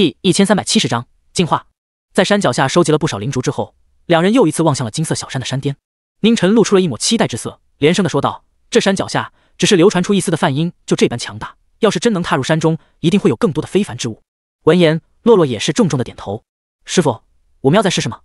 第一千三百七十章进化。在山脚下收集了不少灵竹之后，两人又一次望向了金色小山的山巅。宁晨露出了一抹期待之色，连声的说道：“这山脚下只是流传出一丝的梵音，就这般强大。要是真能踏入山中，一定会有更多的非凡之物。”闻言，洛洛也是重重的点头：“师傅，我们要再试试吗？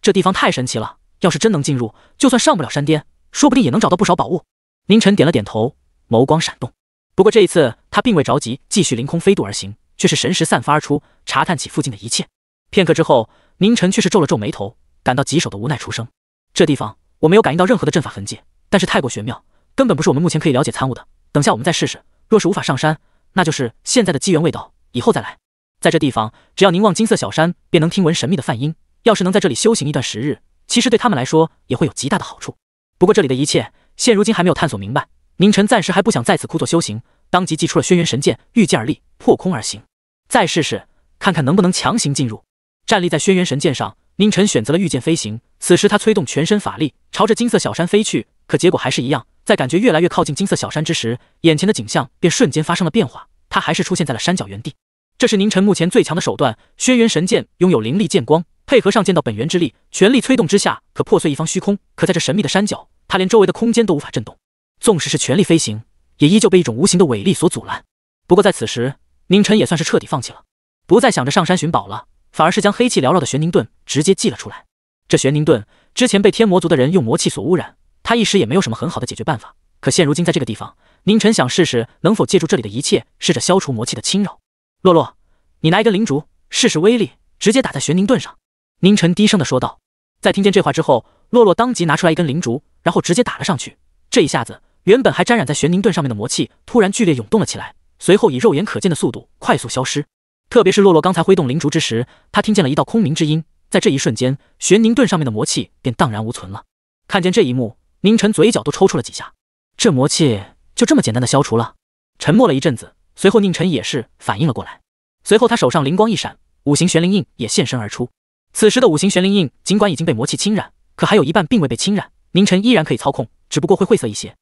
这地方太神奇了。要是真能进入，就算上不了山巅，说不定也能找到不少宝物。”宁晨点了点头，眸光闪动。不过这一次，他并未着急，继续凌空飞渡而行。却是神识散发而出，查探起附近的一切。片刻之后，宁晨却是皱了皱眉头，感到棘手的无奈出声：“这地方我没有感应到任何的阵法痕迹，但是太过玄妙，根本不是我们目前可以了解参悟的。等下我们再试试，若是无法上山，那就是现在的机缘未到，以后再来。”在这地方，只要凝望金色小山，便能听闻神秘的梵音。要是能在这里修行一段时日，其实对他们来说也会有极大的好处。不过这里的一切，现如今还没有探索明白，宁晨暂时还不想在此枯坐修行，当即祭出了轩辕神剑，御剑而立，破空而行。再试试，看看能不能强行进入。站立在轩辕神剑上，宁晨选择了御剑飞行。此时他催动全身法力，朝着金色小山飞去。可结果还是一样，在感觉越来越靠近金色小山之时，眼前的景象便瞬间发生了变化。他还是出现在了山脚原地。这是宁晨目前最强的手段。轩辕神剑拥有灵力剑光，配合上剑道本源之力，全力催动之下，可破碎一方虚空。可在这神秘的山脚，他连周围的空间都无法震动。纵使是全力飞行，也依旧被一种无形的伟力所阻拦。不过在此时。宁晨也算是彻底放弃了，不再想着上山寻宝了，反而是将黑气缭绕的玄宁盾直接祭了出来。这玄宁盾之前被天魔族的人用魔气所污染，他一时也没有什么很好的解决办法。可现如今在这个地方，宁晨想试试能否借助这里的一切，试着消除魔气的侵扰。洛洛，你拿一根灵竹试试威力，直接打在玄宁盾上。”宁晨低声的说道。在听见这话之后，洛洛当即拿出来一根灵竹，然后直接打了上去。这一下子，原本还沾染在玄宁盾上面的魔气突然剧烈涌动了起来。随后以肉眼可见的速度快速消失，特别是洛洛刚才挥动灵竹之时，他听见了一道空鸣之音，在这一瞬间，玄宁盾上面的魔气便荡然无存了。看见这一幕，宁晨嘴角都抽搐了几下，这魔气就这么简单的消除了。沉默了一阵子，随后宁晨也是反应了过来。随后他手上灵光一闪，五行玄灵印也现身而出。此时的五行玄灵印尽管已经被魔气侵染，可还有一半并未被侵染，宁晨依然可以操控，只不过会晦涩一些。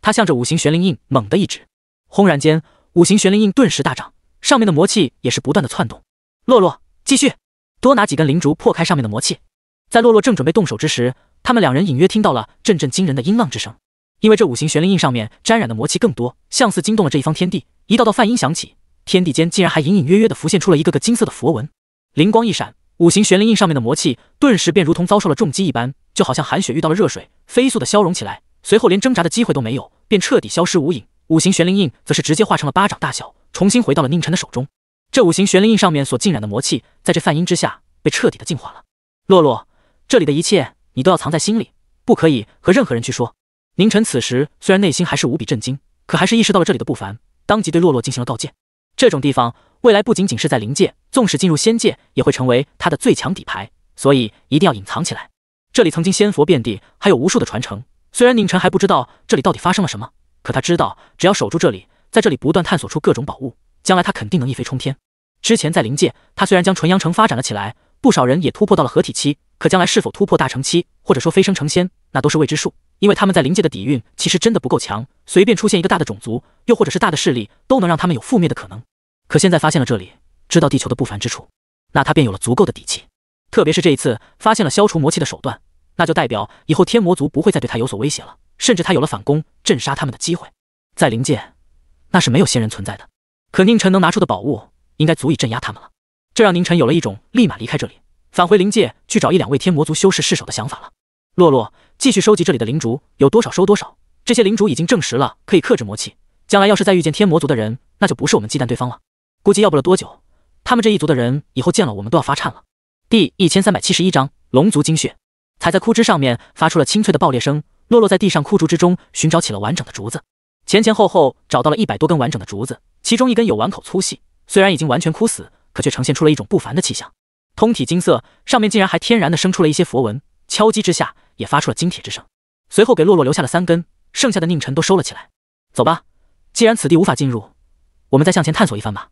他向着五行玄灵印猛地一指，轰然间。五行玄灵印顿时大涨，上面的魔气也是不断的窜动。洛洛，继续，多拿几根灵竹破开上面的魔气。在洛洛正准备动手之时，他们两人隐约听到了阵阵惊人的音浪之声。因为这五行玄灵印上面沾染的魔气更多，像似惊动了这一方天地，一道道梵音响起，天地间竟然还隐隐约约的浮现出了一个个金色的佛纹。灵光一闪，五行玄灵印上面的魔气顿时便如同遭受了重击一般，就好像寒雪遇到了热水，飞速的消融起来，随后连挣扎的机会都没有，便彻底消失无影。五行玄灵印则是直接化成了巴掌大小，重新回到了宁晨的手中。这五行玄灵印上面所浸染的魔气，在这梵音之下被彻底的净化了。洛洛，这里的一切你都要藏在心里，不可以和任何人去说。宁晨此时虽然内心还是无比震惊，可还是意识到了这里的不凡，当即对洛洛进行了告诫。这种地方未来不仅仅是在灵界，纵使进入仙界也会成为他的最强底牌，所以一定要隐藏起来。这里曾经仙佛遍地，还有无数的传承。虽然宁晨还不知道这里到底发生了什么。可他知道，只要守住这里，在这里不断探索出各种宝物，将来他肯定能一飞冲天。之前在灵界，他虽然将纯阳城发展了起来，不少人也突破到了合体期，可将来是否突破大成期，或者说飞升成仙，那都是未知数。因为他们在灵界的底蕴其实真的不够强，随便出现一个大的种族，又或者是大的势力，都能让他们有覆灭的可能。可现在发现了这里，知道地球的不凡之处，那他便有了足够的底气。特别是这一次发现了消除魔气的手段，那就代表以后天魔族不会再对他有所威胁了。甚至他有了反攻镇杀他们的机会，在灵界那是没有仙人存在的。可宁晨能拿出的宝物，应该足以镇压他们了。这让宁晨有了一种立马离开这里，返回灵界去找一两位天魔族修士试手的想法了。洛洛，继续收集这里的灵竹，有多少收多少。这些灵竹已经证实了可以克制魔气，将来要是再遇见天魔族的人，那就不是我们忌惮对方了。估计要不了多久，他们这一族的人以后见了我们都要发颤了。第一千三百七十一章龙族精血，踩在枯枝上面，发出了清脆的爆裂声。洛洛在地上枯竹之中寻找起了完整的竹子，前前后后找到了一百多根完整的竹子，其中一根有碗口粗细，虽然已经完全枯死，可却呈现出了一种不凡的气象，通体金色，上面竟然还天然的生出了一些佛纹，敲击之下也发出了金铁之声。随后给洛洛留下了三根，剩下的宁晨都收了起来。走吧，既然此地无法进入，我们再向前探索一番吧。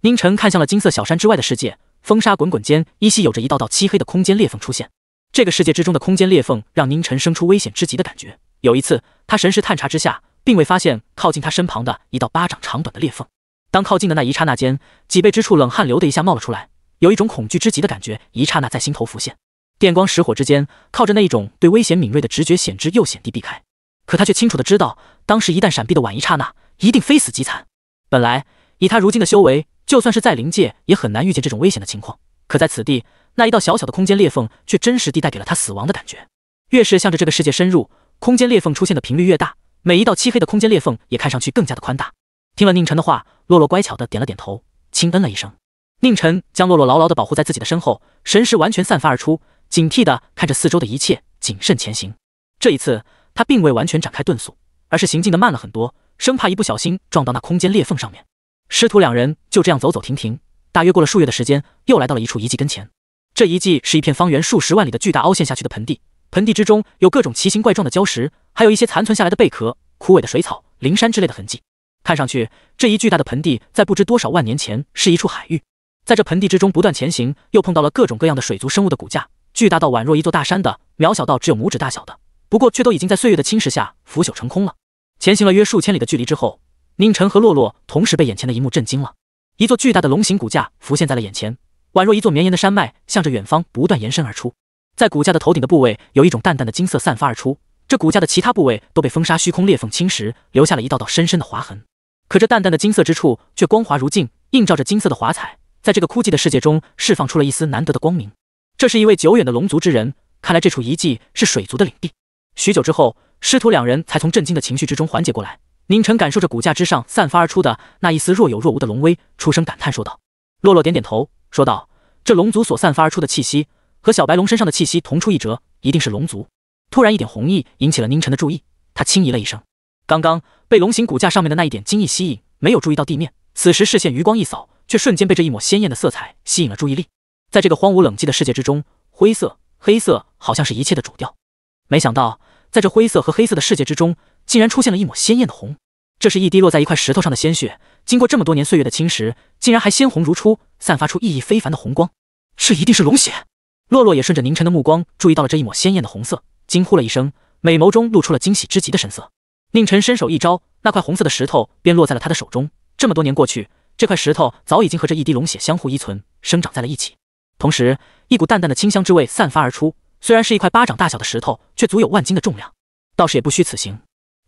宁晨看向了金色小山之外的世界，风沙滚滚间，依稀有着一道道漆黑的空间裂缝出现。这个世界之中的空间裂缝，让宁晨生出危险之极的感觉。有一次，他神识探查之下，并未发现靠近他身旁的一道巴掌长短的裂缝。当靠近的那一刹那间，脊背之处冷汗流的一下冒了出来，有一种恐惧之极的感觉一刹那在心头浮现。电光石火之间，靠着那一种对危险敏锐的直觉，险之又险地避开。可他却清楚的知道，当时一旦闪避的晚一刹那，一定非死即残。本来以他如今的修为，就算是在灵界，也很难遇见这种危险的情况。可在此地，那一道小小的空间裂缝却真实地带给了他死亡的感觉。越是向着这个世界深入，空间裂缝出现的频率越大，每一道漆黑的空间裂缝也看上去更加的宽大。听了宁晨的话，洛洛乖巧的点了点头，轻嗯了一声。宁晨将洛洛牢牢的保护在自己的身后，神识完全散发而出，警惕的看着四周的一切，谨慎前行。这一次，他并未完全展开遁速，而是行进的慢了很多，生怕一不小心撞到那空间裂缝上面。师徒两人就这样走走停停。大约过了数月的时间，又来到了一处遗迹跟前。这遗迹是一片方圆数十万里的巨大凹陷下去的盆地，盆地之中有各种奇形怪状的礁石，还有一些残存下来的贝壳、枯萎的水草、灵山之类的痕迹。看上去，这一巨大的盆地在不知多少万年前是一处海域。在这盆地之中不断前行，又碰到了各种各样的水族生物的骨架，巨大到宛若一座大山的，渺小到只有拇指大小的，不过却都已经在岁月的侵蚀下腐朽成空了。前行了约数千里的距离之后，宁晨和洛洛同时被眼前的一幕震惊了。一座巨大的龙形骨架浮现在了眼前，宛若一座绵延的山脉，向着远方不断延伸而出。在骨架的头顶的部位，有一种淡淡的金色散发而出。这骨架的其他部位都被风沙、虚空裂缝侵蚀，留下了一道道深深的划痕。可这淡淡的金色之处却光滑如镜，映照着金色的华彩，在这个枯寂的世界中释放出了一丝难得的光明。这是一位久远的龙族之人。看来这处遗迹是水族的领地。许久之后，师徒两人才从震惊的情绪之中缓解过来。宁晨感受着骨架之上散发而出的那一丝若有若无的龙威，出声感叹说道：“洛洛点点头，说道：‘这龙族所散发而出的气息，和小白龙身上的气息同出一辙，一定是龙族。’突然，一点红意引起了宁晨的注意，他轻咦了一声，刚刚被龙形骨架上面的那一点精意吸引，没有注意到地面。此时视线余光一扫，却瞬间被这一抹鲜艳的色彩吸引了注意力。在这个荒芜冷寂的世界之中，灰色、黑色好像是一切的主调。没想到，在这灰色和黑色的世界之中。”竟然出现了一抹鲜艳的红，这是一滴落在一块石头上的鲜血，经过这么多年岁月的侵蚀，竟然还鲜红如初，散发出意义非凡的红光。这一定是龙血。洛洛也顺着宁晨的目光注意到了这一抹鲜艳的红色，惊呼了一声，美眸中露出了惊喜之极的神色。宁晨伸手一招，那块红色的石头便落在了他的手中。这么多年过去，这块石头早已经和这一滴龙血相互依存，生长在了一起。同时，一股淡淡的清香之味散发而出。虽然是一块巴掌大小的石头，却足有万斤的重量，倒是也不虚此行。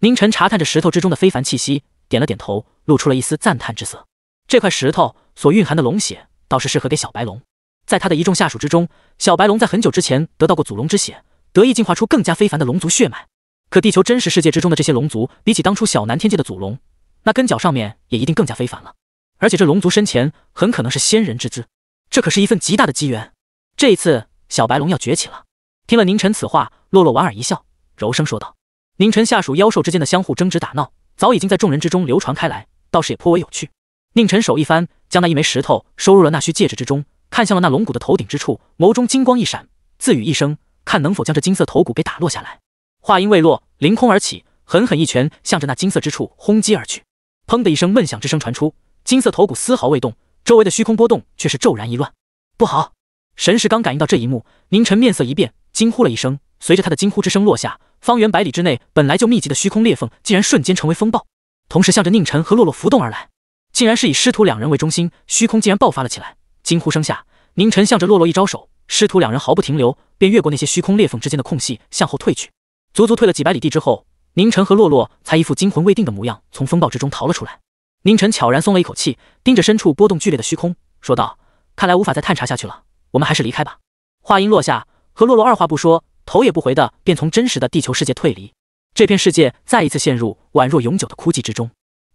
宁晨查看着石头之中的非凡气息，点了点头，露出了一丝赞叹之色。这块石头所蕴含的龙血，倒是适合给小白龙。在他的一众下属之中，小白龙在很久之前得到过祖龙之血，得以进化出更加非凡的龙族血脉。可地球真实世界之中的这些龙族，比起当初小南天界的祖龙，那根脚上面也一定更加非凡了。而且这龙族身前很可能是仙人之姿，这可是一份极大的机缘。这一次，小白龙要崛起了。听了宁晨此话，洛洛莞尔一笑，柔声说道。宁晨下属妖兽之间的相互争执打闹，早已经在众人之中流传开来，倒是也颇为有趣。宁晨手一翻，将那一枚石头收入了那虚戒指之中，看向了那龙骨的头顶之处，眸中金光一闪，自语一声：“看能否将这金色头骨给打落下来。”话音未落，凌空而起，狠狠一拳向着那金色之处轰击而去。砰的一声闷响之声传出，金色头骨丝毫未动，周围的虚空波动却是骤然一乱。不好！神识刚感应到这一幕，宁晨面色一变，惊呼了一声。随着他的惊呼之声落下。方圆百里之内本来就密集的虚空裂缝，竟然瞬间成为风暴，同时向着宁晨和洛洛浮动而来，竟然是以师徒两人为中心，虚空竟然爆发了起来。惊呼声下，宁晨向着洛洛一招手，师徒两人毫不停留，便越过那些虚空裂缝之间的空隙，向后退去。足足退了几百里地之后，宁晨和洛洛才一副惊魂未定的模样，从风暴之中逃了出来。宁晨悄然松了一口气，盯着深处波动剧烈的虚空，说道：“看来无法再探查下去了，我们还是离开吧。”话音落下，和洛洛二话不说。头也不回的便从真实的地球世界退离，这片世界再一次陷入宛若永久的枯寂之中。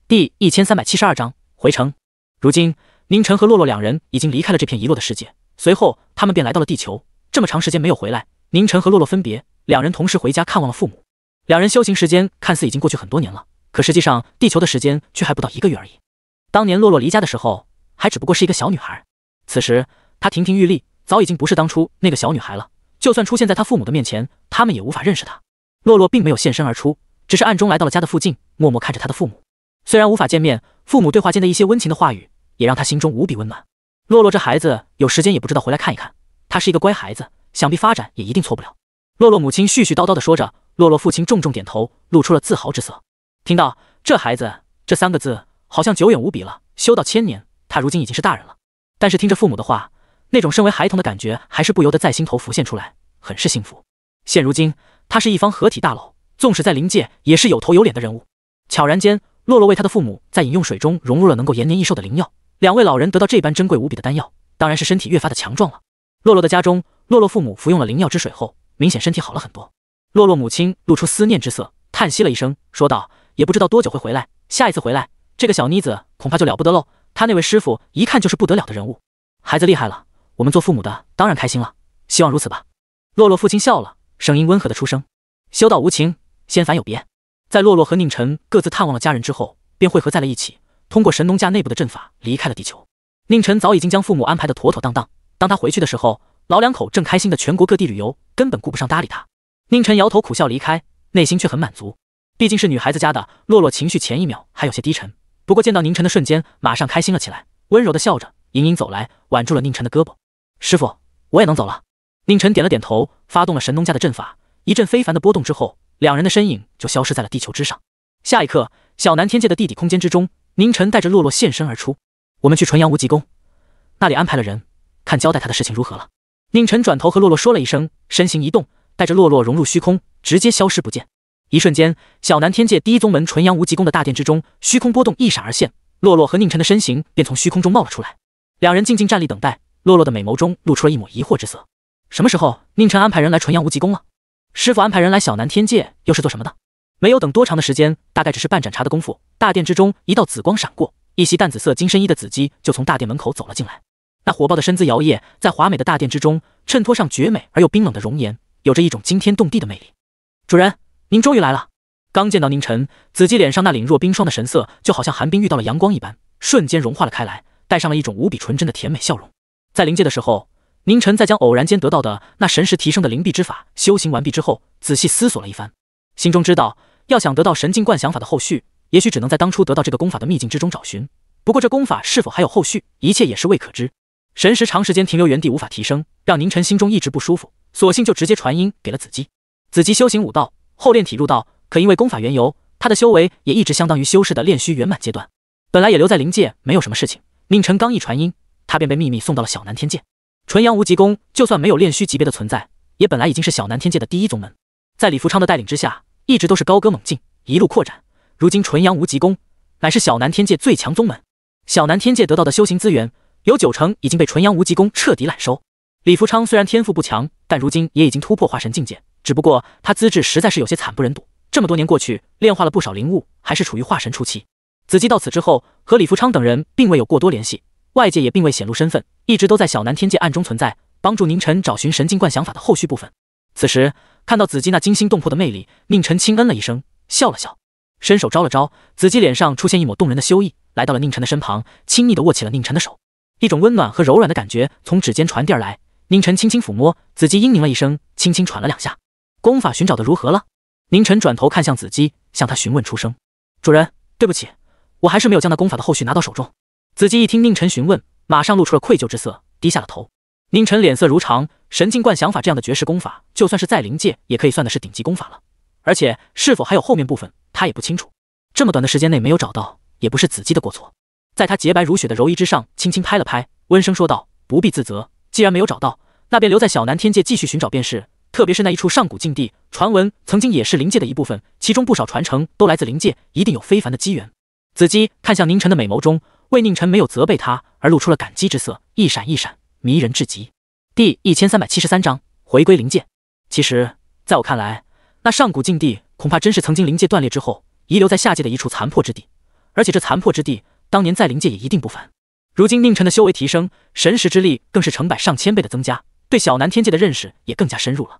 第一千三百七十二章回城。如今，宁晨和洛洛两人已经离开了这片遗落的世界，随后他们便来到了地球。这么长时间没有回来，宁晨和洛洛分别，两人同时回家看望了父母。两人修行时间看似已经过去很多年了，可实际上地球的时间却还不到一个月而已。当年洛洛离家的时候还只不过是一个小女孩，此时她亭亭玉立，早已经不是当初那个小女孩了。就算出现在他父母的面前，他们也无法认识他。洛洛并没有现身而出，只是暗中来到了家的附近，默默看着他的父母。虽然无法见面，父母对话间的一些温情的话语，也让他心中无比温暖。洛洛这孩子有时间也不知道回来看一看，他是一个乖孩子，想必发展也一定错不了。洛洛母亲絮絮叨叨地说着，洛洛父亲重重点头，露出了自豪之色。听到这孩子这三个字，好像久远无比了，修道千年，他如今已经是大人了。但是听着父母的话。那种身为孩童的感觉，还是不由得在心头浮现出来，很是幸福。现如今，他是一方合体大佬，纵使在灵界也是有头有脸的人物。悄然间，洛洛为他的父母在饮用水中融入了能够延年益寿的灵药，两位老人得到这般珍贵无比的丹药，当然是身体越发的强壮了。洛洛的家中，洛洛父母服用了灵药之水后，明显身体好了很多。洛洛母亲露出思念之色，叹息了一声，说道：“也不知道多久会回来，下一次回来，这个小妮子恐怕就了不得喽。他那位师傅一看就是不得了的人物，孩子厉害了。”我们做父母的当然开心了，希望如此吧。洛洛父亲笑了，声音温和的出声：“修道无情，仙凡有别。”在洛洛和宁晨各自探望了家人之后，便汇合在了一起，通过神农架内部的阵法离开了地球。宁晨早已经将父母安排的妥妥当当。当他回去的时候，老两口正开心的全国各地旅游，根本顾不上搭理他。宁晨摇头苦笑离开，内心却很满足。毕竟是女孩子家的洛洛，情绪前一秒还有些低沉，不过见到宁晨的瞬间，马上开心了起来，温柔的笑着，盈盈走来，挽住了宁晨的胳膊。师傅，我也能走了。宁晨点了点头，发动了神农架的阵法，一阵非凡的波动之后，两人的身影就消失在了地球之上。下一刻，小南天界的地底空间之中，宁晨带着洛洛现身而出。我们去纯阳无极宫，那里安排了人，看交代他的事情如何了。宁晨转头和洛洛说了一声，身形一动，带着洛洛融入虚空，直接消失不见。一瞬间，小南天界第一宗门纯阳无极宫的大殿之中，虚空波动一闪而现，洛洛和宁晨的身形便从虚空中冒了出来。两人静静站立，等待。洛洛的美眸中露出了一抹疑惑之色。什么时候宁晨安排人来纯阳无极宫了？师傅安排人来小南天界又是做什么的？没有等多长的时间，大概只是半盏茶的功夫，大殿之中一道紫光闪过，一袭淡紫色金身衣的紫姬就从大殿门口走了进来。那火爆的身姿摇曳在华美的大殿之中，衬托上绝美而又冰冷的容颜，有着一种惊天动地的魅力。主人，您终于来了！刚见到宁晨，紫姬脸上那凛若冰霜的神色就好像寒冰遇到了阳光一般，瞬间融化了开来，带上了一种无比纯真的甜美笑容。在灵界的时候，宁晨在将偶然间得到的那神识提升的灵璧之法修行完毕之后，仔细思索了一番，心中知道要想得到神境灌想法的后续，也许只能在当初得到这个功法的秘境之中找寻。不过这功法是否还有后续，一切也是未可知。神识长时间停留原地无法提升，让宁晨心中一直不舒服，索性就直接传音给了子姬。子姬修行武道后练体入道，可因为功法缘由，他的修为也一直相当于修士的练虚圆满阶段。本来也留在灵界没有什么事情，宁晨刚一传音。他便被秘密送到了小南天界。纯阳无极宫就算没有炼虚级别的存在，也本来已经是小南天界的第一宗门。在李福昌的带领之下，一直都是高歌猛进，一路扩展。如今纯阳无极宫乃是小南天界最强宗门。小南天界得到的修行资源，有九成已经被纯阳无极宫彻底揽收。李福昌虽然天赋不强，但如今也已经突破化神境界。只不过他资质实在是有些惨不忍睹，这么多年过去，炼化了不少灵物，还是处于化神初期。子姬到此之后，和李福昌等人并未有过多联系。外界也并未显露身份，一直都在小南天界暗中存在，帮助宁晨找寻神境观想法的后续部分。此时看到紫姬那惊心动魄的魅力，宁晨轻嗯了一声，笑了笑，伸手招了招。紫姬脸上出现一抹动人的羞意，来到了宁晨的身旁，亲昵地握起了宁晨的手。一种温暖和柔软的感觉从指尖传递而来，宁晨轻轻抚摸，紫姬嘤咛了一声，轻轻喘了两下。功法寻找的如何了？宁晨转头看向紫姬，向他询问出声：“主人，对不起，我还是没有将那功法的后续拿到手中。”子姬一听宁晨询问，马上露出了愧疚之色，低下了头。宁晨脸色如常，神境灌想法这样的绝世功法，就算是在灵界，也可以算的是顶级功法了。而且是否还有后面部分，他也不清楚。这么短的时间内没有找到，也不是子姬的过错。在他洁白如雪的柔衣之上轻轻拍了拍，温声说道：“不必自责，既然没有找到，那便留在小南天界继续寻找便是。特别是那一处上古禁地，传闻曾经也是灵界的一部分，其中不少传承都来自灵界，一定有非凡的机缘。”子姬看向宁晨的美眸中。为宁晨没有责备他而露出了感激之色，一闪一闪，迷人至极。第一千三百七十三章回归灵界。其实，在我看来，那上古禁地恐怕真是曾经灵界断裂之后遗留在下界的一处残破之地，而且这残破之地当年在灵界也一定不凡。如今宁晨的修为提升，神识之力更是成百上千倍的增加，对小南天界的认识也更加深入了。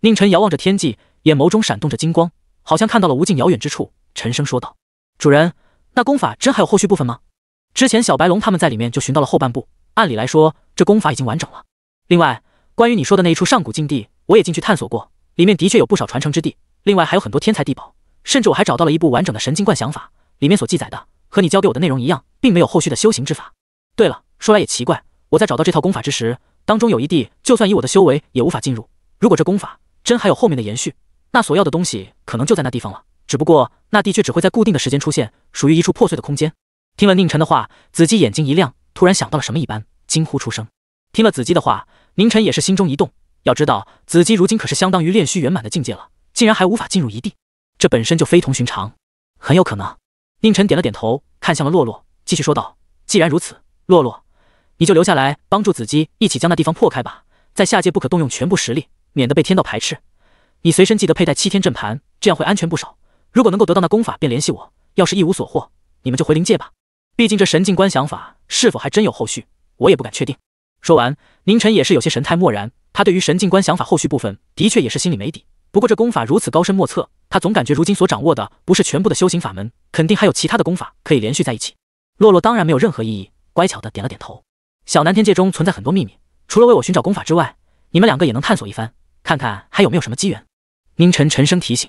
宁晨遥望着天际，眼眸中闪动着金光，好像看到了无尽遥远之处，沉声说道：“主人，那功法真还有后续部分吗？”之前小白龙他们在里面就寻到了后半部，按理来说这功法已经完整了。另外，关于你说的那一处上古禁地，我也进去探索过，里面的确有不少传承之地，另外还有很多天才地宝，甚至我还找到了一部完整的《神经观想法》，里面所记载的和你教给我的内容一样，并没有后续的修行之法。对了，说来也奇怪，我在找到这套功法之时，当中有一地，就算以我的修为也无法进入。如果这功法真还有后面的延续，那所要的东西可能就在那地方了。只不过那地却只会在固定的时间出现，属于一处破碎的空间。听了宁晨的话，子姬眼睛一亮，突然想到了什么一般，惊呼出声。听了子姬的话，宁晨也是心中一动。要知道，子姬如今可是相当于炼虚圆满的境界了，竟然还无法进入一地，这本身就非同寻常。很有可能，宁晨点了点头，看向了洛洛，继续说道：“既然如此，洛洛，你就留下来帮助子姬一起将那地方破开吧。在下界不可动用全部实力，免得被天道排斥。你随身记得佩戴七天阵盘，这样会安全不少。如果能够得到那功法，便联系我。要是一无所获，你们就回灵界吧。”毕竟这神境观想法是否还真有后续，我也不敢确定。说完，宁晨也是有些神态漠然。他对于神境观想法后续部分的确也是心里没底。不过这功法如此高深莫测，他总感觉如今所掌握的不是全部的修行法门，肯定还有其他的功法可以连续在一起。洛洛当然没有任何异议，乖巧的点了点头。小南天界中存在很多秘密，除了为我寻找功法之外，你们两个也能探索一番，看看还有没有什么机缘。宁晨沉声提醒。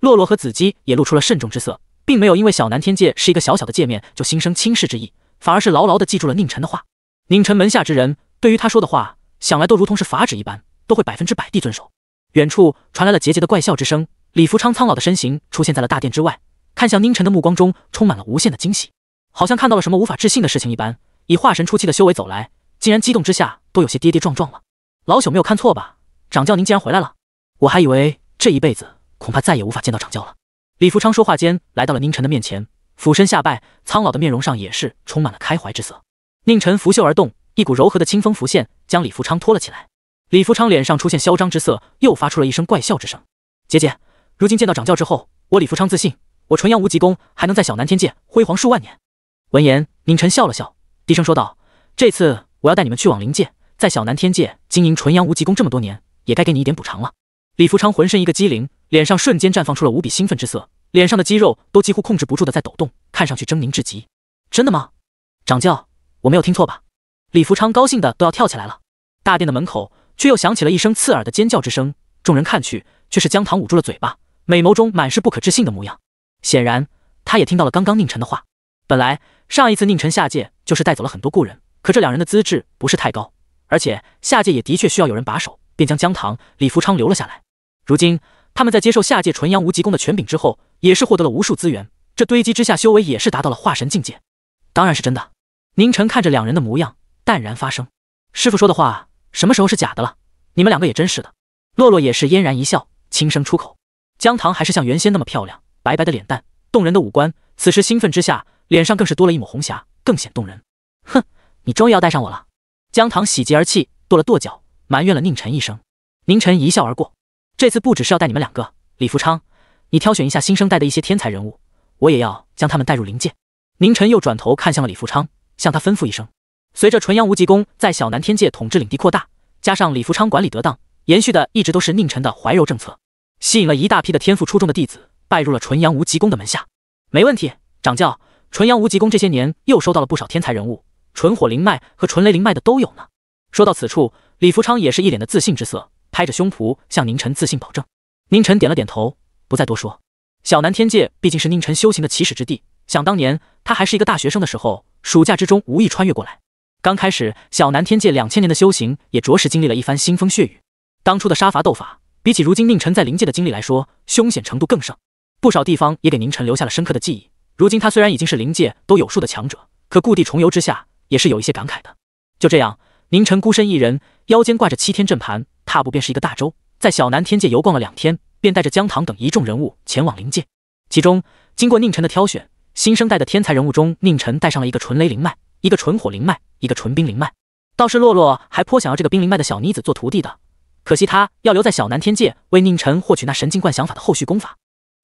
洛洛和子姬也露出了慎重之色。并没有因为小南天界是一个小小的界面，就心生轻视之意，反而是牢牢地记住了宁晨的话。宁晨门下之人，对于他说的话，想来都如同是法旨一般，都会百分之百地遵守。远处传来了桀桀的怪笑之声，李福昌苍老的身形出现在了大殿之外，看向宁晨的目光中充满了无限的惊喜，好像看到了什么无法置信的事情一般。以化神初期的修为走来，竟然激动之下都有些跌跌撞撞了。老朽没有看错吧？掌教您竟然回来了，我还以为这一辈子恐怕再也无法见到掌教了。李福昌说话间来到了宁晨的面前，俯身下拜，苍老的面容上也是充满了开怀之色。宁晨拂袖而动，一股柔和的清风浮现，将李福昌托了起来。李福昌脸上出现嚣张之色，又发出了一声怪笑之声：“姐姐，如今见到掌教之后，我李福昌自信，我纯阳无极功还能在小南天界辉煌数万年。”闻言，宁晨笑了笑，低声说道：“这次我要带你们去往灵界，在小南天界经营纯阳无极宫这么多年，也该给你一点补偿了。”李福昌浑身一个机灵。脸上瞬间绽放出了无比兴奋之色，脸上的肌肉都几乎控制不住的在抖动，看上去狰狞至极。真的吗？掌教，我没有听错吧？李福昌高兴的都要跳起来了。大殿的门口却又响起了一声刺耳的尖叫之声，众人看去，却是江棠捂住了嘴巴，美眸中满是不可置信的模样。显然，他也听到了刚刚宁晨的话。本来上一次宁晨下界就是带走了很多故人，可这两人的资质不是太高，而且下界也的确需要有人把守，便将江棠、李福昌留了下来。如今。他们在接受下界纯阳无极功的权柄之后，也是获得了无数资源，这堆积之下，修为也是达到了化神境界。当然是真的。宁晨看着两人的模样，淡然发声：“师傅说的话，什么时候是假的了？你们两个也真是的。”洛洛也是嫣然一笑，轻声出口：“江棠还是像原先那么漂亮，白白的脸蛋，动人的五官。此时兴奋之下，脸上更是多了一抹红霞，更显动人。”哼，你终于要带上我了！江棠喜极而泣，跺了跺脚，埋怨了宁晨一声。宁晨一笑而过。这次不只是要带你们两个，李福昌，你挑选一下新生代的一些天才人物，我也要将他们带入灵界。宁晨又转头看向了李福昌，向他吩咐一声。随着纯阳无极宫在小南天界统治领地扩大，加上李福昌管理得当，延续的一直都是宁晨的怀柔政策，吸引了一大批的天赋出众的弟子拜入了纯阳无极宫的门下。没问题，掌教，纯阳无极宫这些年又收到了不少天才人物，纯火灵脉和纯雷灵脉的都有呢。说到此处，李福昌也是一脸的自信之色。拍着胸脯向宁晨自信保证，宁晨点了点头，不再多说。小南天界毕竟是宁晨修行的起始之地，想当年他还是一个大学生的时候，暑假之中无意穿越过来。刚开始，小南天界两千年的修行也着实经历了一番腥风血雨，当初的杀伐斗法，比起如今宁晨在灵界的经历来说，凶险程度更胜不少地方，也给宁晨留下了深刻的记忆。如今他虽然已经是灵界都有数的强者，可故地重游之下，也是有一些感慨的。就这样，宁晨孤身一人，腰间挂着七天阵盘。踏步便是一个大洲，在小南天界游逛了两天，便带着江棠等一众人物前往灵界。其中，经过宁晨的挑选，新生代的天才人物中，宁晨带上了一个纯雷灵脉，一个纯火灵脉，一个纯冰灵脉。倒是洛洛还颇想要这个冰灵脉的小妮子做徒弟的，可惜她要留在小南天界为宁晨获取那神经观想法的后续功法。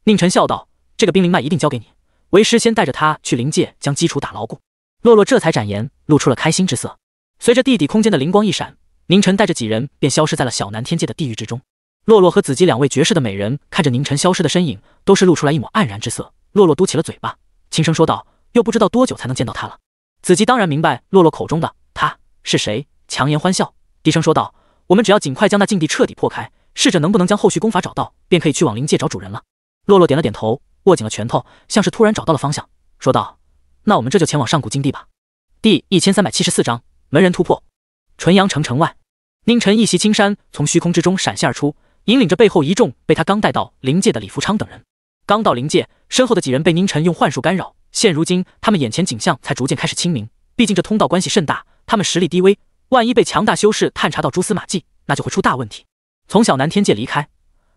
宁晨笑道：“这个冰灵脉一定交给你，为师先带着他去灵界将基础打牢固。”洛洛这才展颜，露出了开心之色。随着地底空间的灵光一闪。宁晨带着几人便消失在了小南天界的地狱之中。洛洛和子姬两位绝世的美人看着宁晨消失的身影，都是露出来一抹黯然之色。洛洛嘟起了嘴巴，轻声说道：“又不知道多久才能见到他了。”子姬当然明白洛洛口中的他是谁，强颜欢笑，低声说道：“我们只要尽快将那禁地彻底破开，试着能不能将后续功法找到，便可以去往灵界找主人了。”洛洛点了点头，握紧了拳头，像是突然找到了方向，说道：“那我们这就前往上古禁地吧。”第一千三百七十四章门人突破。纯阳城城外，宁晨一袭青衫从虚空之中闪现而出，引领着背后一众被他刚带到灵界的李福昌等人。刚到灵界，身后的几人被宁晨用幻术干扰，现如今他们眼前景象才逐渐开始清明。毕竟这通道关系甚大，他们实力低微，万一被强大修士探查到蛛丝马迹，那就会出大问题。从小南天界离开，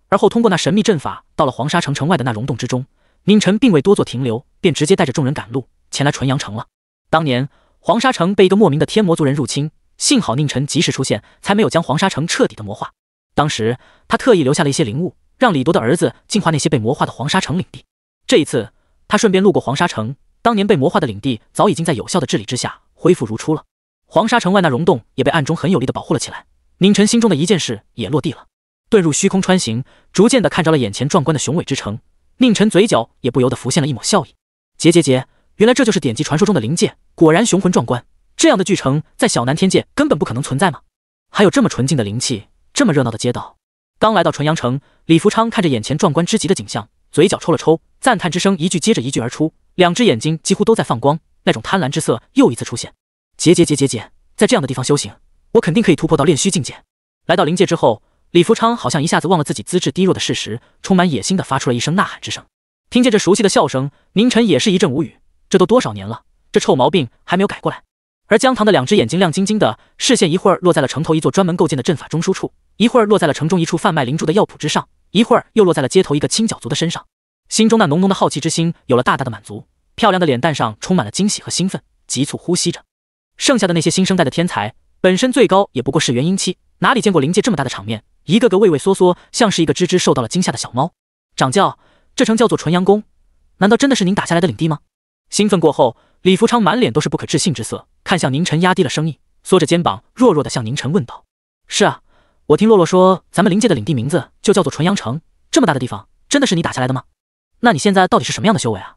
而后通过那神秘阵法到了黄沙城城外的那溶洞之中，宁晨并未多做停留，便直接带着众人赶路前来纯阳城了。当年黄沙城被一个莫名的天魔族人入侵。幸好宁晨及时出现，才没有将黄沙城彻底的魔化。当时他特意留下了一些灵物，让李铎的儿子净化那些被魔化的黄沙城领地。这一次他顺便路过黄沙城，当年被魔化的领地早已经在有效的治理之下恢复如初了。黄沙城外那溶洞也被暗中很有力的保护了起来。宁晨心中的一件事也落地了。遁入虚空穿行，逐渐的看着了眼前壮观的雄伟之城，宁晨嘴角也不由得浮现了一抹笑意。结结结，原来这就是典籍传说中的灵界，果然雄浑壮观。这样的巨城在小南天界根本不可能存在吗？还有这么纯净的灵气，这么热闹的街道。刚来到纯阳城，李福昌看着眼前壮观之极的景象，嘴角抽了抽，赞叹之声一句接着一句而出，两只眼睛几乎都在放光，那种贪婪之色又一次出现。结结结结结，在这样的地方修行，我肯定可以突破到炼虚境界。来到灵界之后，李福昌好像一下子忘了自己资质低弱的事实，充满野心的发出了一声呐喊之声。听见这熟悉的笑声，宁晨也是一阵无语。这都多少年了，这臭毛病还没有改过来。而姜糖的两只眼睛亮晶晶的，视线一会儿落在了城头一座专门构建的阵法中枢处，一会儿落在了城中一处贩卖灵珠的药铺之上，一会儿又落在了街头一个青脚族的身上，心中那浓浓的好奇之心有了大大的满足，漂亮的脸蛋上充满了惊喜和兴奋，急促呼吸着。剩下的那些新生代的天才，本身最高也不过是元婴期，哪里见过灵界这么大的场面，一个个畏畏缩缩，像是一个只只受到了惊吓的小猫。掌教，这城叫做纯阳宫，难道真的是您打下来的领地吗？兴奋过后，李福昌满脸都是不可置信之色。看向宁晨，压低了声音，缩着肩膀，弱弱的向宁晨问道：“是啊，我听洛洛说，咱们灵界的领地名字就叫做纯阳城，这么大的地方，真的是你打下来的吗？那你现在到底是什么样的修为啊？”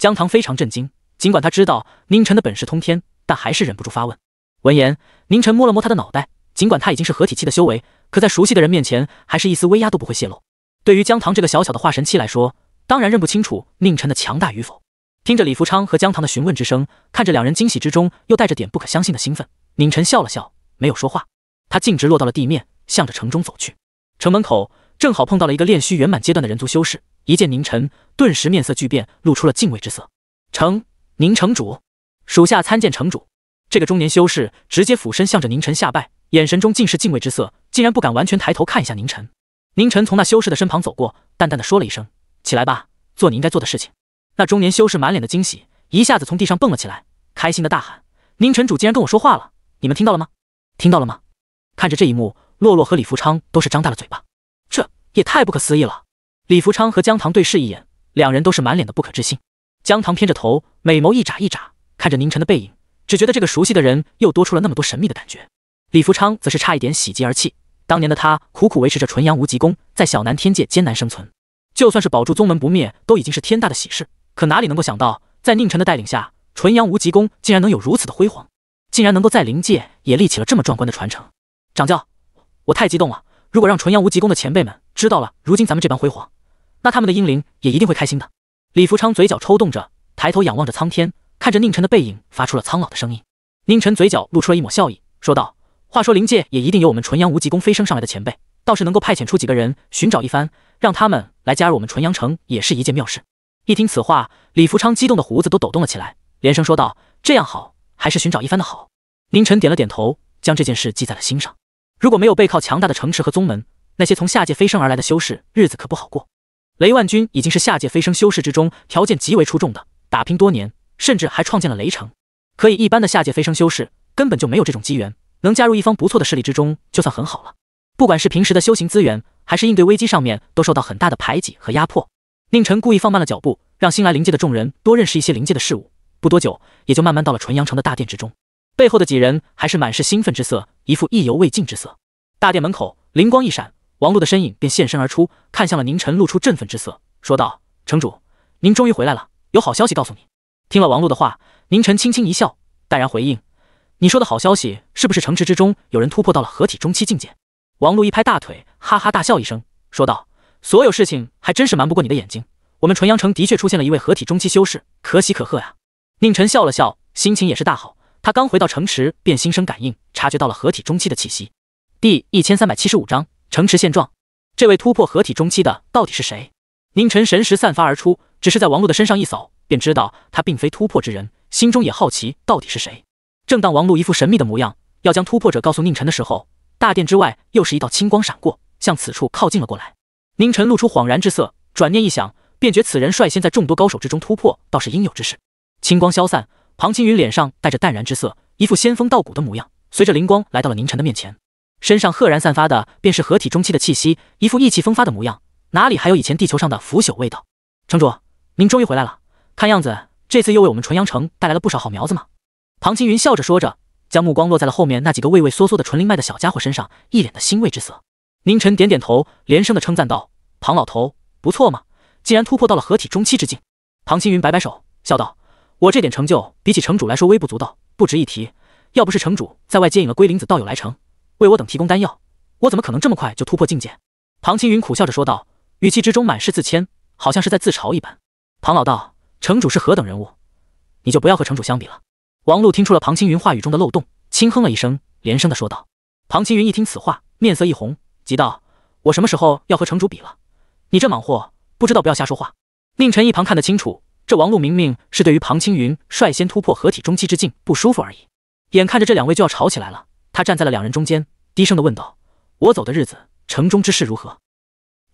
江棠非常震惊，尽管他知道宁晨的本事通天，但还是忍不住发问。闻言，宁晨摸了摸他的脑袋，尽管他已经是合体期的修为，可在熟悉的人面前，还是一丝威压都不会泄露。对于江棠这个小小的化神期来说，当然认不清楚宁晨的强大与否。听着李福昌和江棠的询问之声，看着两人惊喜之中又带着点不可相信的兴奋，宁晨笑了笑，没有说话。他径直落到了地面，向着城中走去。城门口正好碰到了一个练虚圆满阶段的人族修士，一见宁晨，顿时面色巨变，露出了敬畏之色。城宁城主，属下参见城主。这个中年修士直接俯身向着宁晨下拜，眼神中尽是敬畏之色，竟然不敢完全抬头看一下宁晨。宁晨从那修士的身旁走过，淡淡的说了一声：“起来吧，做你应该做的事情。”那中年修士满脸的惊喜，一下子从地上蹦了起来，开心的大喊：“宁城主竟然跟我说话了！你们听到了吗？听到了吗？”看着这一幕，洛洛和李福昌都是张大了嘴巴，这也太不可思议了！李福昌和江棠对视一眼，两人都是满脸的不可置信。江棠偏着头，美眸一眨一眨，看着宁晨的背影，只觉得这个熟悉的人又多出了那么多神秘的感觉。李福昌则是差一点喜极而泣，当年的他苦苦维持着纯阳无极功，在小南天界艰难生存，就算是保住宗门不灭，都已经是天大的喜事。可哪里能够想到，在宁晨的带领下，纯阳无极功竟然能有如此的辉煌，竟然能够在灵界也立起了这么壮观的传承。掌教，我太激动了！如果让纯阳无极功的前辈们知道了如今咱们这般辉煌，那他们的英灵也一定会开心的。李福昌嘴角抽动着，抬头仰望着苍天，看着宁晨的背影，发出了苍老的声音。宁晨嘴角露出了一抹笑意，说道：“话说灵界也一定有我们纯阳无极功飞升上来的前辈，倒是能够派遣出几个人寻找一番，让他们来加入我们纯阳城，也是一件妙事。”一听此话，李福昌激动的胡子都抖动了起来，连声说道：“这样好，还是寻找一番的好。”宁晨点了点头，将这件事记在了心上。如果没有背靠强大的城池和宗门，那些从下界飞升而来的修士，日子可不好过。雷万军已经是下界飞升修士之中条件极为出众的，打拼多年，甚至还创建了雷城。可以一般的下界飞升修士根本就没有这种机缘，能加入一方不错的势力之中，就算很好了。不管是平时的修行资源，还是应对危机上面，都受到很大的排挤和压迫。宁晨故意放慢了脚步，让新来灵界的众人多认识一些灵界的事物。不多久，也就慢慢到了纯阳城的大殿之中。背后的几人还是满是兴奋之色，一副意犹未尽之色。大殿门口，灵光一闪，王璐的身影便现身而出，看向了宁晨，露出振奋之色，说道：“城主，您终于回来了，有好消息告诉你。”听了王璐的话，宁晨轻轻一笑，淡然回应：“你说的好消息，是不是城池之中有人突破到了合体中期境界？”王璐一拍大腿，哈哈大笑一声，说道。所有事情还真是瞒不过你的眼睛。我们纯阳城的确出现了一位合体中期修士，可喜可贺呀！宁晨笑了笑，心情也是大好。他刚回到城池，便心生感应，察觉到了合体中期的气息。第一千三百七十五章城池现状。这位突破合体中期的到底是谁？宁晨神识散发而出，只是在王璐的身上一扫，便知道他并非突破之人，心中也好奇到底是谁。正当王璐一副神秘的模样，要将突破者告诉宁晨的时候，大殿之外又是一道青光闪过，向此处靠近了过来。宁晨露出恍然之色，转念一想，便觉此人率先在众多高手之中突破，倒是应有之事。青光消散，庞青云脸上带着淡然之色，一副仙风道骨的模样，随着灵光来到了宁晨的面前，身上赫然散发的便是合体中期的气息，一副意气风发的模样，哪里还有以前地球上的腐朽味道？城主，您终于回来了，看样子这次又为我们纯阳城带来了不少好苗子嘛？庞青云笑着说着，将目光落在了后面那几个畏畏缩缩的纯灵脉的小家伙身上，一脸的欣慰之色。宁晨点点头，连声的称赞道：“庞老头不错嘛，竟然突破到了合体中期之境。”庞青云摆摆手，笑道：“我这点成就比起城主来说微不足道，不值一提。要不是城主在外接引了龟灵子道友来城，为我等提供丹药，我怎么可能这么快就突破境界？”庞青云苦笑着说道，语气之中满是自谦，好像是在自嘲一般。“庞老道，城主是何等人物，你就不要和城主相比了。”王璐听出了庞青云话语中的漏洞，轻哼了一声，连声的说道。庞青云一听此话，面色一红。急道：“我什么时候要和城主比了？你这莽货，不知道不要瞎说话。”宁晨一旁看得清楚，这王璐明明是对于庞青云率先突破合体中期之境不舒服而已。眼看着这两位就要吵起来了，他站在了两人中间，低声的问道：“我走的日子，城中之事如何？”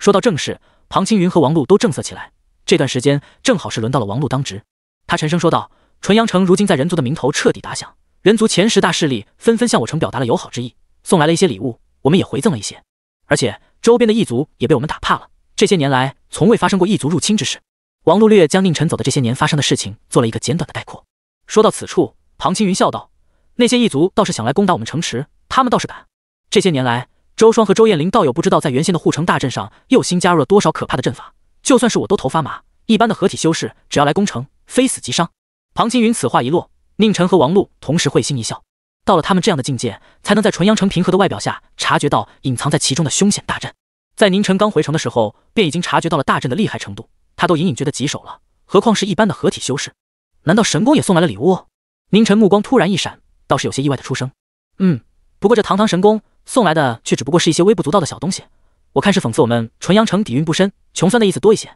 说到正事，庞青云和王璐都正色起来。这段时间正好是轮到了王璐当值，他沉声说道：“纯阳城如今在人族的名头彻底打响，人族前十大势力纷纷向我城表达了友好之意，送来了一些礼物，我们也回赠了一些。”而且周边的异族也被我们打怕了，这些年来从未发生过异族入侵之事。王路略将宁晨走的这些年发生的事情做了一个简短的概括。说到此处，庞青云笑道：“那些异族倒是想来攻打我们城池，他们倒是敢。这些年来，周双和周艳玲道友不知道在原先的护城大阵上又新加入了多少可怕的阵法，就算是我都头发麻。一般的合体修士只要来攻城，非死即伤。”庞青云此话一落，宁晨和王路同时会心一笑。到了他们这样的境界，才能在纯阳城平和的外表下察觉到隐藏在其中的凶险大阵。在宁晨刚回城的时候，便已经察觉到了大阵的厉害程度，他都隐隐觉得棘手了，何况是一般的合体修士？难道神功也送来了礼物？宁晨目光突然一闪，倒是有些意外的出声：“嗯，不过这堂堂神功送来的，却只不过是一些微不足道的小东西。我看是讽刺我们纯阳城底蕴不深，穷酸的意思多一些。”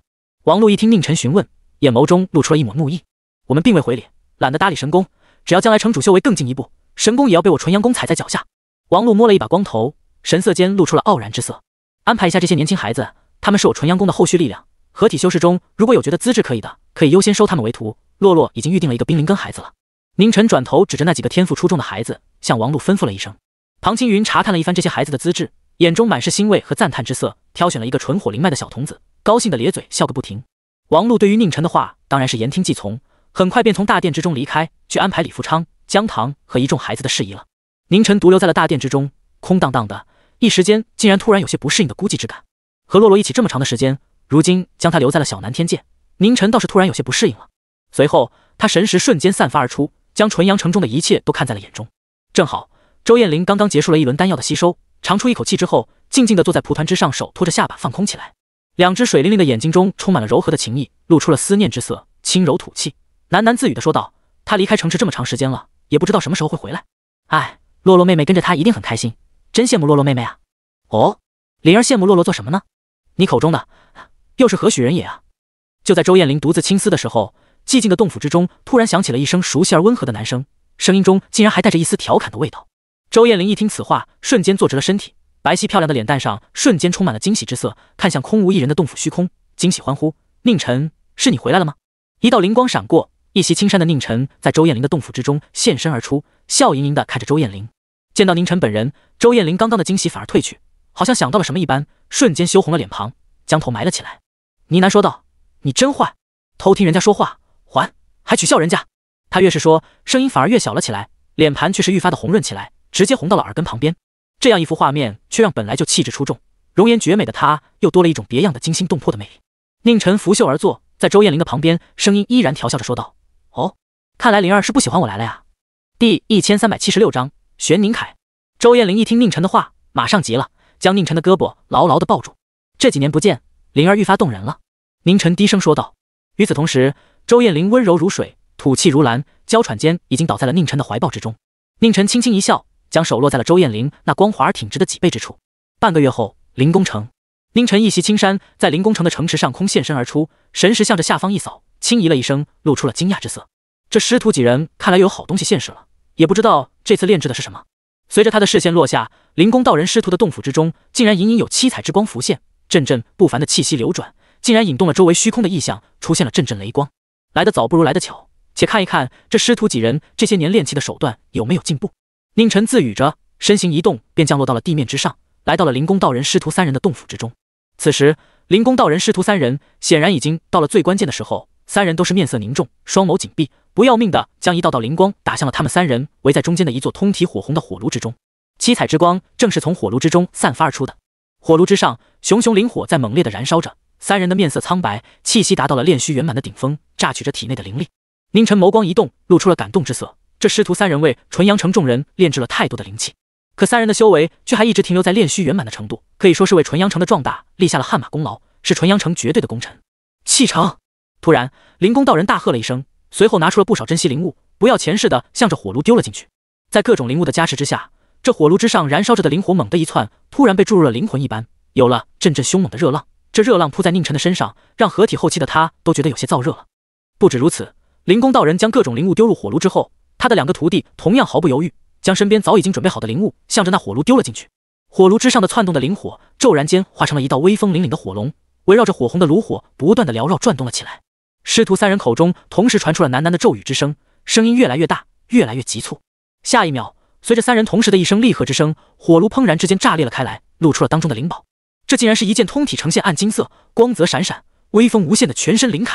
王璐一听宁晨询问，眼眸中露出了一抹怒意：“我们并未回礼，懒得搭理神功。只要将来城主修为更进一步。”神功也要被我纯阳功踩在脚下。王璐摸了一把光头，神色间露出了傲然之色。安排一下这些年轻孩子，他们是我纯阳宫的后续力量。合体修士中，如果有觉得资质可以的，可以优先收他们为徒。洛洛已经预定了一个冰灵根孩子了。宁晨转头指着那几个天赋出众的孩子，向王璐吩咐了一声。庞青云查看了一番这些孩子的资质，眼中满是欣慰和赞叹之色，挑选了一个纯火灵脉的小童子，高兴的咧嘴笑个不停。王璐对于宁晨的话当然是言听计从，很快便从大殿之中离开，去安排李富昌。江棠和一众孩子的事宜了，宁晨独留在了大殿之中，空荡荡的，一时间竟然突然有些不适应的孤寂之感。和洛洛一起这么长的时间，如今将他留在了小南天界，宁晨倒是突然有些不适应了。随后，他神识瞬间散发而出，将纯阳城中的一切都看在了眼中。正好，周艳玲刚刚结束了一轮丹药的吸收，长出一口气之后，静静的坐在蒲团之上，手托着下巴放空起来，两只水灵灵的眼睛中充满了柔和的情意，露出了思念之色，轻柔吐气，喃喃自语的说道：“他离开城池这么长时间了。”也不知道什么时候会回来，哎，洛洛妹妹跟着他一定很开心，真羡慕洛洛妹妹啊！哦，灵儿羡慕洛洛做什么呢？你口中的又是何许人也啊？就在周艳玲独自青思的时候，寂静的洞府之中突然响起了一声熟悉而温和的男声，声音中竟然还带着一丝调侃的味道。周艳玲一听此话，瞬间坐直了身体，白皙漂亮的脸蛋上瞬间充满了惊喜之色，看向空无一人的洞府虚空，惊喜欢呼：“宁晨，是你回来了吗？”一道灵光闪过。一袭青衫的宁晨在周艳玲的洞府之中现身而出，笑盈盈的看着周艳玲。见到宁晨本人，周艳玲刚刚的惊喜反而褪去，好像想到了什么一般，瞬间羞红了脸庞，将头埋了起来，呢喃说道：“你真坏，偷听人家说话，还还取笑人家。”他越是说，声音反而越小了起来，脸盘却是愈发的红润起来，直接红到了耳根旁边。这样一幅画面却让本来就气质出众、容颜绝美的她又多了一种别样的惊心动魄的魅力。宁晨拂袖而坐在周艳玲的旁边，声音依然调笑着说道。哦，看来灵儿是不喜欢我来了呀。第一千三百七十六章玄宁凯。周艳玲一听宁晨的话，马上急了，将宁晨的胳膊牢牢的抱住。这几年不见，灵儿愈发动人了。宁晨低声说道。与此同时，周艳玲温柔如水，吐气如兰，娇喘间已经倒在了宁晨的怀抱之中。宁晨轻轻一笑，将手落在了周艳玲那光滑而挺直的脊背之处。半个月后，灵宫城。宁晨一袭青衫，在灵宫城的城池上空现身而出，神识向着下方一扫。轻咦了一声，露出了惊讶之色。这师徒几人看来又有好东西现世了，也不知道这次炼制的是什么。随着他的视线落下，灵公道人师徒的洞府之中，竟然隐隐有七彩之光浮现，阵阵不凡的气息流转，竟然引动了周围虚空的异象，出现了阵阵雷光。来得早不如来得巧，且看一看这师徒几人这些年练气的手段有没有进步。宁晨自语着，身形一动，便降落到了地面之上，来到了灵公道人师徒三人的洞府之中。此时，灵公道人师徒三人显然已经到了最关键的时候。三人都是面色凝重，双眸紧闭，不要命的将一道道灵光打向了他们三人围在中间的一座通体火红的火炉之中。七彩之光正是从火炉之中散发而出的。火炉之上，熊熊灵火在猛烈的燃烧着。三人的面色苍白，气息达到了炼虚圆满的顶峰，榨取着体内的灵力。宁晨眸光一动，露出了感动之色。这师徒三人为纯阳城众人炼制了太多的灵气，可三人的修为却还一直停留在炼虚圆满的程度，可以说是为纯阳城的壮大立下了汗马功劳，是纯阳城绝对的功臣。气城，突然，灵公道人大喝了一声，随后拿出了不少珍稀灵物，不要钱似的向着火炉丢了进去。在各种灵物的加持之下，这火炉之上燃烧着的灵火猛地一窜，突然被注入了灵魂一般，有了阵阵凶猛的热浪。这热浪扑在宁晨的身上，让合体后期的他都觉得有些燥热了。不止如此，灵公道人将各种灵物丢入火炉之后，他的两个徒弟同样毫不犹豫，将身边早已经准备好的灵物向着那火炉丢了进去。火炉之上的窜动的灵火骤然间化成了一道威风凛凛的火龙，围绕着火红的炉火不断的缭绕转动了起来。师徒三人口中同时传出了喃喃的咒语之声，声音越来越大，越来越急促。下一秒，随着三人同时的一声厉喝之声，火炉砰然之间炸裂了开来，露出了当中的灵宝。这竟然是一件通体呈现暗金色、光泽闪闪、威风无限的全身灵铠。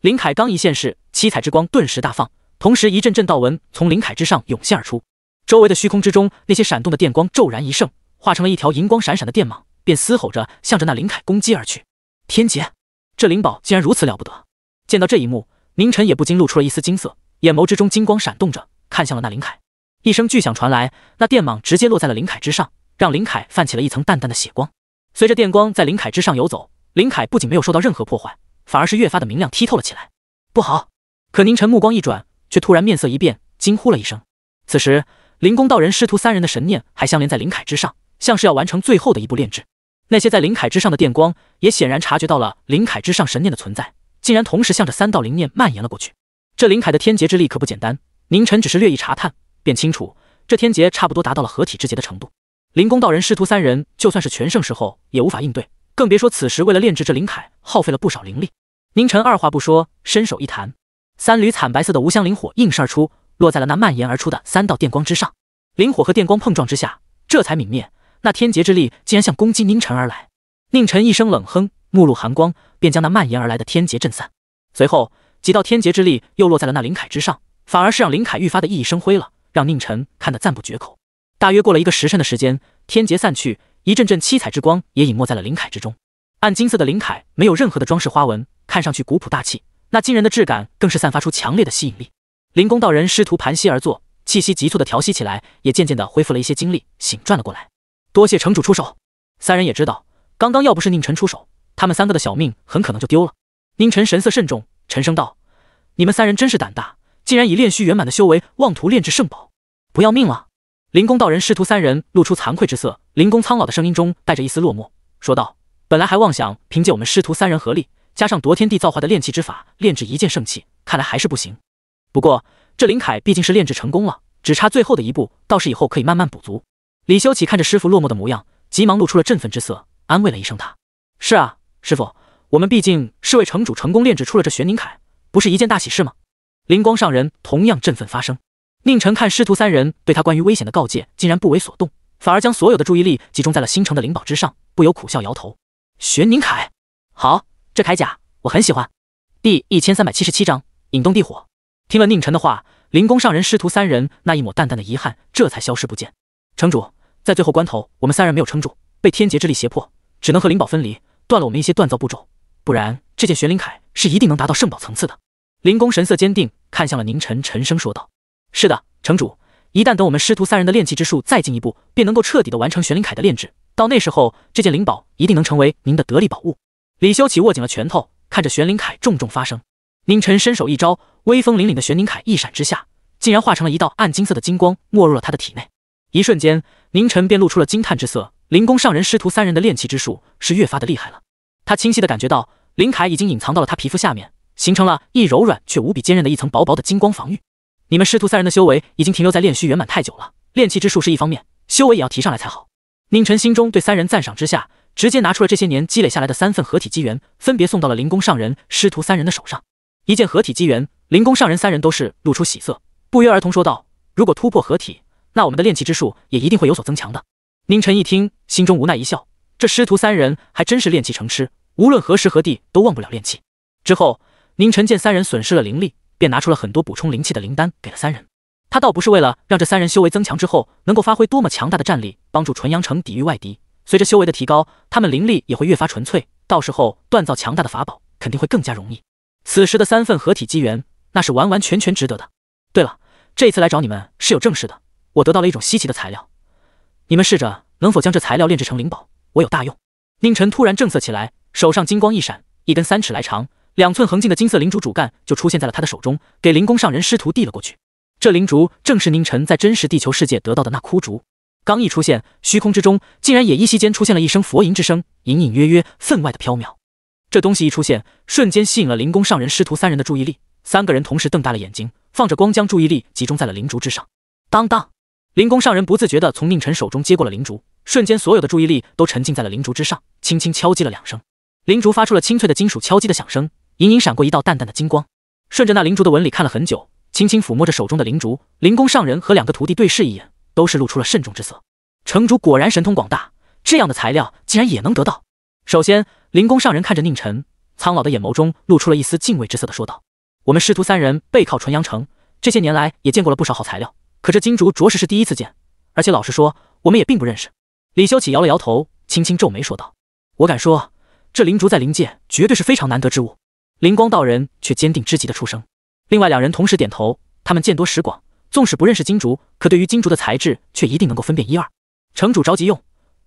灵铠刚一现世，七彩之光顿时大放，同时一阵阵道纹从灵铠之上涌现而出。周围的虚空之中，那些闪动的电光骤然一盛，化成了一条银光闪闪的电蟒，便嘶吼着向着那灵铠攻击而去。天劫！这灵宝竟然如此了不得！见到这一幕，宁晨也不禁露出了一丝金色，眼眸之中金光闪动着，看向了那林凯。一声巨响传来，那电蟒直接落在了林凯之上，让林凯泛起了一层淡淡的血光。随着电光在林凯之上游走，林凯不仅没有受到任何破坏，反而是越发的明亮剔透了起来。不好！可宁晨目光一转，却突然面色一变，惊呼了一声。此时，灵公道人师徒三人的神念还相连在林凯之上，像是要完成最后的一步炼制。那些在林凯之上的电光，也显然察觉到了林凯之上神念的存在。竟然同时向着三道灵念蔓延了过去。这林凯的天劫之力可不简单，宁晨只是略一查探，便清楚这天劫差不多达到了合体之劫的程度。灵公道人师徒三人就算是全盛时候也无法应对，更别说此时为了炼制这灵凯耗费了不少灵力。宁晨二话不说，伸手一弹，三缕惨白色的无香灵火应声而出，落在了那蔓延而出的三道电光之上。灵火和电光碰撞之下，这才泯灭。那天劫之力竟然向攻击宁晨而来，宁晨一声冷哼。目露寒光，便将那蔓延而来的天劫震散。随后，几道天劫之力又落在了那灵铠之上，反而是让灵铠愈发的熠熠生辉了，让宁晨看得赞不绝口。大约过了一个时辰的时间，天劫散去，一阵阵七彩之光也隐没在了灵铠之中。暗金色的灵铠没有任何的装饰花纹，看上去古朴大气，那惊人的质感更是散发出强烈的吸引力。灵公道人师徒盘膝而坐，气息急促的调息起来，也渐渐的恢复了一些精力，醒转了过来。多谢城主出手，三人也知道，刚刚要不是宁晨出手。他们三个的小命很可能就丢了。宁晨神色慎重，沉声道：“你们三人真是胆大，竟然以炼虚圆满的修为妄图炼制圣宝，不要命了！”灵公道人师徒三人露出惭愧之色。灵公苍老的声音中带着一丝落寞，说道：“本来还妄想凭借我们师徒三人合力，加上夺天地造化的炼器之法，炼制一件圣器，看来还是不行。不过这灵铠毕竟是炼制成功了，只差最后的一步，倒是以后可以慢慢补足。”李修启看着师傅落寞的模样，急忙露出了振奋之色，安慰了一声：“他是啊。”师傅，我们毕竟是为城主成功炼制出了这玄宁铠，不是一件大喜事吗？灵光上人同样振奋发声。宁晨看师徒三人对他关于危险的告诫竟然不为所动，反而将所有的注意力集中在了新城的灵宝之上，不由苦笑摇头。玄宁铠，好，这铠甲我很喜欢。第一千三百七十七章引动地火。听了宁晨的话，灵光上人师徒三人那一抹淡淡的遗憾这才消失不见。城主，在最后关头，我们三人没有撑住，被天劫之力胁迫，只能和灵宝分离。断了我们一些锻造步骤，不然这件玄灵铠是一定能达到圣宝层次的。灵公神色坚定，看向了宁晨，沉声说道：“是的，城主，一旦等我们师徒三人的炼器之术再进一步，便能够彻底的完成玄灵铠的炼制。到那时候，这件灵宝一定能成为您的得力宝物。”李修齐握紧了拳头，看着玄灵铠，重重发声。宁晨伸手一招，威风凛凛的玄灵铠一闪之下，竟然化成了一道暗金色的金光，没入了他的体内。一瞬间，宁晨便露出了惊叹之色。灵宫上人师徒三人的炼气之术是越发的厉害了。他清晰的感觉到，林凯已经隐藏到了他皮肤下面，形成了一柔软却无比坚韧的一层薄薄的金光防御。你们师徒三人的修为已经停留在炼虚圆满太久了，炼气之术是一方面，修为也要提上来才好。宁晨心中对三人赞赏之下，直接拿出了这些年积累下来的三份合体机缘，分别送到了灵宫上人师徒三人的手上。一件合体机缘，灵宫上人三人都是露出喜色，不约而同说道：“如果突破合体，那我们的炼气之术也一定会有所增强的。”宁晨一听，心中无奈一笑，这师徒三人还真是炼气成痴，无论何时何地都忘不了炼气。之后，宁晨见三人损失了灵力，便拿出了很多补充灵气的灵丹给了三人。他倒不是为了让这三人修为增强之后能够发挥多么强大的战力，帮助纯阳城抵御外敌。随着修为的提高，他们灵力也会越发纯粹，到时候锻造强大的法宝肯定会更加容易。此时的三份合体机缘，那是完完全全值得的。对了，这次来找你们是有正事的，我得到了一种稀奇的材料。你们试着能否将这材料炼制成灵宝，我有大用。宁晨突然正色起来，手上金光一闪，一根三尺来长、两寸横径的金色灵竹主干就出现在了他的手中，给灵宫上人师徒递了过去。这灵竹正是宁晨在真实地球世界得到的那枯竹。刚一出现，虚空之中竟然也依稀间出现了一声佛音之声，隐隐约约，分外的飘渺。这东西一出现，瞬间吸引了灵宫上人师徒三人的注意力，三个人同时瞪大了眼睛，放着光将注意力集中在了灵竹之上。当当。灵宫上人不自觉地从宁晨手中接过了灵竹，瞬间所有的注意力都沉浸在了灵竹之上，轻轻敲击了两声，灵竹发出了清脆的金属敲击的响声，隐隐闪过一道淡淡的金光。顺着那灵竹的纹理看了很久，轻轻抚摸着手中的灵竹，灵宫上人和两个徒弟对视一眼，都是露出了慎重之色。城主果然神通广大，这样的材料竟然也能得到。首先，灵宫上人看着宁晨苍老的眼眸中露出了一丝敬畏之色的说道：“我们师徒三人背靠纯阳城，这些年来也见过了不少好材料。”可这金竹着实是第一次见，而且老实说，我们也并不认识。李修启摇了摇头，轻轻皱眉说道：“我敢说，这灵竹在灵界绝对是非常难得之物。”灵光道人却坚定之极的出声，另外两人同时点头。他们见多识广，纵使不认识金竹，可对于金竹的材质却一定能够分辨一二。城主着急用，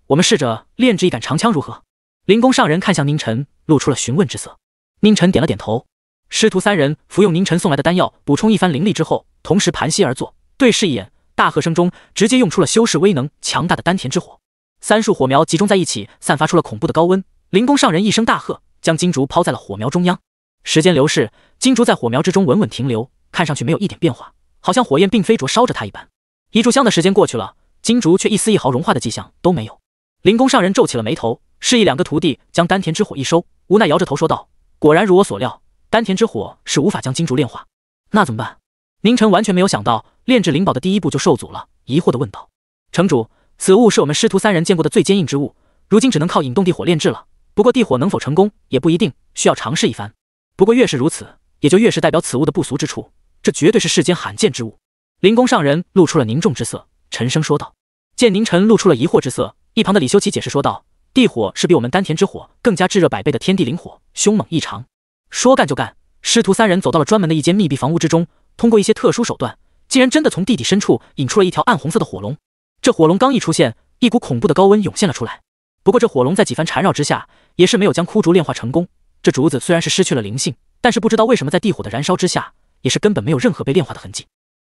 我们试着炼制一杆长枪如何？灵宫上人看向宁晨，露出了询问之色。宁晨点了点头。师徒三人服用宁晨送来的丹药，补充一番灵力之后，同时盘膝而坐。对视一眼，大喝声中，直接用出了修士威能强大的丹田之火，三束火苗集中在一起，散发出了恐怖的高温。灵宫上人一声大喝，将金竹抛在了火苗中央。时间流逝，金竹在火苗之中稳稳停留，看上去没有一点变化，好像火焰并非灼烧着它一般。一炷香的时间过去了，金竹却一丝一毫融化的迹象都没有。灵宫上人皱起了眉头，示意两个徒弟将丹田之火一收，无奈摇着头说道：“果然如我所料，丹田之火是无法将金竹炼化。那怎么办？”宁晨完全没有想到炼制灵宝的第一步就受阻了，疑惑的问道：“城主，此物是我们师徒三人见过的最坚硬之物，如今只能靠引动地火炼制了。不过地火能否成功也不一定，需要尝试一番。不过越是如此，也就越是代表此物的不俗之处。这绝对是世间罕见之物。”灵宫上人露出了凝重之色，沉声说道。见宁晨露出了疑惑之色，一旁的李修齐解释说道：“地火是比我们丹田之火更加炙热百倍的天地灵火，凶猛异常。”说干就干，师徒三人走到了专门的一间密闭房屋之中。通过一些特殊手段，竟然真的从地底深处引出了一条暗红色的火龙。这火龙刚一出现，一股恐怖的高温涌现了出来。不过这火龙在几番缠绕之下，也是没有将枯竹炼化成功。这竹子虽然是失去了灵性，但是不知道为什么，在地火的燃烧之下，也是根本没有任何被炼化的痕迹。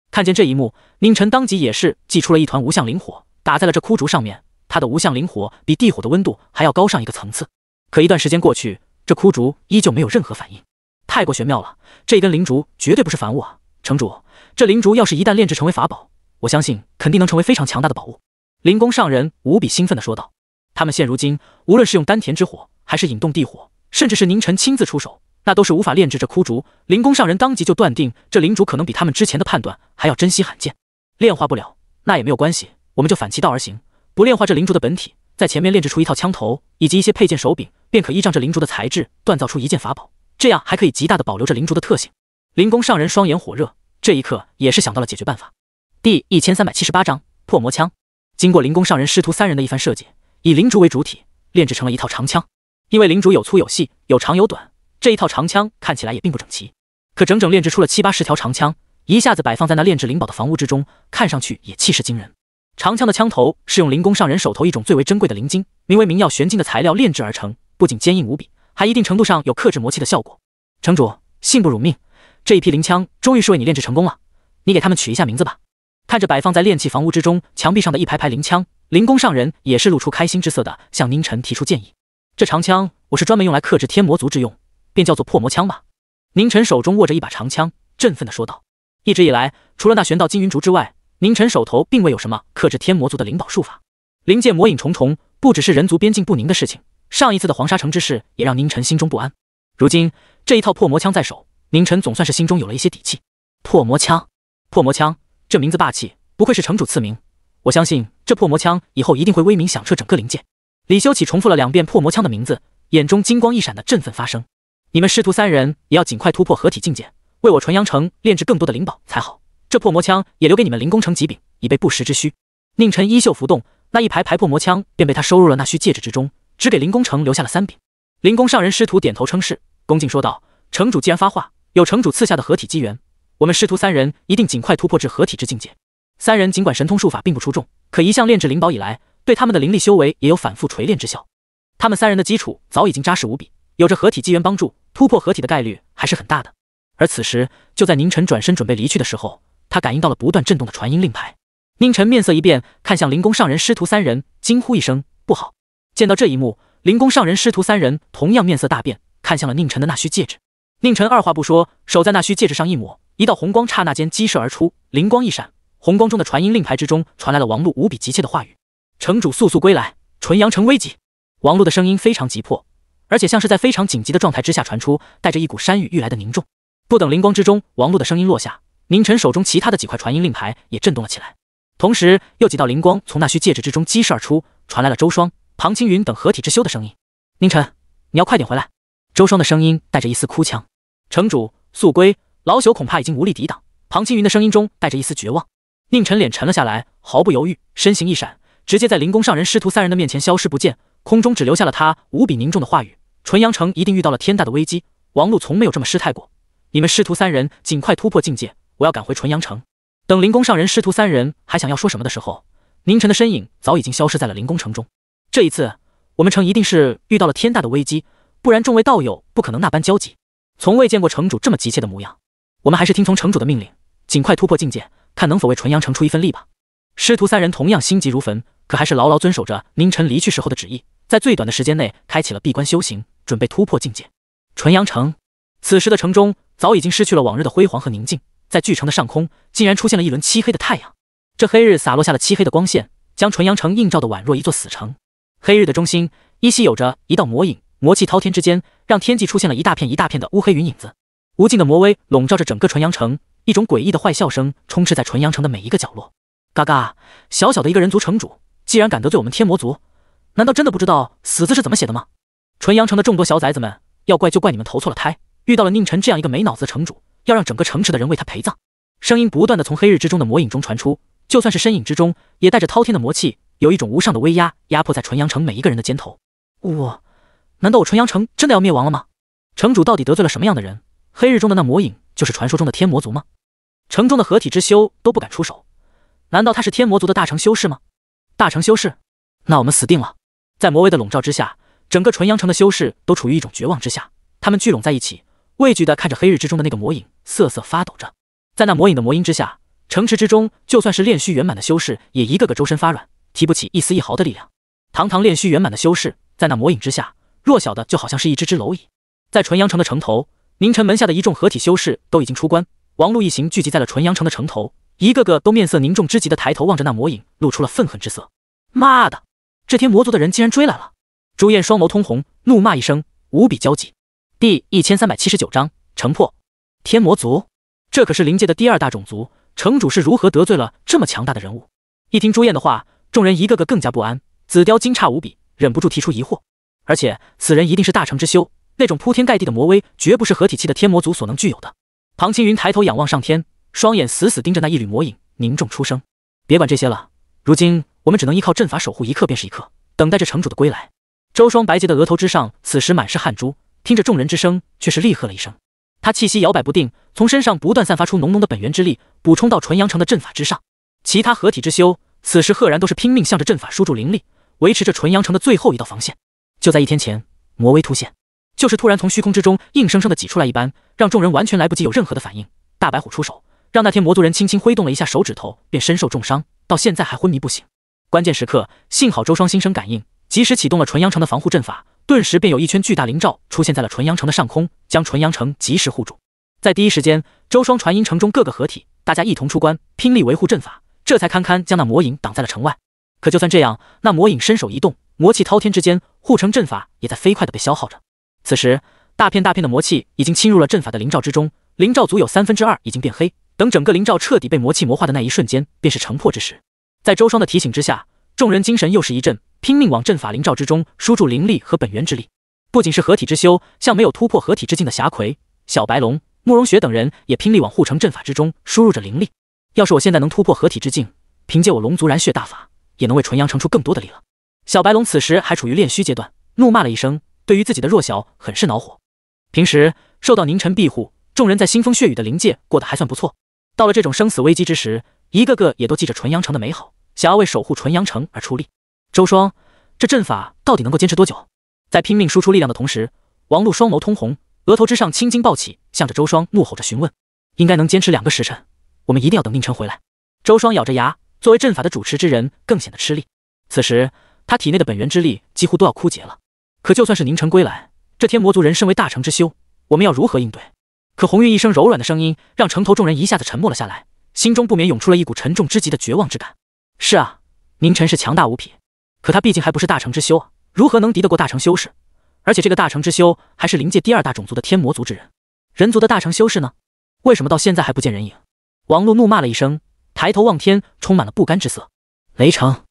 看见这一幕，宁晨当即也是祭出了一团无相灵火，打在了这枯竹上面。他的无相灵火比地火的温度还要高上一个层次。可一段时间过去，这枯竹依旧没有任何反应。太过玄妙了，这一根灵竹绝对不是凡物啊！城主，这灵竹要是一旦炼制成为法宝，我相信肯定能成为非常强大的宝物。灵宫上人无比兴奋地说道。他们现如今无论是用丹田之火，还是引动地火，甚至是宁晨亲自出手，那都是无法炼制这枯竹。灵宫上人当即就断定，这灵竹可能比他们之前的判断还要珍惜罕见。炼化不了，那也没有关系，我们就反其道而行，不炼化这灵竹的本体，在前面炼制出一套枪头以及一些配件手柄，便可依仗这灵竹的材质锻造出一件法宝，这样还可以极大的保留着灵竹的特性。灵宫上人双眼火热，这一刻也是想到了解决办法。第一千三百七十八章破魔枪。经过灵宫上人师徒三人的一番设计，以灵竹为主体，炼制成了一套长枪。因为灵竹有粗有细，有长有短，这一套长枪看起来也并不整齐。可整整炼制出了七八十条长枪，一下子摆放在那炼制灵宝的房屋之中，看上去也气势惊人。长枪的枪头是用灵宫上人手头一种最为珍贵的灵晶，名为明耀玄晶的材料炼制而成，不仅坚硬无比，还一定程度上有克制魔气的效果。城主，幸不辱命。这一批灵枪终于是为你炼制成功了，你给他们取一下名字吧。看着摆放在炼器房屋之中墙壁上的一排排灵枪，灵宫上人也是露出开心之色的向宁晨提出建议：“这长枪我是专门用来克制天魔族之用，便叫做破魔枪吧。”宁晨手中握着一把长枪，振奋的说道：“一直以来，除了那玄道金云竹之外，宁晨手头并未有什么克制天魔族的灵宝术法。灵界魔影重重，不只是人族边境不宁的事情，上一次的黄沙城之事也让宁晨心中不安。如今这一套破魔枪在手。”宁晨总算是心中有了一些底气。破魔枪，破魔枪，这名字霸气，不愧是城主赐名。我相信这破魔枪以后一定会威名响彻整个灵界。李修启重复了两遍破魔枪的名字，眼中金光一闪的振奋发声：“你们师徒三人也要尽快突破合体境界，为我纯阳城炼制更多的灵宝才好。这破魔枪也留给你们灵工城几柄，以备不时之需。”宁晨衣袖浮动，那一排排破魔枪便被他收入了那虚戒指之中，只给灵工城留下了三柄。灵工上人师徒点头称是，恭敬说道：“城主既然发话。”有城主赐下的合体机缘，我们师徒三人一定尽快突破至合体之境界。三人尽管神通术法并不出众，可一向炼制灵宝以来，对他们的灵力修为也有反复锤炼之效。他们三人的基础早已经扎实无比，有着合体机缘帮助，突破合体的概率还是很大的。而此时，就在宁晨转身准备离去的时候，他感应到了不断震动的传音令牌。宁晨面色一变，看向灵宫上人师徒三人，惊呼一声：“不好！”见到这一幕，灵宫上人师徒三人同样面色大变，看向了宁晨的那虚戒指。宁晨二话不说，手在那虚戒指上一抹，一道红光刹那间激射而出，灵光一闪，红光中的传音令牌之中传来了王璐无比急切的话语：“城主速速归来，纯阳城危急！”王璐的声音非常急迫，而且像是在非常紧急的状态之下传出，带着一股山雨欲来的凝重。不等灵光之中，王璐的声音落下，宁晨手中其他的几块传音令牌也震动了起来，同时又几道灵光从那虚戒指之中激射而出，传来了周双、庞青云等合体之修的声音：“宁晨，你要快点回来！”周双的声音带着一丝哭腔。城主速归，老朽恐怕已经无力抵挡。庞青云的声音中带着一丝绝望。宁晨脸沉了下来，毫不犹豫，身形一闪，直接在灵宫上人师徒三人的面前消失不见，空中只留下了他无比凝重的话语：“纯阳城一定遇到了天大的危机。”王路从没有这么失态过。你们师徒三人尽快突破境界，我要赶回纯阳城。等灵宫上人师徒三人还想要说什么的时候，宁晨的身影早已经消失在了灵宫城中。这一次，我们城一定是遇到了天大的危机，不然众位道友不可能那般焦急。从未见过城主这么急切的模样，我们还是听从城主的命令，尽快突破境界，看能否为纯阳城出一份力吧。师徒三人同样心急如焚，可还是牢牢遵守着宁晨离去时候的旨意，在最短的时间内开启了闭关修行，准备突破境界。纯阳城，此时的城中早已经失去了往日的辉煌和宁静，在巨城的上空竟然出现了一轮漆黑的太阳，这黑日洒落下了漆黑的光线，将纯阳城映照的宛若一座死城。黑日的中心依稀有着一道魔影。魔气滔天之间，让天际出现了一大片一大片的乌黑云影子，无尽的魔威笼罩着整个纯阳城，一种诡异的坏笑声充斥在纯阳城的每一个角落。嘎嘎！小小的一个人族城主，竟然敢得罪我们天魔族，难道真的不知道死字是怎么写的吗？纯阳城的众多小崽子们，要怪就怪你们投错了胎，遇到了宁晨这样一个没脑子的城主，要让整个城池的人为他陪葬！声音不断的从黑日之中的魔影中传出，就算是身影之中，也带着滔天的魔气，有一种无上的威压压迫在纯阳城每一个人的肩头。我。难道我纯阳城真的要灭亡了吗？城主到底得罪了什么样的人？黑日中的那魔影就是传说中的天魔族吗？城中的合体之修都不敢出手，难道他是天魔族的大成修士吗？大成修士，那我们死定了！在魔威的笼罩之下，整个纯阳城的修士都处于一种绝望之下，他们聚拢在一起，畏惧地看着黑日之中的那个魔影，瑟瑟发抖着。在那魔影的魔音之下，城池之中就算是炼虚圆满的修士也一个个周身发软，提不起一丝一毫的力量。堂堂炼虚圆满的修士，在那魔影之下。弱小的就好像是一只只蝼蚁。在纯阳城的城头，宁晨门下的一众合体修士都已经出关。王璐一行聚集在了纯阳城的城头，一个个都面色凝重之极的抬头望着那魔影，露出了愤恨之色。妈的，这天魔族的人竟然追来了！朱厌双眸通红，怒骂一声，无比焦急。第一千三百七十九章城破。天魔族，这可是灵界的第二大种族。城主是如何得罪了这么强大的人物？一听朱厌的话，众人一个个更加不安。紫雕惊诧无比，忍不住提出疑惑。而且此人一定是大成之修，那种铺天盖地的魔威，绝不是合体期的天魔族所能具有的。庞青云抬头仰望上天，双眼死死盯着那一缕魔影，凝重出声：“别管这些了，如今我们只能依靠阵法守护，一刻便是一刻，等待着城主的归来。”周双白洁的额头之上，此时满是汗珠，听着众人之声，却是厉喝了一声。他气息摇摆不定，从身上不断散发出浓浓的本源之力，补充到纯阳城的阵法之上。其他合体之修此时赫然都是拼命向着阵法输注灵力，维持着纯阳城的最后一道防线。就在一天前，魔威突现，就是突然从虚空之中硬生生的挤出来一般，让众人完全来不及有任何的反应。大白虎出手，让那天魔族人轻轻挥动了一下手指头，便身受重伤，到现在还昏迷不醒。关键时刻，幸好周双心生感应，及时启动了纯阳城的防护阵法，顿时便有一圈巨大灵罩出现在了纯阳城的上空，将纯阳城及时护住。在第一时间，周双传音城中各个合体，大家一同出关，拼力维护阵法，这才堪堪将那魔影挡在了城外。可就算这样，那魔影伸手一动。魔气滔天之间，护城阵法也在飞快的被消耗着。此时，大片大片的魔气已经侵入了阵法的灵罩之中，灵罩足有三分之二已经变黑。等整个灵罩彻底被魔气魔化的那一瞬间，便是城破之时。在周双的提醒之下，众人精神又是一振，拼命往阵法灵罩之中输入灵力和本源之力。不仅是合体之修，像没有突破合体之境的侠魁、小白龙、慕容雪等人，也拼力往护城阵法之中输入着灵力。要是我现在能突破合体之境，凭借我龙族燃血大法，也能为纯阳城出更多的力了。小白龙此时还处于炼虚阶段，怒骂了一声，对于自己的弱小很是恼火。平时受到宁晨庇护，众人在腥风血雨的灵界过得还算不错。到了这种生死危机之时，一个个也都记着纯阳城的美好，想要为守护纯阳城而出力。周双，这阵法到底能够坚持多久？在拼命输出力量的同时，王璐双眸通红，额头之上青筋暴起，向着周双怒吼着询问：“应该能坚持两个时辰，我们一定要等宁晨回来。”周双咬着牙，作为阵法的主持之人，更显得吃力。此时。他体内的本源之力几乎都要枯竭了，可就算是凝晨归来，这天魔族人身为大成之修，我们要如何应对？可红玉一声柔软的声音，让城头众人一下子沉默了下来，心中不免涌出了一股沉重之极的绝望之感。是啊，凝晨是强大无匹，可他毕竟还不是大成之修啊，如何能敌得过大成修士？而且这个大成之修还是灵界第二大种族的天魔族之人，人族的大成修士呢？为什么到现在还不见人影？王璐怒骂了一声，抬头望天，充满了不甘之色。雷城。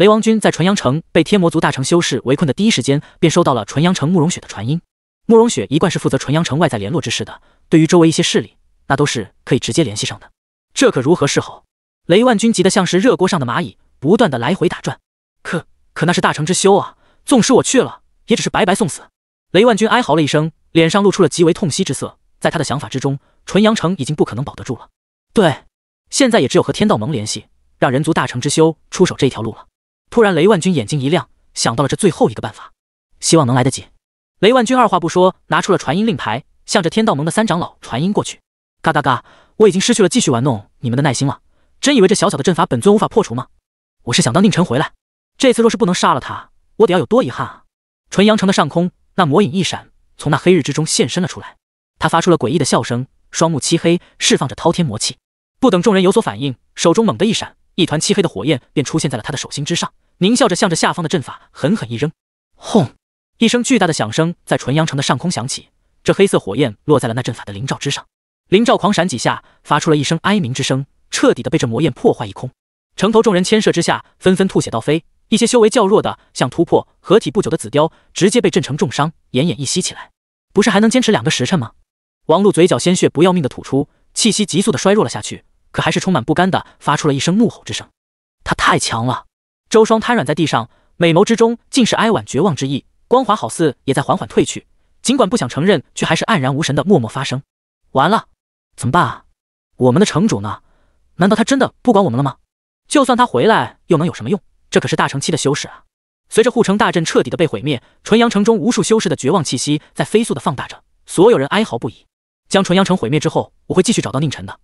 雷王军在纯阳城被天魔族大成修士围困的第一时间，便收到了纯阳城慕容雪的传音。慕容雪一贯是负责纯阳城外在联络之事的，对于周围一些势力，那都是可以直接联系上的。这可如何是好？雷万军急得像是热锅上的蚂蚁，不断的来回打转。可可那是大成之修啊，纵使我去了，也只是白白送死。雷万军哀嚎了一声，脸上露出了极为痛惜之色。在他的想法之中，纯阳城已经不可能保得住了。对，现在也只有和天道盟联系，让人族大成之修出手这一条路了。突然，雷万军眼睛一亮，想到了这最后一个办法，希望能来得及。雷万军二话不说，拿出了传音令牌，向着天道盟的三长老传音过去。嘎嘎嘎！我已经失去了继续玩弄你们的耐心了，真以为这小小的阵法本尊无法破除吗？我是想当宁晨回来，这次若是不能杀了他，我得要有多遗憾啊！纯阳城的上空，那魔影一闪，从那黑日之中现身了出来。他发出了诡异的笑声，双目漆黑，释放着滔天魔气。不等众人有所反应，手中猛地一闪。一团漆黑的火焰便出现在了他的手心之上，狞笑着向着下方的阵法狠狠一扔。轰！一声巨大的响声在纯阳城的上空响起，这黑色火焰落在了那阵法的灵罩之上，灵罩狂闪几下，发出了一声哀鸣之声，彻底的被这魔焰破坏一空。城头众人牵涉之下，纷纷吐血倒飞，一些修为较弱的，像突破合体不久的紫貂，直接被震成重伤，奄奄一息起来。不是还能坚持两个时辰吗？王璐嘴角鲜血不要命的吐出，气息急速的衰弱了下去。可还是充满不甘的，发出了一声怒吼之声。他太强了。周双瘫软在地上，美眸之中尽是哀婉绝望之意，光华好似也在缓缓褪去。尽管不想承认，却还是黯然无神的默默发声。完了，怎么办啊？我们的城主呢？难道他真的不管我们了吗？就算他回来，又能有什么用？这可是大成期的修士啊！随着护城大阵彻底的被毁灭，纯阳城中无数修士的绝望气息在飞速的放大着，所有人哀嚎不已。将纯阳城毁灭之后，我会继续找到宁晨的。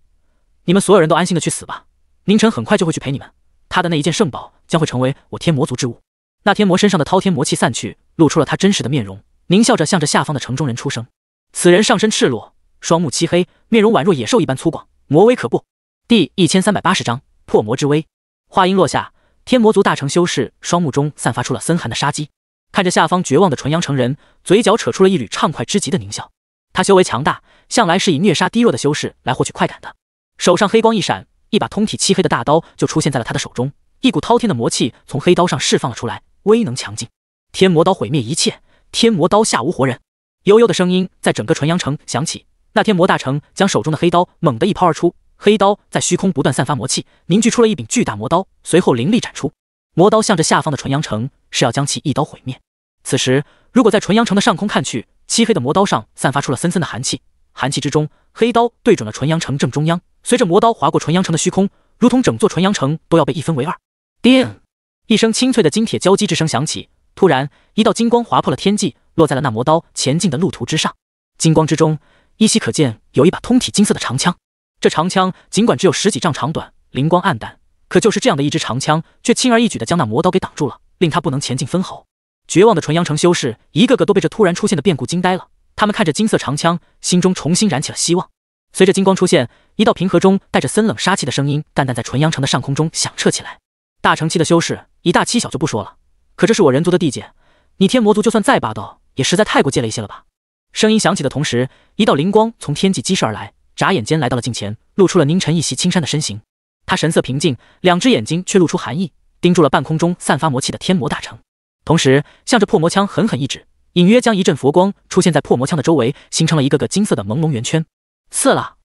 你们所有人都安心的去死吧！宁晨很快就会去陪你们，他的那一件圣宝将会成为我天魔族之物。那天魔身上的滔天魔气散去，露出了他真实的面容，狞笑着向着下方的城中人出声。此人上身赤裸，双目漆黑，面容宛若野兽一般粗犷，魔威可怖。第一千三百八十章破魔之威。话音落下，天魔族大成修士双目中散发出了森寒的杀机，看着下方绝望的纯阳成人，嘴角扯出了一缕畅快之极的狞笑。他修为强大，向来是以虐杀低弱的修士来获取快感的。手上黑光一闪，一把通体漆黑的大刀就出现在了他的手中。一股滔天的魔气从黑刀上释放了出来，威能强劲。天魔刀毁灭一切，天魔刀下无活人。悠悠的声音在整个纯阳城响起。那天魔大成将手中的黑刀猛地一抛而出，黑刀在虚空不断散发魔气，凝聚出了一柄巨大魔刀，随后凌力斩出，魔刀向着下方的纯阳城是要将其一刀毁灭。此时，如果在纯阳城的上空看去，漆黑的魔刀上散发出了森森的寒气，寒气之中，黑刀对准了纯阳城正中央。随着魔刀划过纯阳城的虚空，如同整座纯阳城都要被一分为二。叮！一声清脆的金铁交击之声响起，突然一道金光划破了天际，落在了那魔刀前进的路途之上。金光之中，依稀可见有一把通体金色的长枪。这长枪尽管只有十几丈长短，灵光暗淡，可就是这样的一支长枪，却轻而易举的将那魔刀给挡住了，令他不能前进分毫。绝望的纯阳城修士一个个都被这突然出现的变故惊呆了，他们看着金色长枪，心中重新燃起了希望。随着金光出现，一道平和中带着森冷杀气的声音淡淡在纯阳城的上空中响彻起来。大成期的修士以大欺小就不说了，可这是我人族的地界，你天魔族就算再霸道，也实在太过界了一些了吧？声音响起的同时，一道灵光从天际激射而来，眨眼间来到了近前，露出了宁晨一袭青衫的身形。他神色平静，两只眼睛却露出寒意，盯住了半空中散发魔气的天魔大成，同时向着破魔枪狠狠一指，隐约将一阵佛光出现在破魔枪的周围，形成了一个个金色的朦胧圆圈。刺了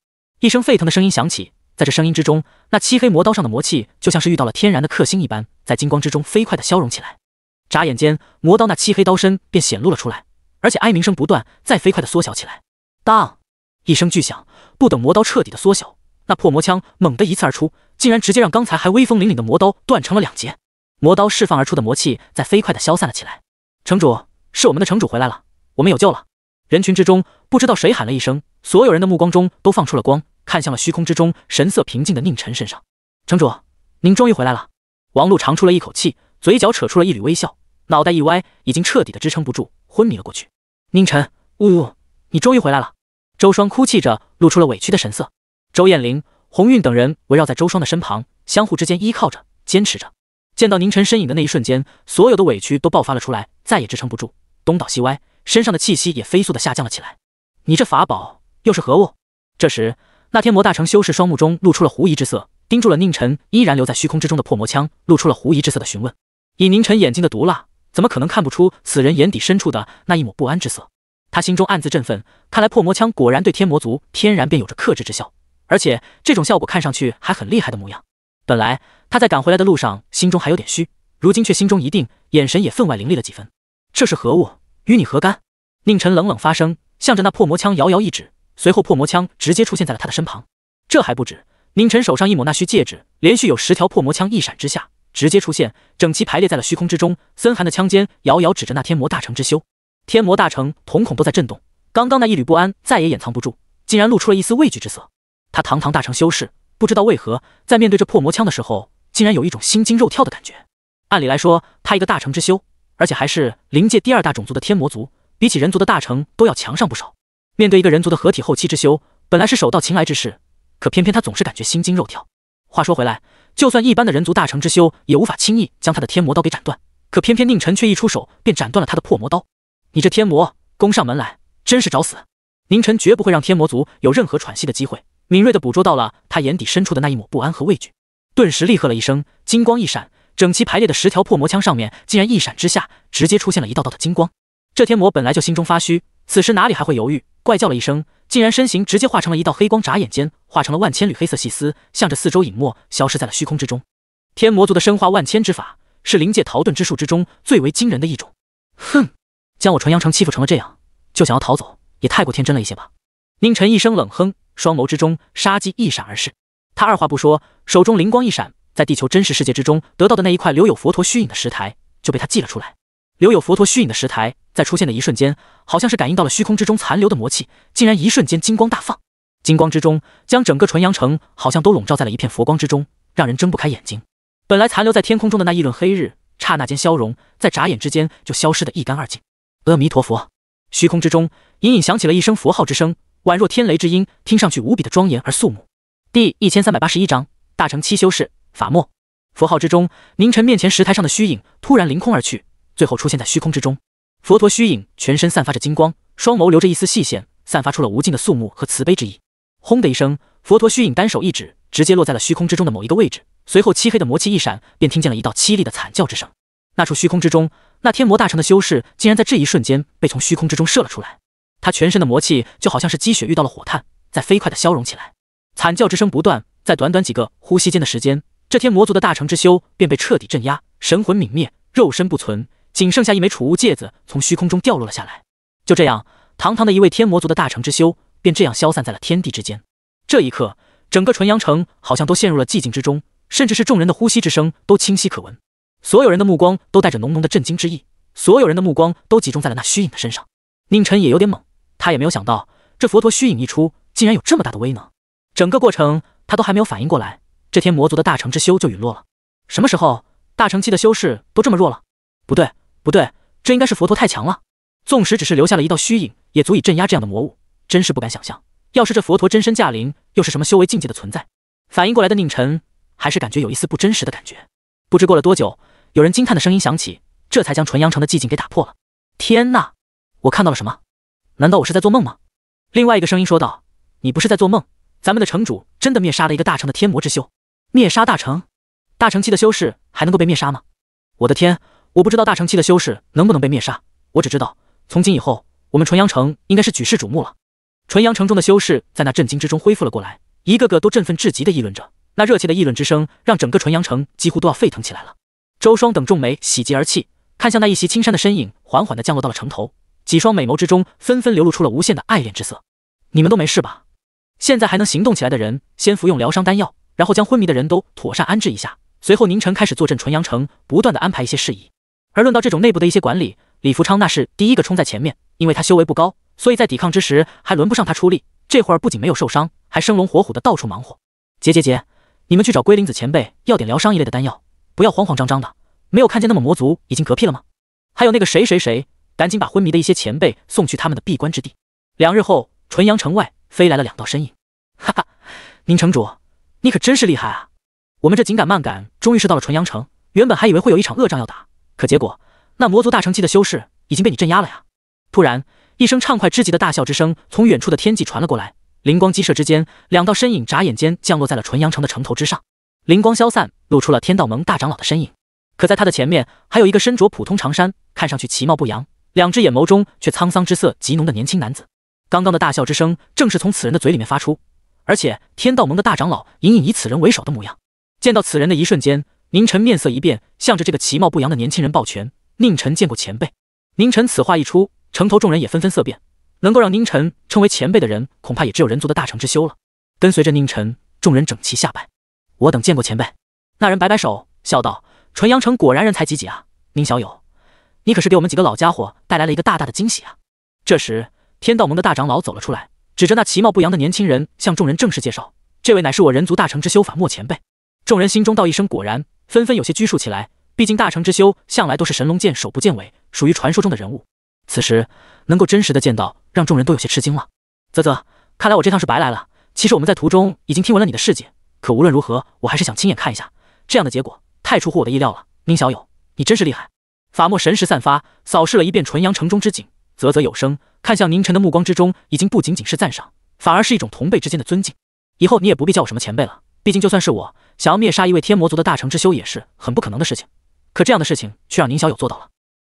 一声沸腾的声音响起，在这声音之中，那漆黑魔刀上的魔气就像是遇到了天然的克星一般，在金光之中飞快的消融起来。眨眼间，魔刀那漆黑刀身便显露了出来，而且哀鸣声不断，再飞快的缩小起来。当一声巨响，不等魔刀彻底的缩小，那破魔枪猛地一刺而出，竟然直接让刚才还威风凛凛的魔刀断成了两截。魔刀释放而出的魔气在飞快的消散了起来。城主，是我们的城主回来了，我们有救了！人群之中，不知道谁喊了一声。所有人的目光中都放出了光，看向了虚空之中神色平静的宁晨身上。城主，您终于回来了！王璐长出了一口气，嘴角扯出了一缕微笑，脑袋一歪，已经彻底的支撑不住，昏迷了过去。宁晨，呜呜，你终于回来了！周双哭泣着，露出了委屈的神色。周艳玲、红运等人围绕在周双的身旁，相互之间依靠着，坚持着。见到宁晨身影的那一瞬间，所有的委屈都爆发了出来，再也支撑不住，东倒西歪，身上的气息也飞速的下降了起来。你这法宝！又是何物？这时，那天魔大成修士双目中露出了狐疑之色，盯住了宁晨依然留在虚空之中的破魔枪，露出了狐疑之色的询问。以宁晨眼睛的毒辣，怎么可能看不出此人眼底深处的那一抹不安之色？他心中暗自振奋，看来破魔枪果然对天魔族天然便有着克制之效，而且这种效果看上去还很厉害的模样。本来他在赶回来的路上心中还有点虚，如今却心中一定，眼神也分外凌厉了几分。这是何物？与你何干？宁晨冷冷发声，向着那破魔枪遥遥一指。随后，破魔枪直接出现在了他的身旁。这还不止，宁晨手上一抹那虚戒指，连续有十条破魔枪一闪之下，直接出现，整齐排列在了虚空之中。森寒的枪尖遥遥指着那天魔大成之修。天魔大成瞳孔都在震动，刚刚那一缕不安再也掩藏不住，竟然露出了一丝畏惧之色。他堂堂大成修士，不知道为何在面对这破魔枪的时候，竟然有一种心惊肉跳的感觉。按理来说，他一个大成之修，而且还是灵界第二大种族的天魔族，比起人族的大成都要强上不少。面对一个人族的合体后期之修，本来是手到擒来之事，可偏偏他总是感觉心惊肉跳。话说回来，就算一般的人族大成之修，也无法轻易将他的天魔刀给斩断，可偏偏宁晨却一出手便斩断了他的破魔刀。你这天魔攻上门来，真是找死！宁晨绝不会让天魔族有任何喘息的机会，敏锐的捕捉到了他眼底深处的那一抹不安和畏惧，顿时厉喝了一声，金光一闪，整齐排列的十条破魔枪上面竟然一闪之下，直接出现了一道道的金光。这天魔本来就心中发虚，此时哪里还会犹豫？怪叫了一声，竟然身形直接化成了一道黑光，眨眼间化成了万千缕黑色细丝，向着四周隐没，消失在了虚空之中。天魔族的生化万千之法，是灵界逃遁之术之中最为惊人的一种。哼，将我纯阳城欺负成了这样，就想要逃走，也太过天真了一些吧！宁晨一声冷哼，双眸之中杀机一闪而逝。他二话不说，手中灵光一闪，在地球真实世界之中得到的那一块留有佛陀虚影的石台，就被他祭了出来。留有佛陀虚影的石台，在出现的一瞬间，好像是感应到了虚空之中残留的魔气，竟然一瞬间金光大放，金光之中将整个纯阳城好像都笼罩在了一片佛光之中，让人睁不开眼睛。本来残留在天空中的那一轮黑日，刹那间消融，在眨眼之间就消失得一干二净。阿弥陀佛，虚空之中隐隐响起了一声佛号之声，宛若天雷之音，听上去无比的庄严而肃穆。第一千三百八十一章大乘七修士法末。佛号之中，宁晨面前石台上的虚影突然凌空而去。最后出现在虚空之中，佛陀虚影全身散发着金光，双眸流着一丝细线，散发出了无尽的肃穆和慈悲之意。轰的一声，佛陀虚影单手一指，直接落在了虚空之中的某一个位置。随后，漆黑的魔气一闪，便听见了一道凄厉的惨叫之声。那处虚空之中，那天魔大成的修士竟然在这一瞬间被从虚空之中射了出来。他全身的魔气就好像是积雪遇到了火炭，在飞快的消融起来。惨叫之声不断，在短短几个呼吸间的时间，这天魔族的大成之修便被彻底镇压，神魂泯灭，肉身不存。仅剩下一枚储物戒指从虚空中掉落了下来。就这样，堂堂的一位天魔族的大成之修便这样消散在了天地之间。这一刻，整个纯阳城好像都陷入了寂静之中，甚至是众人的呼吸之声都清晰可闻。所有人的目光都带着浓浓的震惊之意，所有人的目光都集中在了那虚影的身上。宁晨也有点懵，他也没有想到这佛陀虚影一出，竟然有这么大的威能。整个过程他都还没有反应过来，这天魔族的大成之修就陨落了。什么时候大成期的修士都这么弱了？不对。不对，这应该是佛陀太强了。纵使只是留下了一道虚影，也足以镇压这样的魔物。真是不敢想象，要是这佛陀真身驾临，又是什么修为境界的存在？反应过来的宁晨还是感觉有一丝不真实的感觉。不知过了多久，有人惊叹的声音响起，这才将纯阳城的寂静给打破了。天呐，我看到了什么？难道我是在做梦吗？另外一个声音说道：“你不是在做梦，咱们的城主真的灭杀了一个大成的天魔之修。灭杀大成，大成期的修士还能够被灭杀吗？我的天！”我不知道大成期的修士能不能被灭杀，我只知道从今以后我们纯阳城应该是举世瞩目了。纯阳城中的修士在那震惊之中恢复了过来，一个个都振奋至极的议论着，那热切的议论之声让整个纯阳城几乎都要沸腾起来了。周双等众美喜极而泣，看向那一袭青山的身影，缓缓的降落到了城头，几双美眸之中纷纷流露出了无限的爱恋之色。你们都没事吧？现在还能行动起来的人，先服用疗伤丹药，然后将昏迷的人都妥善安置一下。随后宁晨开始坐镇纯阳城，不断的安排一些事宜。而论到这种内部的一些管理，李福昌那是第一个冲在前面，因为他修为不高，所以在抵抗之时还轮不上他出力。这会儿不仅没有受伤，还生龙活虎的到处忙活。杰杰杰，你们去找龟灵子前辈要点疗伤一类的丹药，不要慌慌张张的。没有看见那么魔族已经嗝屁了吗？还有那个谁谁谁，赶紧把昏迷的一些前辈送去他们的闭关之地。两日后，纯阳城外飞来了两道身影。哈哈，宁城主，你可真是厉害啊！我们这紧赶慢赶，终于是到了纯阳城。原本还以为会有一场恶仗要打。可结果，那魔族大成期的修士已经被你镇压了呀！突然，一声畅快之极的大笑之声从远处的天际传了过来，灵光激射之间，两道身影眨眼间降落在了纯阳城的城头之上。灵光消散，露出了天道盟大长老的身影。可在他的前面，还有一个身着普通长衫、看上去其貌不扬，两只眼眸中却沧桑之色极浓的年轻男子。刚刚的大笑之声正是从此人的嘴里面发出，而且天道盟的大长老隐隐以此人为首的模样。见到此人的一瞬间。宁晨面色一变，向着这个其貌不扬的年轻人抱拳：“宁晨见过前辈。”宁晨此话一出，城头众人也纷纷色变。能够让宁晨称为前辈的人，恐怕也只有人族的大成之修了。跟随着宁晨，众人整齐下拜：“我等见过前辈。”那人摆摆手，笑道：“纯阳城果然人才济济啊，宁小友，你可是给我们几个老家伙带来了一个大大的惊喜啊！”这时，天道盟的大长老走了出来，指着那其貌不扬的年轻人，向众人正式介绍：“这位乃是我人族大成之修法莫前辈。”众人心中道一声：“果然。”纷纷有些拘束起来，毕竟大成之修向来都是神龙见首不见尾，属于传说中的人物。此时能够真实的见到，让众人都有些吃惊了。啧啧，看来我这趟是白来了。其实我们在途中已经听闻了你的事迹，可无论如何，我还是想亲眼看一下。这样的结果太出乎我的意料了。宁小友，你真是厉害！法莫神识散发，扫视了一遍纯阳城中之景，啧啧有声，看向宁晨的目光之中，已经不仅仅是赞赏，反而是一种同辈之间的尊敬。以后你也不必叫我什么前辈了。毕竟，就算是我想要灭杀一位天魔族的大成之修，也是很不可能的事情。可这样的事情却让宁小友做到了。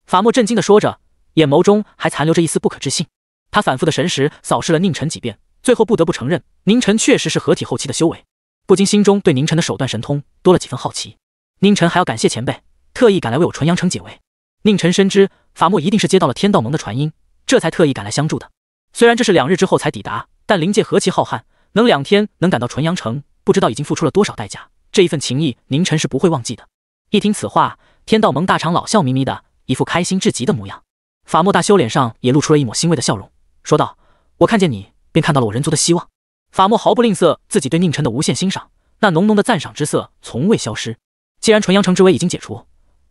法莫震惊的说着，眼眸中还残留着一丝不可置信。他反复的神识扫视了宁晨几遍，最后不得不承认，宁晨确实是合体后期的修为，不禁心中对宁晨的手段神通多了几分好奇。宁晨还要感谢前辈，特意赶来为我纯阳城解围。宁晨深知，法莫一定是接到了天道盟的传音，这才特意赶来相助的。虽然这是两日之后才抵达，但灵界何其浩瀚。能两天能赶到纯阳城，不知道已经付出了多少代价。这一份情谊，宁晨是不会忘记的。一听此话，天道盟大长老笑眯眯的，一副开心至极的模样。法莫大修脸上也露出了一抹欣慰的笑容，说道：“我看见你，便看到了我人族的希望。”法莫毫不吝啬自己对宁晨的无限欣赏，那浓浓的赞赏之色从未消失。既然纯阳城之危已经解除，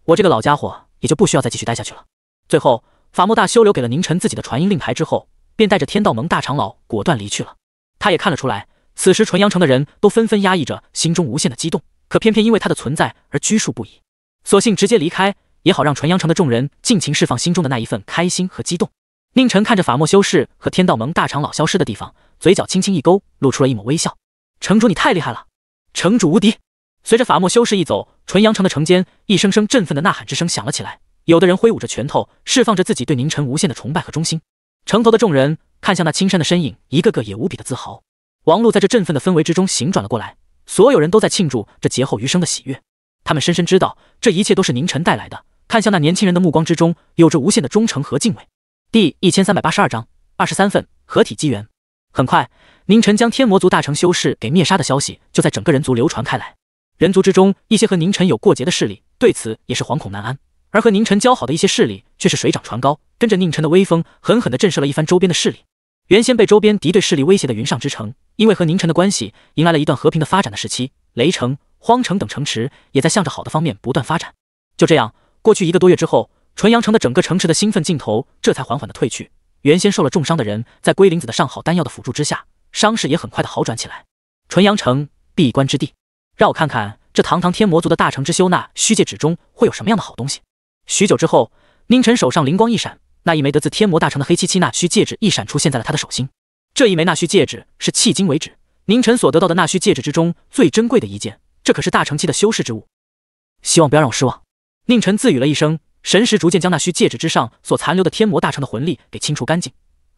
我这个老家伙也就不需要再继续待下去了。最后，法莫大修留给了宁晨自己的传音令牌之后，便带着天道盟大长老果断离去了。他也看了出来，此时纯阳城的人都纷纷压抑着心中无限的激动，可偏偏因为他的存在而拘束不已。索性直接离开也好，让纯阳城的众人尽情释放心中的那一份开心和激动。宁晨看着法莫修士和天道盟大长老消失的地方，嘴角轻轻一勾，露出了一抹微笑。城主，你太厉害了！城主无敌！随着法莫修士一走，纯阳城的城间一声声振奋的呐喊之声响了起来，有的人挥舞着拳头，释放着自己对宁晨无限的崇拜和忠心。城头的众人。看向那青山的身影，一个个也无比的自豪。王璐在这振奋的氛围之中醒转了过来，所有人都在庆祝这劫后余生的喜悦。他们深深知道这一切都是宁晨带来的，看向那年轻人的目光之中有着无限的忠诚和敬畏。第一千三百八十二章二十三份合体机缘。很快，宁晨将天魔族大成修士给灭杀的消息就在整个人族流传开来。人族之中一些和宁晨有过节的势力对此也是惶恐难安，而和宁晨交好的一些势力却是水涨船高，跟着宁晨的威风狠狠地震慑了一番周边的势力。原先被周边敌对势力威胁的云上之城，因为和宁晨的关系，迎来了一段和平的发展的时期。雷城、荒城等城池也在向着好的方面不断发展。就这样，过去一个多月之后，纯阳城的整个城池的兴奋劲头这才缓缓的退去。原先受了重伤的人，在龟灵子的上好丹药的辅助之下，伤势也很快的好转起来。纯阳城闭关之地，让我看看这堂堂天魔族的大成之修那虚界之中会有什么样的好东西。许久之后，宁晨手上灵光一闪。那一枚得自天魔大成的黑漆漆纳虚戒指一闪出现在了他的手心。这一枚纳虚戒指是迄今为止宁晨所得到的纳虚戒指之中最珍贵的一件，这可是大成期的修士之物。希望不要让我失望。宁晨自语了一声，神识逐渐将那虚戒指之上所残留的天魔大成的魂力给清除干净，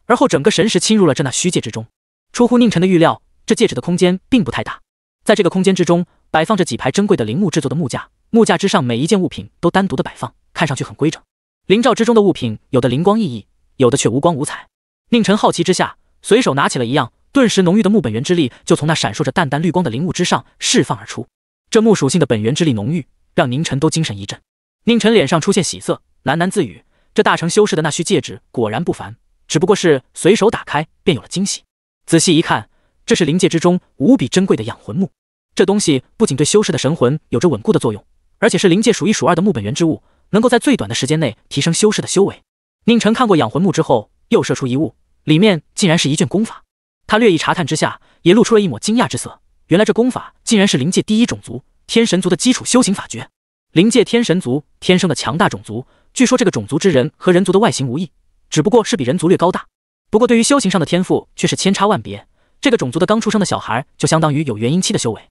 而后整个神识侵入了这那虚戒之中。出乎宁晨的预料，这戒指的空间并不太大，在这个空间之中摆放着几排珍贵的灵木制作的木架，木架之上每一件物品都单独的摆放，看上去很规整。灵罩之中的物品，有的灵光熠熠，有的却无光无彩。宁晨好奇之下，随手拿起了一样，顿时浓郁的木本源之力就从那闪烁着淡淡绿光的灵物之上释放而出。这木属性的本源之力浓郁，让宁晨都精神一振。宁晨脸上出现喜色，喃喃自语：“这大成修士的那虚戒指果然不凡，只不过是随手打开便有了惊喜。仔细一看，这是灵界之中无比珍贵的养魂木。这东西不仅对修士的神魂有着稳固的作用，而且是灵界数一数二的木本源之物。”能够在最短的时间内提升修士的修为。宁晨看过养魂木之后，又射出一物，里面竟然是一卷功法。他略一查探之下，也露出了一抹惊讶之色。原来这功法竟然是灵界第一种族天神族的基础修行法诀。灵界天神族天生的强大种族，据说这个种族之人和人族的外形无异，只不过是比人族略高大。不过对于修行上的天赋却是千差万别。这个种族的刚出生的小孩就相当于有元婴期的修为，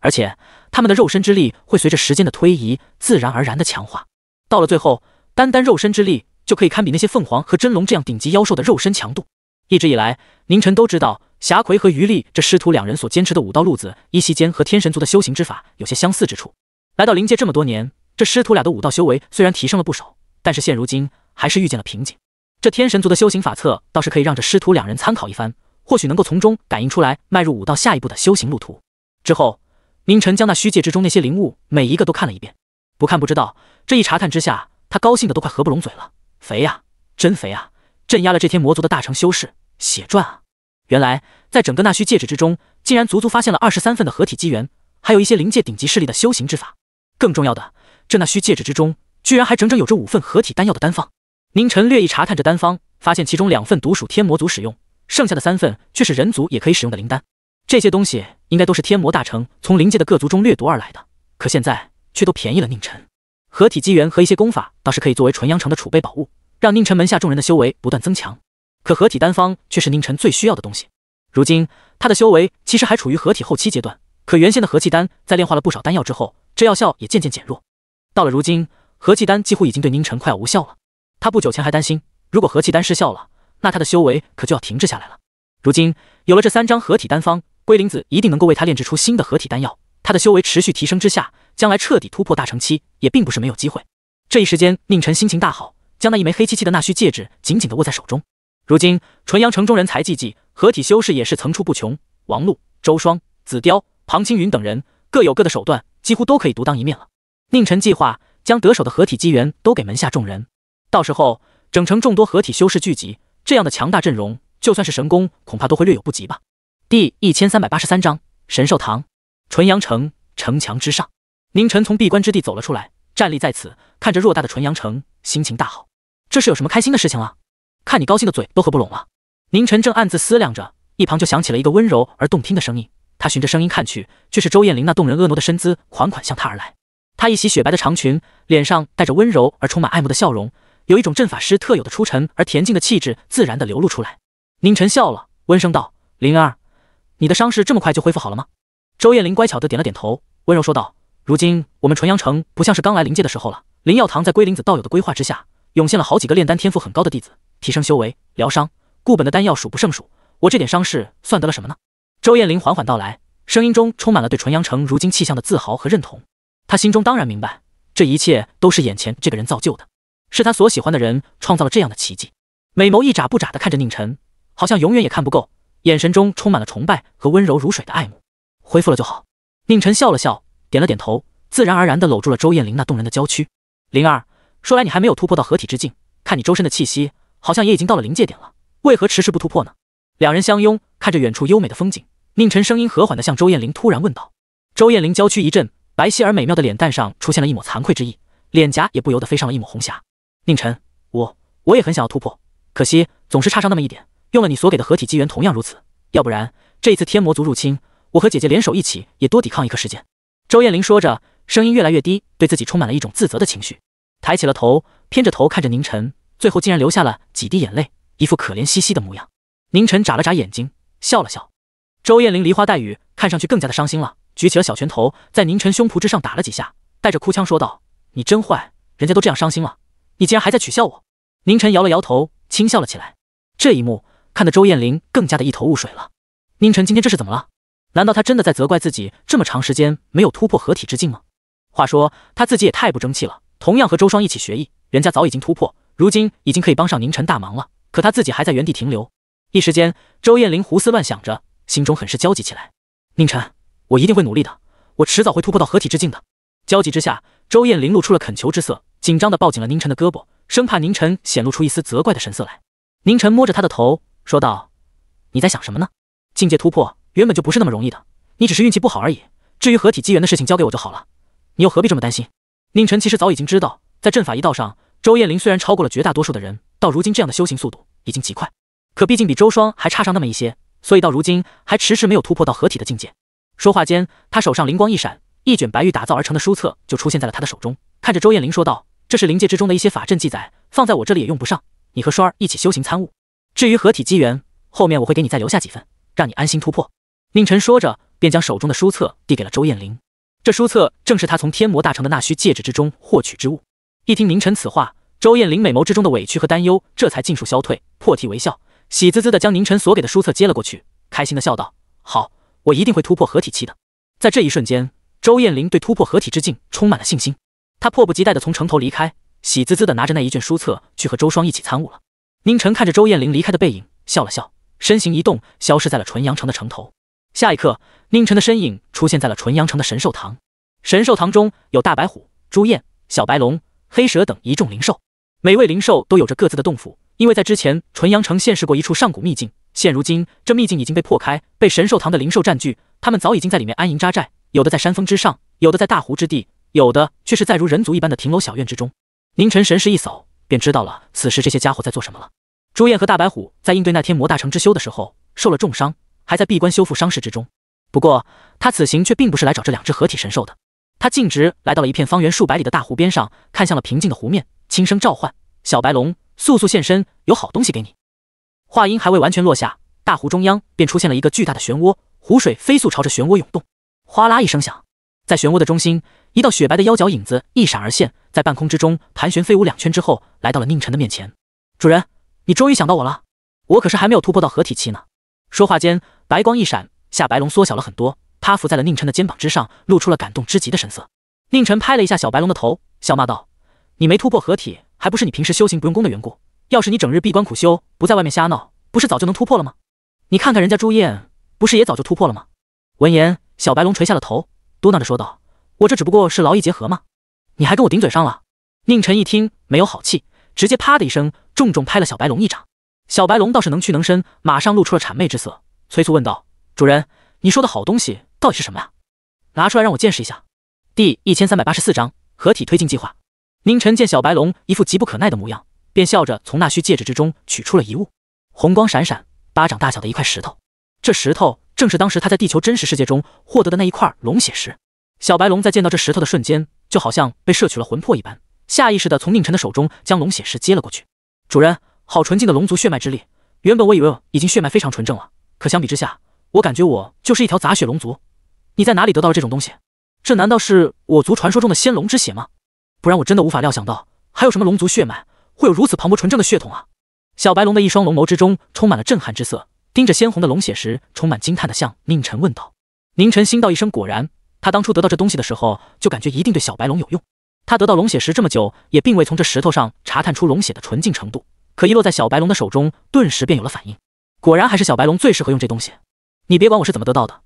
而且他们的肉身之力会随着时间的推移自然而然的强化。到了最后，单单肉身之力就可以堪比那些凤凰和真龙这样顶级妖兽的肉身强度。一直以来，宁晨都知道侠魁和余力这师徒两人所坚持的武道路子，依稀间和天神族的修行之法有些相似之处。来到灵界这么多年，这师徒俩的武道修为虽然提升了不少，但是现如今还是遇见了瓶颈。这天神族的修行法册倒是可以让这师徒两人参考一番，或许能够从中感应出来，迈入武道下一步的修行路途。之后，宁晨将那虚界之中那些灵物每一个都看了一遍。不看不知道，这一查看之下，他高兴的都快合不拢嘴了。肥呀，真肥啊！镇压了这天魔族的大成修士，血赚啊！原来，在整个纳虚戒指之中，竟然足足发现了二十三份的合体机缘，还有一些灵界顶级势力的修行之法。更重要的，这纳虚戒指之中，居然还整整有着五份合体丹药的丹方。宁晨略一查看这丹方，发现其中两份独属天魔族使用，剩下的三份却是人族也可以使用的灵丹。这些东西应该都是天魔大成从灵界的各族中掠夺而来的，可现在……却都便宜了宁晨，合体机缘和一些功法倒是可以作为纯阳城的储备宝物，让宁晨门下众人的修为不断增强。可合体丹方却是宁晨最需要的东西。如今他的修为其实还处于合体后期阶段，可原先的合气丹在炼化了不少丹药之后，这药效也渐渐减弱。到了如今，合气丹几乎已经对宁晨快要无效了。他不久前还担心，如果合气丹失效了，那他的修为可就要停滞下来了。如今有了这三张合体丹方，龟灵子一定能够为他炼制出新的合体丹药。他的修为持续提升之下，将来彻底突破大成期也并不是没有机会。这一时间，宁晨心情大好，将那一枚黑漆漆的纳虚戒指紧紧的握在手中。如今，纯阳城中人才济济，合体修士也是层出不穷。王璐、周双、紫雕、庞青云等人各有各的手段，几乎都可以独当一面了。宁晨计划将得手的合体机缘都给门下众人，到时候整成众多合体修士聚集，这样的强大阵容，就算是神功恐怕都会略有不及吧。第一千三百八十三章神兽堂。纯阳城城墙之上，宁晨从闭关之地走了出来，站立在此，看着偌大的纯阳城，心情大好。这是有什么开心的事情了？看你高兴的嘴都合不拢了。宁晨正暗自思量着，一旁就响起了一个温柔而动听的声音。他循着声音看去，却是周艳玲那动人婀娜的身姿款款向他而来。她一袭雪白的长裙，脸上带着温柔而充满爱慕的笑容，有一种阵法师特有的出尘而恬静的气质自然的流露出来。宁晨笑了，温声道：“灵儿，你的伤势这么快就恢复好了吗？”周艳玲乖巧的点了点头，温柔说道：“如今我们纯阳城不像是刚来灵界的时候了。灵药堂在龟灵子道友的规划之下，涌现了好几个炼丹天赋很高的弟子，提升修为、疗伤、固本的丹药数不胜数。我这点伤势算得了什么呢？”周艳玲缓缓道来，声音中充满了对纯阳城如今气象的自豪和认同。她心中当然明白，这一切都是眼前这个人造就的，是她所喜欢的人创造了这样的奇迹。美眸一眨不眨的看着宁晨，好像永远也看不够，眼神中充满了崇拜和温柔如水的爱慕。恢复了就好。宁晨笑了笑，点了点头，自然而然地搂住了周艳玲那动人的娇躯。灵儿，说来你还没有突破到合体之境，看你周身的气息，好像也已经到了临界点了，为何迟迟不突破呢？两人相拥，看着远处优美的风景，宁晨声音和缓地向周艳玲突然问道。周艳玲娇躯一震，白皙而美妙的脸蛋上出现了一抹惭愧之意，脸颊也不由得飞上了一抹红霞。宁晨，我我也很想要突破，可惜总是差上那么一点。用了你所给的合体机缘，同样如此。要不然这一次天魔族入侵。我和姐姐联手一起，也多抵抗一刻时间。周艳玲说着，声音越来越低，对自己充满了一种自责的情绪，抬起了头，偏着头看着宁晨，最后竟然流下了几滴眼泪，一副可怜兮兮的模样。宁晨眨了眨眼睛，笑了笑。周艳玲梨花带雨，看上去更加的伤心了，举起了小拳头，在宁晨胸脯之上打了几下，带着哭腔说道：“你真坏，人家都这样伤心了，你竟然还在取笑我。”宁晨摇了摇头，轻笑了起来。这一幕看得周艳玲更加的一头雾水了。宁晨今天这是怎么了？难道他真的在责怪自己这么长时间没有突破合体之境吗？话说他自己也太不争气了。同样和周双一起学艺，人家早已经突破，如今已经可以帮上宁晨大忙了，可他自己还在原地停留。一时间，周艳玲胡思乱想着，心中很是焦急起来。宁晨，我一定会努力的，我迟早会突破到合体之境的。焦急之下，周艳玲露出了恳求之色，紧张地抱紧了宁晨的胳膊，生怕宁晨显露出一丝责怪的神色来。宁晨摸着他的头，说道：“你在想什么呢？境界突破。”原本就不是那么容易的，你只是运气不好而已。至于合体机缘的事情，交给我就好了，你又何必这么担心？宁晨其实早已经知道，在阵法一道上，周艳玲虽然超过了绝大多数的人，到如今这样的修行速度已经极快，可毕竟比周双还差上那么一些，所以到如今还迟迟没有突破到合体的境界。说话间，他手上灵光一闪，一卷白玉打造而成的书册就出现在了他的手中，看着周艳玲说道：“这是灵界之中的一些法阵记载，放在我这里也用不上。你和双儿一起修行参悟，至于合体机缘，后面我会给你再留下几份，让你安心突破。”宁晨说着，便将手中的书册递给了周艳玲。这书册正是他从天魔大成的纳虚戒指之中获取之物。一听宁晨此话，周艳玲美眸之中的委屈和担忧这才尽数消退，破涕为笑，喜滋滋的将宁晨所给的书册接了过去，开心的笑道：“好，我一定会突破合体期的。”在这一瞬间，周艳玲对突破合体之境充满了信心。她迫不及待的从城头离开，喜滋滋的拿着那一卷书册去和周双一起参悟了。宁晨看着周艳玲离开的背影，笑了笑，身形一动，消失在了纯阳城的城头。下一刻，宁晨的身影出现在了纯阳城的神兽堂。神兽堂中有大白虎、朱厌、小白龙、黑蛇等一众灵兽，每位灵兽都有着各自的洞府。因为在之前纯阳城现世过一处上古秘境，现如今这秘境已经被破开，被神兽堂的灵兽占据。他们早已经在里面安营扎寨，有的在山峰之上，有的在大湖之地，有的却是在如人族一般的亭楼小院之中。宁晨神识一扫，便知道了此时这些家伙在做什么了。朱厌和大白虎在应对那天魔大成之修的时候受了重伤。还在闭关修复伤势之中，不过他此行却并不是来找这两只合体神兽的，他径直来到了一片方圆数百里的大湖边上，看向了平静的湖面，轻声召唤：“小白龙，速速现身，有好东西给你。”话音还未完全落下，大湖中央便出现了一个巨大的漩涡，湖水飞速朝着漩涡涌动，哗啦一声响，在漩涡的中心，一道雪白的妖角影子一闪而现，在半空之中盘旋飞舞两圈之后，来到了宁晨的面前：“主人，你终于想到我了，我可是还没有突破到合体期呢。”说话间。白光一闪夏白龙缩小了很多，趴伏在了宁晨的肩膀之上，露出了感动之极的神色。宁晨拍了一下小白龙的头，笑骂道：“你没突破合体，还不是你平时修行不用功的缘故？要是你整日闭关苦修，不在外面瞎闹，不是早就能突破了吗？你看看人家朱厌，不是也早就突破了吗？”闻言，小白龙垂下了头，嘟囔着说道：“我这只不过是劳逸结合嘛，你还跟我顶嘴上了。”宁晨一听，没有好气，直接啪的一声，重重拍了小白龙一掌。小白龙倒是能屈能伸，马上露出了谄媚之色。催促问道：“主人，你说的好东西到底是什么啊？拿出来让我见识一下。”第一千三百八十四章合体推进计划。宁晨见小白龙一副急不可耐的模样，便笑着从那须戒指之中取出了遗物，红光闪闪、巴掌大小的一块石头。这石头正是当时他在地球真实世界中获得的那一块龙血石。小白龙在见到这石头的瞬间，就好像被摄取了魂魄一般，下意识的从宁晨的手中将龙血石接了过去。主人，好纯净的龙族血脉之力！原本我以为已经血脉非常纯正了。可相比之下，我感觉我就是一条杂血龙族。你在哪里得到了这种东西？这难道是我族传说中的仙龙之血吗？不然我真的无法料想到，还有什么龙族血脉会有如此磅礴纯正的血统啊！小白龙的一双龙眸之中充满了震撼之色，盯着鲜红的龙血石，充满惊叹的向宁晨问道。宁晨心道一声果然，他当初得到这东西的时候，就感觉一定对小白龙有用。他得到龙血石这么久，也并未从这石头上查探出龙血的纯净程度，可一落在小白龙的手中，顿时便有了反应。果然还是小白龙最适合用这东西。你别管我是怎么得到的，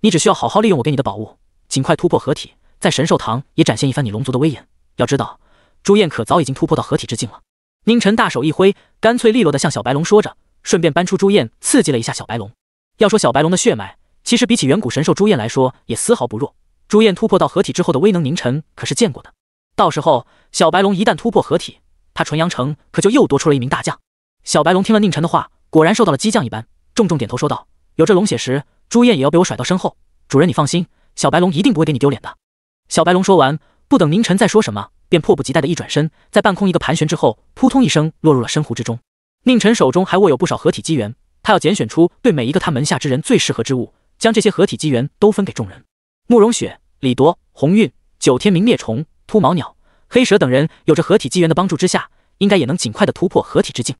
你只需要好好利用我给你的宝物，尽快突破合体，在神兽堂也展现一番你龙族的威严。要知道，朱厌可早已经突破到合体之境了。宁晨大手一挥，干脆利落的向小白龙说着，顺便搬出朱厌，刺激了一下小白龙。要说小白龙的血脉，其实比起远古神兽朱厌来说，也丝毫不弱。朱厌突破到合体之后的威能，宁晨可是见过的。到时候小白龙一旦突破合体，他纯阳城可就又多出了一名大将。小白龙听了宁晨的话。果然受到了激将，一般重重点头说道：“有这龙血时，朱厌也要被我甩到身后。主人，你放心，小白龙一定不会给你丢脸的。”小白龙说完，不等宁晨再说什么，便迫不及待的一转身，在半空一个盘旋之后，扑通一声落入了深湖之中。宁晨手中还握有不少合体机缘，他要拣选出对每一个他门下之人最适合之物，将这些合体机缘都分给众人。慕容雪、李铎、鸿运、九天明灭虫、秃毛鸟、黑蛇等人，有着合体机缘的帮助之下，应该也能尽快的突破合体之境。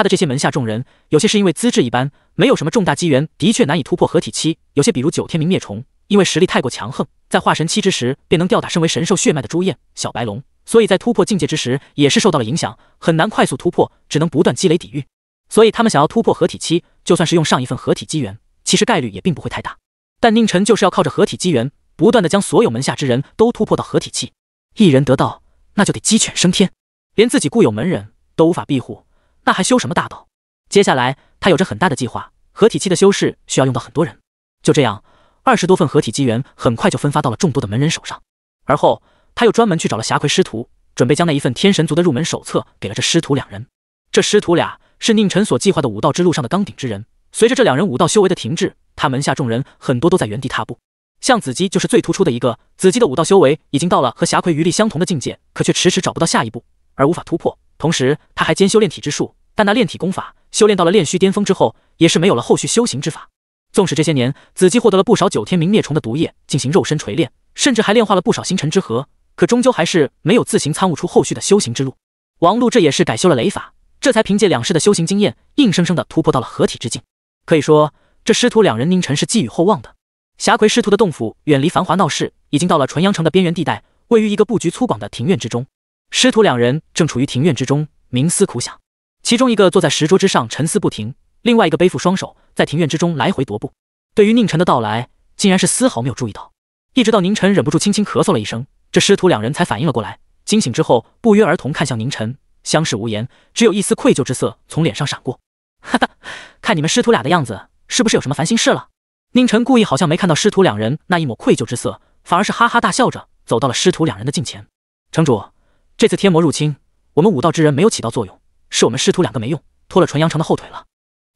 他的这些门下众人，有些是因为资质一般，没有什么重大机缘，的确难以突破合体期；有些比如九天明灭虫，因为实力太过强横，在化神期之时便能吊打身为神兽血脉的朱厌小白龙，所以在突破境界之时也是受到了影响，很难快速突破，只能不断积累底蕴。所以他们想要突破合体期，就算是用上一份合体机缘，其实概率也并不会太大。但宁晨就是要靠着合体机缘，不断的将所有门下之人都突破到合体期，一人得道，那就得鸡犬升天，连自己固有门人都无法庇护。那还修什么大道？接下来他有着很大的计划，合体期的修士需要用到很多人。就这样，二十多份合体机缘很快就分发到了众多的门人手上。而后他又专门去找了侠魁师徒，准备将那一份天神族的入门手册给了这师徒两人。这师徒俩是宁晨所计划的武道之路上的钢顶之人。随着这两人武道修为的停滞，他门下众人很多都在原地踏步。像子姬就是最突出的一个，子姬的武道修为已经到了和侠魁余力相同的境界，可却迟迟找不到下一步。而无法突破，同时他还兼修炼体之术，但那炼体功法修炼到了炼虚巅峰之后，也是没有了后续修行之法。纵使这些年子姬获得了不少九天明灭虫的毒液进行肉身锤炼，甚至还炼化了不少星辰之核，可终究还是没有自行参悟出后续的修行之路。王璐这也是改修了雷法，这才凭借两世的修行经验，硬生生的突破到了合体之境。可以说，这师徒两人凝晨是寄予厚望的。侠魁师徒的洞府远离繁华闹市，已经到了纯阳城的边缘地带，位于一个布局粗犷的庭院之中。师徒两人正处于庭院之中，冥思苦想。其中一个坐在石桌之上沉思不停，另外一个背负双手在庭院之中来回踱步。对于宁晨的到来，竟然是丝毫没有注意到。一直到宁晨忍不住轻轻咳嗽了一声，这师徒两人才反应了过来，惊醒之后不约而同看向宁晨，相视无言，只有一丝愧疚之色从脸上闪过。哈哈，看你们师徒俩的样子，是不是有什么烦心事了？宁晨故意好像没看到师徒两人那一抹愧疚之色，反而是哈哈大笑着走到了师徒两人的近前。城主。这次天魔入侵，我们武道之人没有起到作用，是我们师徒两个没用，拖了纯阳城的后腿了。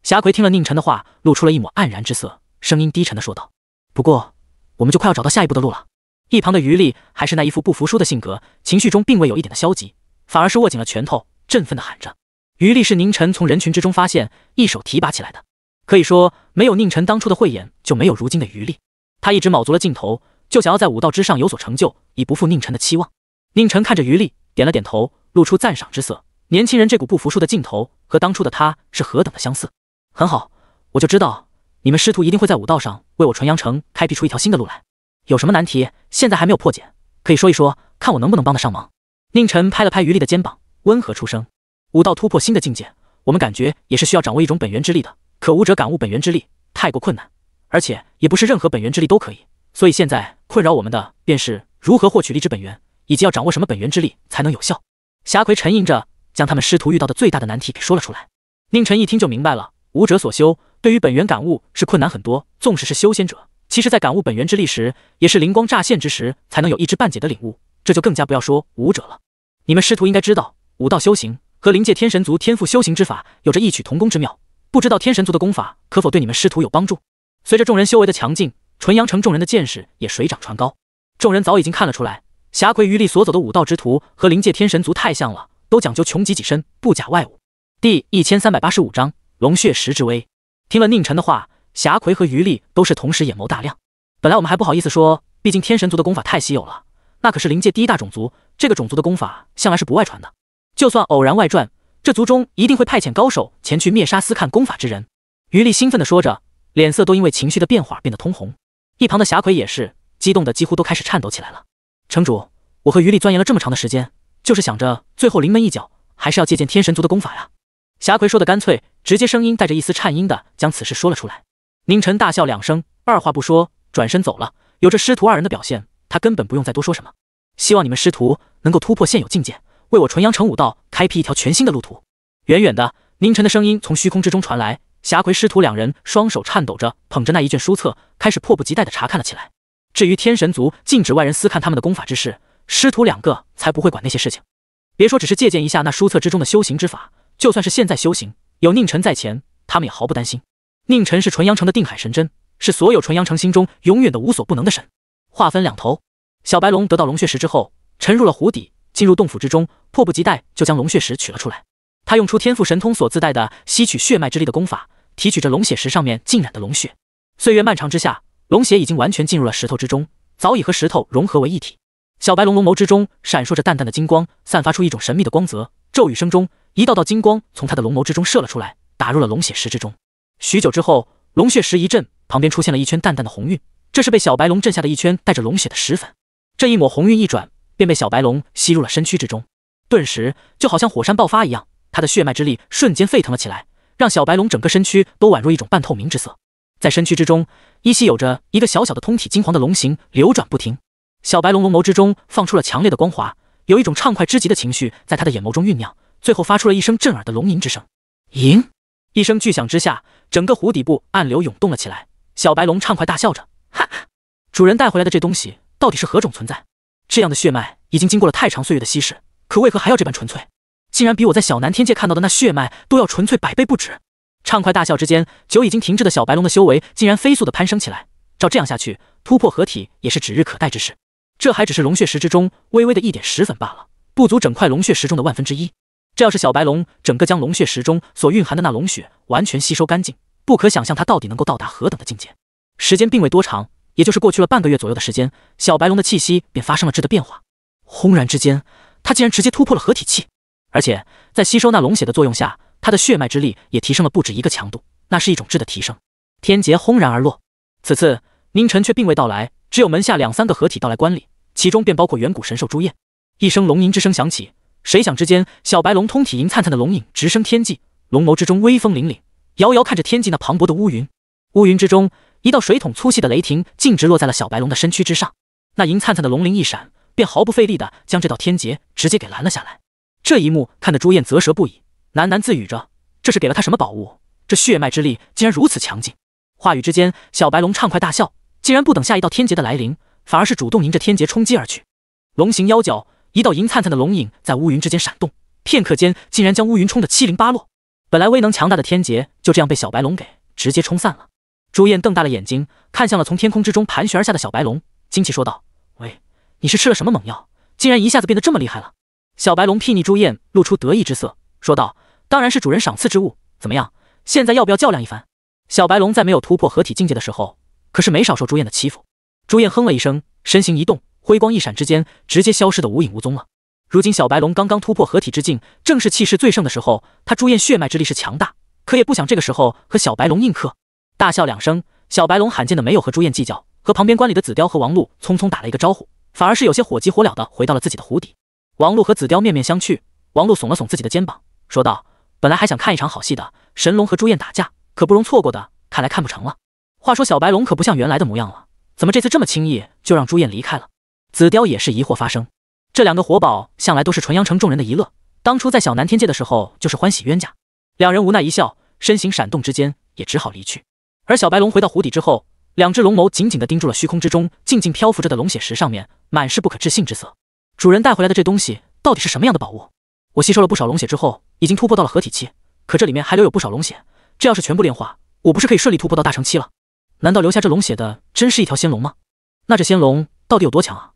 侠魁听了宁晨的话，露出了一抹黯然之色，声音低沉的说道：“不过，我们就快要找到下一步的路了。”一旁的余力还是那一副不服输的性格，情绪中并未有一点的消极，反而是握紧了拳头，振奋的喊着。余力是宁晨从人群之中发现，一手提拔起来的，可以说没有宁晨当初的慧眼，就没有如今的余力。他一直卯足了劲头，就想要在武道之上有所成就，以不负宁晨的期望。宁晨看着余力，点了点头，露出赞赏之色。年轻人这股不服输的劲头，和当初的他是何等的相似。很好，我就知道你们师徒一定会在武道上为我纯阳城开辟出一条新的路来。有什么难题现在还没有破解，可以说一说，看我能不能帮得上忙。宁晨拍了拍余力的肩膀，温和出声：“武道突破新的境界，我们感觉也是需要掌握一种本源之力的。可武者感悟本源之力太过困难，而且也不是任何本源之力都可以。所以现在困扰我们的便是如何获取荔之本源。”以及要掌握什么本源之力才能有效？侠魁沉吟着，将他们师徒遇到的最大的难题给说了出来。宁晨一听就明白了，武者所修对于本源感悟是困难很多。纵使是修仙者，其实，在感悟本源之力时，也是灵光乍现之时才能有一知半解的领悟，这就更加不要说武者了。你们师徒应该知道，武道修行和灵界天神族天赋修行之法有着异曲同工之妙。不知道天神族的功法可否对你们师徒有帮助？随着众人修为的强劲，纯阳城众人的见识也水涨船高。众人早已经看了出来。侠魁余力所走的武道之途和灵界天神族太像了，都讲究穷极己身，不假外物。第一千三百八十五章龙血石之威。听了宁晨的话，侠魁和余力都是同时眼眸大亮。本来我们还不好意思说，毕竟天神族的功法太稀有了，那可是灵界第一大种族，这个种族的功法向来是不外传的，就算偶然外传，这族中一定会派遣高手前去灭杀私看功法之人。余力兴奋地说着，脸色都因为情绪的变化变得通红。一旁的侠魁也是激动的几乎都开始颤抖起来了。城主，我和余力钻研了这么长的时间，就是想着最后临门一脚，还是要借鉴天神族的功法呀。侠魁说的干脆，直接声音带着一丝颤音的将此事说了出来。宁晨大笑两声，二话不说，转身走了。有着师徒二人的表现，他根本不用再多说什么。希望你们师徒能够突破现有境界，为我纯阳城武道开辟一条全新的路途。远远的，宁晨的声音从虚空之中传来。侠魁师徒两人双手颤抖着捧着那一卷书册，开始迫不及待的查看了起来。至于天神族禁止外人私看他们的功法之事，师徒两个才不会管那些事情。别说只是借鉴一下那书册之中的修行之法，就算是现在修行，有宁晨在前，他们也毫不担心。宁晨是纯阳城的定海神针，是所有纯阳城心中永远的无所不能的神。话分两头，小白龙得到龙血石之后，沉入了湖底，进入洞府之中，迫不及待就将龙血石取了出来。他用出天赋神通所自带的吸取血脉之力的功法，提取着龙血石上面浸染的龙血。岁月漫长之下。龙血已经完全进入了石头之中，早已和石头融合为一体。小白龙龙眸之中闪烁着淡淡的金光，散发出一种神秘的光泽。咒语声中，一道道金光从他的龙眸之中射了出来，打入了龙血石之中。许久之后，龙血石一震，旁边出现了一圈淡淡的红晕，这是被小白龙震下的一圈带着龙血的石粉。这一抹红晕一转，便被小白龙吸入了身躯之中。顿时，就好像火山爆发一样，他的血脉之力瞬间沸腾了起来，让小白龙整个身躯都宛若一种半透明之色。在身躯之中，依稀有着一个小小的通体金黄的龙形流转不停。小白龙龙眸之中放出了强烈的光华，有一种畅快之极的情绪在他的眼眸中酝酿，最后发出了一声震耳的龙吟之声。吟！一声巨响之下，整个湖底部暗流涌动了起来。小白龙畅快大笑着：“哈哈，主人带回来的这东西到底是何种存在？这样的血脉已经经过了太长岁月的稀释，可为何还要这般纯粹？竟然比我在小南天界看到的那血脉都要纯粹百倍不止！”畅快大笑之间，酒已经停滞的小白龙的修为竟然飞速的攀升起来。照这样下去，突破合体也是指日可待之事。这还只是龙血石之中微微的一点石粉罢了，不足整块龙血石中的万分之一。这要是小白龙整个将龙血石中所蕴含的那龙血完全吸收干净，不可想象它到底能够到达何等的境界。时间并未多长，也就是过去了半个月左右的时间，小白龙的气息便发生了质的变化。轰然之间，他竟然直接突破了合体器，而且在吸收那龙血的作用下。他的血脉之力也提升了不止一个强度，那是一种质的提升。天劫轰然而落，此次宁晨却并未到来，只有门下两三个合体到来观礼，其中便包括远古神兽朱厌。一声龙吟之声响起，谁想之间，小白龙通体银灿灿的龙影直升天际，龙眸之中威风凛凛，遥遥看着天际那磅礴的乌云。乌云之中，一道水桶粗细的雷霆径直落在了小白龙的身躯之上，那银灿灿的龙鳞一闪，便毫不费力的将这道天劫直接给拦了下来。这一幕看得朱厌啧舌不已。喃喃自语着：“这是给了他什么宝物？这血脉之力竟然如此强劲！”话语之间，小白龙畅快大笑，竟然不等下一道天劫的来临，反而是主动迎着天劫冲击而去。龙形妖角，一道银灿灿的龙影在乌云之间闪动，片刻间竟然将乌云冲得七零八落。本来威能强大的天劫就这样被小白龙给直接冲散了。朱厌瞪大了眼睛，看向了从天空之中盘旋而下的小白龙，惊奇说道：“喂，你是吃了什么猛药，竟然一下子变得这么厉害了？”小白龙睥睨朱厌，露出得意之色，说道。当然是主人赏赐之物，怎么样？现在要不要较量一番？小白龙在没有突破合体境界的时候，可是没少受朱厌的欺负。朱厌哼了一声，身形一动，辉光一闪之间，直接消失的无影无踪了。如今小白龙刚刚突破合体之境，正是气势最盛的时候。他朱厌血脉之力是强大，可也不想这个时候和小白龙硬磕。大笑两声，小白龙罕见的没有和朱厌计较，和旁边观里的紫貂和王璐匆匆打了一个招呼，反而是有些火急火燎的回到了自己的湖底。王璐和紫貂面面相觑，王璐耸了耸自己的肩膀，说道。本来还想看一场好戏的，神龙和朱厌打架，可不容错过的。看来看不成了。话说小白龙可不像原来的模样了，怎么这次这么轻易就让朱厌离开了？紫貂也是疑惑发生。这两个活宝向来都是纯阳城众人的一乐，当初在小南天界的时候就是欢喜冤家。两人无奈一笑，身形闪动之间也只好离去。而小白龙回到湖底之后，两只龙眸紧紧地盯住了虚空之中静静漂浮着的龙血石，上面满是不可置信之色。主人带回来的这东西到底是什么样的宝物？我吸收了不少龙血之后。已经突破到了合体期，可这里面还留有不少龙血，这要是全部炼化，我不是可以顺利突破到大成期了？难道留下这龙血的真是一条仙龙吗？那这仙龙到底有多强啊？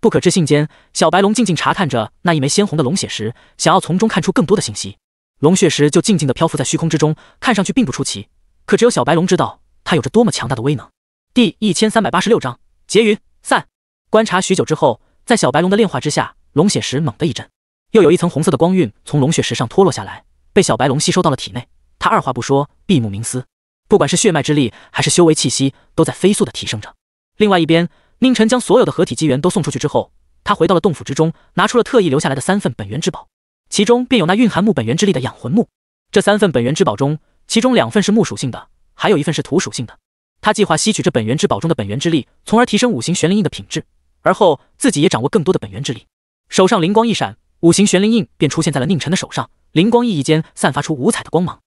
不可置信间，小白龙静静查看着那一枚鲜红的龙血石，想要从中看出更多的信息。龙血石就静静地漂浮在虚空之中，看上去并不出奇，可只有小白龙知道它有着多么强大的威能。第一千三百八十六章结云散。观察许久之后，在小白龙的炼化之下，龙血石猛地一震。又有一层红色的光晕从龙血石上脱落下来，被小白龙吸收到了体内。他二话不说，闭目冥思，不管是血脉之力还是修为气息，都在飞速的提升着。另外一边，宁晨将所有的合体机缘都送出去之后，他回到了洞府之中，拿出了特意留下来的三份本源之宝，其中便有那蕴含木本源之力的养魂木。这三份本源之宝中，其中两份是木属性的，还有一份是土属性的。他计划吸取这本源之宝中的本源之力，从而提升五行玄灵印的品质，而后自己也掌握更多的本源之力。手上灵光一闪。五行玄灵印便出现在了宁晨的手上，灵光熠熠间散发出五彩的光芒。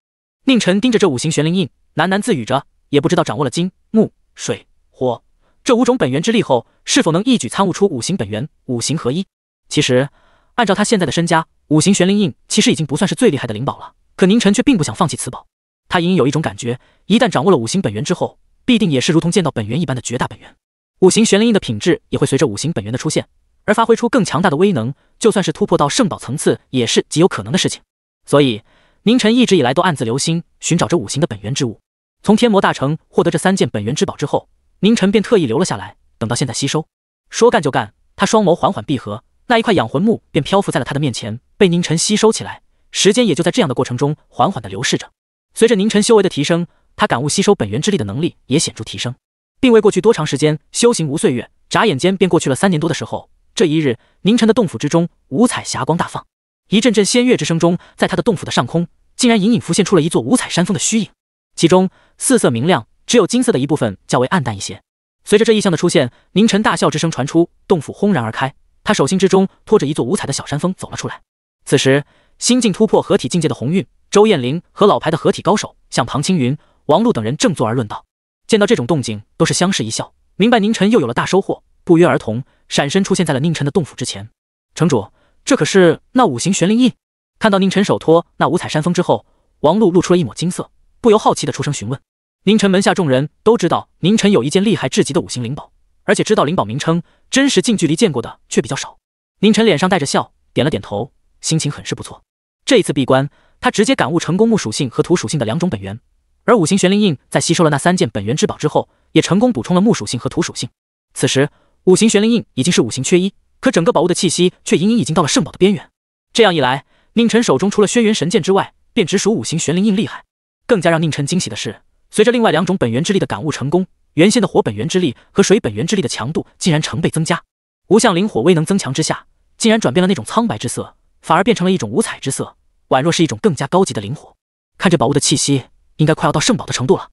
宁晨盯着这五行玄灵印，喃喃自语着，也不知道掌握了金、木、水、火这五种本源之力后，是否能一举参悟出五行本源，五行合一。其实，按照他现在的身家，五行玄灵印其实已经不算是最厉害的灵宝了。可宁晨却并不想放弃此宝，他隐隐有一种感觉，一旦掌握了五行本源之后，必定也是如同见到本源一般的绝大本源。五行玄灵印的品质也会随着五行本源的出现而发挥出更强大的威能。就算是突破到圣宝层次，也是极有可能的事情。所以，宁晨一直以来都暗自留心，寻找着五行的本源之物。从天魔大城获得这三件本源之宝之后，宁晨便特意留了下来，等到现在吸收。说干就干，他双眸缓缓闭合，那一块养魂木便漂浮在了他的面前，被宁晨吸收起来。时间也就在这样的过程中缓缓的流逝着。随着宁晨修为的提升，他感悟吸收本源之力的能力也显著提升。并未过去多长时间，修行无岁月，眨眼间便过去了三年多的时候。这一日，宁晨的洞府之中，五彩霞光大放，一阵阵仙乐之声中，在他的洞府的上空，竟然隐隐浮现出了一座五彩山峰的虚影，其中四色明亮，只有金色的一部分较为暗淡一些。随着这异象的出现，宁晨大笑之声传出，洞府轰然而开，他手心之中托着一座五彩的小山峰走了出来。此时，新晋突破合体境界的红运、周艳玲和老牌的合体高手向庞青云、王璐等人正坐而论道，见到这种动静，都是相视一笑，明白宁晨又有了大收获。不约而同，闪身出现在了宁晨的洞府之前。城主，这可是那五行玄灵印！看到宁晨手托那五彩山峰之后，王璐露出了一抹金色，不由好奇的出声询问。宁晨门下众人都知道宁晨有一件厉害至极的五行灵宝，而且知道灵宝名称，真实近距离见过的却比较少。宁晨脸上带着笑，点了点头，心情很是不错。这一次闭关，他直接感悟成功木属性和土属性的两种本源，而五行玄灵印在吸收了那三件本源之宝之后，也成功补充了木属性和土属性。此时。五行玄灵印已经是五行缺一，可整个宝物的气息却隐隐已经到了圣宝的边缘。这样一来，宁晨手中除了轩辕神剑之外，便只属五行玄灵印厉害。更加让宁晨惊喜的是，随着另外两种本源之力的感悟成功，原先的火本源之力和水本源之力的强度竟然成倍增加。无相灵火未能增强之下，竟然转变了那种苍白之色，反而变成了一种五彩之色，宛若是一种更加高级的灵火。看这宝物的气息，应该快要到圣宝的程度了。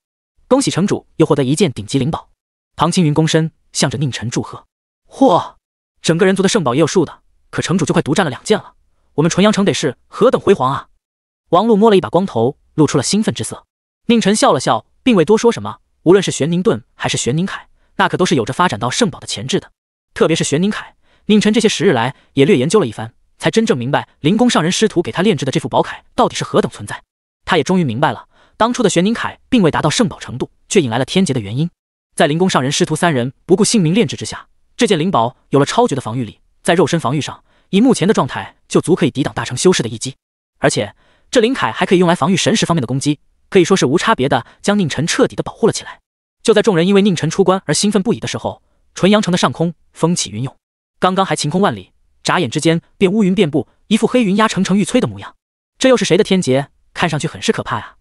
恭喜城主又获得一件顶级灵宝。庞青云躬身。向着宁晨祝贺，嚯！整个人族的圣宝也有数的，可城主就快独占了两件了，我们纯阳城得是何等辉煌啊！王璐摸了一把光头，露出了兴奋之色。宁晨笑了笑，并未多说什么。无论是玄宁盾还是玄宁铠，那可都是有着发展到圣宝的潜质的。特别是玄宁铠，宁晨这些时日来也略研究了一番，才真正明白灵宫上人师徒给他炼制的这副宝铠到底是何等存在。他也终于明白了，当初的玄宁铠并未达到圣宝程度，却引来了天劫的原因。在灵宫上人师徒三人不顾性命炼制之下，这件灵宝有了超绝的防御力，在肉身防御上，以目前的状态就足可以抵挡大成修士的一击。而且这灵铠还可以用来防御神识方面的攻击，可以说是无差别的将宁晨彻底的保护了起来。就在众人因为宁晨出关而兴奋不已的时候，纯阳城的上空风起云涌，刚刚还晴空万里，眨眼之间便乌云遍布，一副黑云压城城欲摧的模样。这又是谁的天劫？看上去很是可怕呀！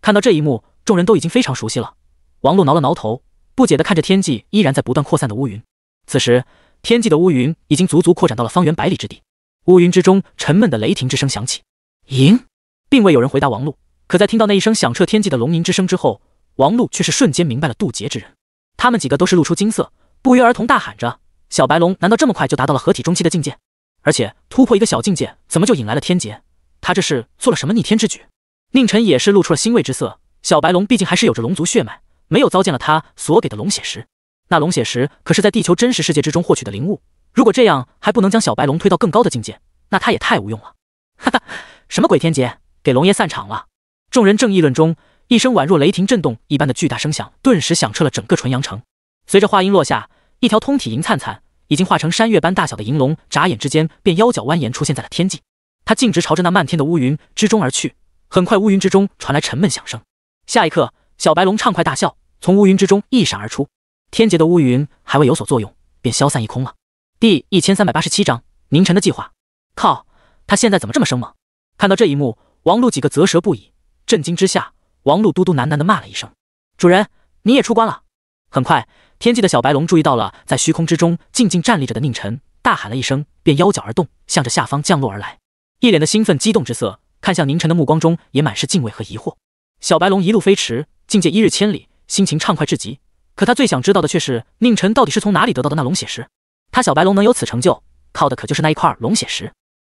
看到这一幕，众人都已经非常熟悉了。王璐挠了挠头。不解地看着天际依然在不断扩散的乌云，此时天际的乌云已经足足扩展到了方圆百里之地。乌云之中，沉闷的雷霆之声响起。赢，并未有人回答王璐。可在听到那一声响彻天际的龙吟之声之后，王璐却是瞬间明白了渡劫之人。他们几个都是露出金色，不约而同大喊着：“小白龙，难道这么快就达到了合体中期的境界？而且突破一个小境界，怎么就引来了天劫？他这是做了什么逆天之举？”宁晨也是露出了欣慰之色。小白龙毕竟还是有着龙族血脉。没有糟践了他所给的龙血石，那龙血石可是在地球真实世界之中获取的灵物。如果这样还不能将小白龙推到更高的境界，那他也太无用了。哈哈，什么鬼天劫，给龙爷散场了！众人正议论中，一声宛若雷霆震动一般的巨大声响顿时响彻了整个纯阳城。随着话音落下，一条通体银灿灿、已经化成山岳般大小的银龙，眨眼之间便腰脚蜿蜒出现在了天际。它径直朝着那漫天的乌云之中而去。很快，乌云之中传来沉闷响声。下一刻，小白龙畅快大笑。从乌云之中一闪而出，天劫的乌云还未有所作用，便消散一空了。第一千三百八十七章宁晨的计划。靠！他现在怎么这么生猛？看到这一幕，王璐几个啧舌不已。震惊之下，王璐嘟嘟喃喃的骂了一声：“主人，你也出关了！”很快，天际的小白龙注意到了在虚空之中静静站立着的宁晨，大喊了一声，便腰脚而动，向着下方降落而来，一脸的兴奋激动之色，看向宁晨的目光中也满是敬畏和疑惑。小白龙一路飞驰，境界一日千里。心情畅快至极，可他最想知道的却是宁晨到底是从哪里得到的那龙血石。他小白龙能有此成就，靠的可就是那一块龙血石。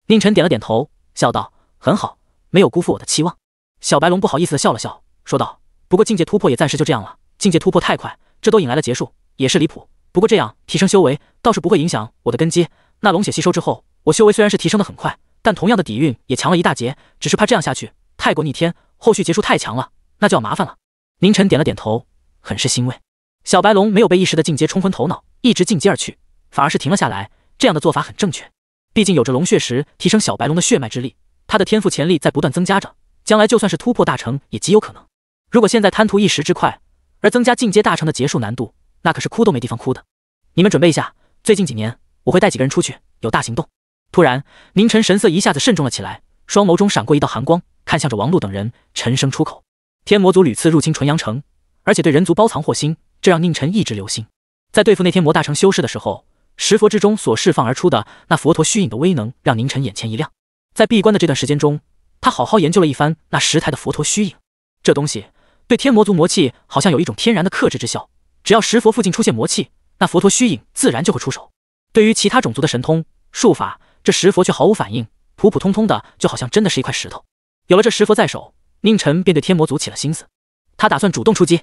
宁晨点了点头，笑道：“很好，没有辜负我的期望。”小白龙不好意思的笑了笑，说道：“不过境界突破也暂时就这样了，境界突破太快，这都引来了劫数，也是离谱。不过这样提升修为倒是不会影响我的根基。那龙血吸收之后，我修为虽然是提升的很快，但同样的底蕴也强了一大截。只是怕这样下去太过逆天，后续劫数太强了，那就要麻烦了。”凌晨点了点头，很是欣慰。小白龙没有被一时的进阶冲昏头脑，一直进阶而去，反而是停了下来。这样的做法很正确，毕竟有着龙血石提升小白龙的血脉之力，他的天赋潜力在不断增加着，将来就算是突破大成也极有可能。如果现在贪图一时之快，而增加进阶大成的结束难度，那可是哭都没地方哭的。你们准备一下，最近几年我会带几个人出去，有大行动。突然，宁晨神色一下子慎重了起来，双眸中闪过一道寒光，看向着王璐等人，沉声出口。天魔族屡次入侵纯阳城，而且对人族包藏祸心，这让宁晨一直留心。在对付那天魔大成修士的时候，石佛之中所释放而出的那佛陀虚影的威能让宁晨眼前一亮。在闭关的这段时间中，他好好研究了一番那石台的佛陀虚影。这东西对天魔族魔气好像有一种天然的克制之效，只要石佛附近出现魔气，那佛陀虚影自然就会出手。对于其他种族的神通术法，这石佛却毫无反应，普普通通的，就好像真的是一块石头。有了这石佛在手。宁晨便对天魔族起了心思，他打算主动出击。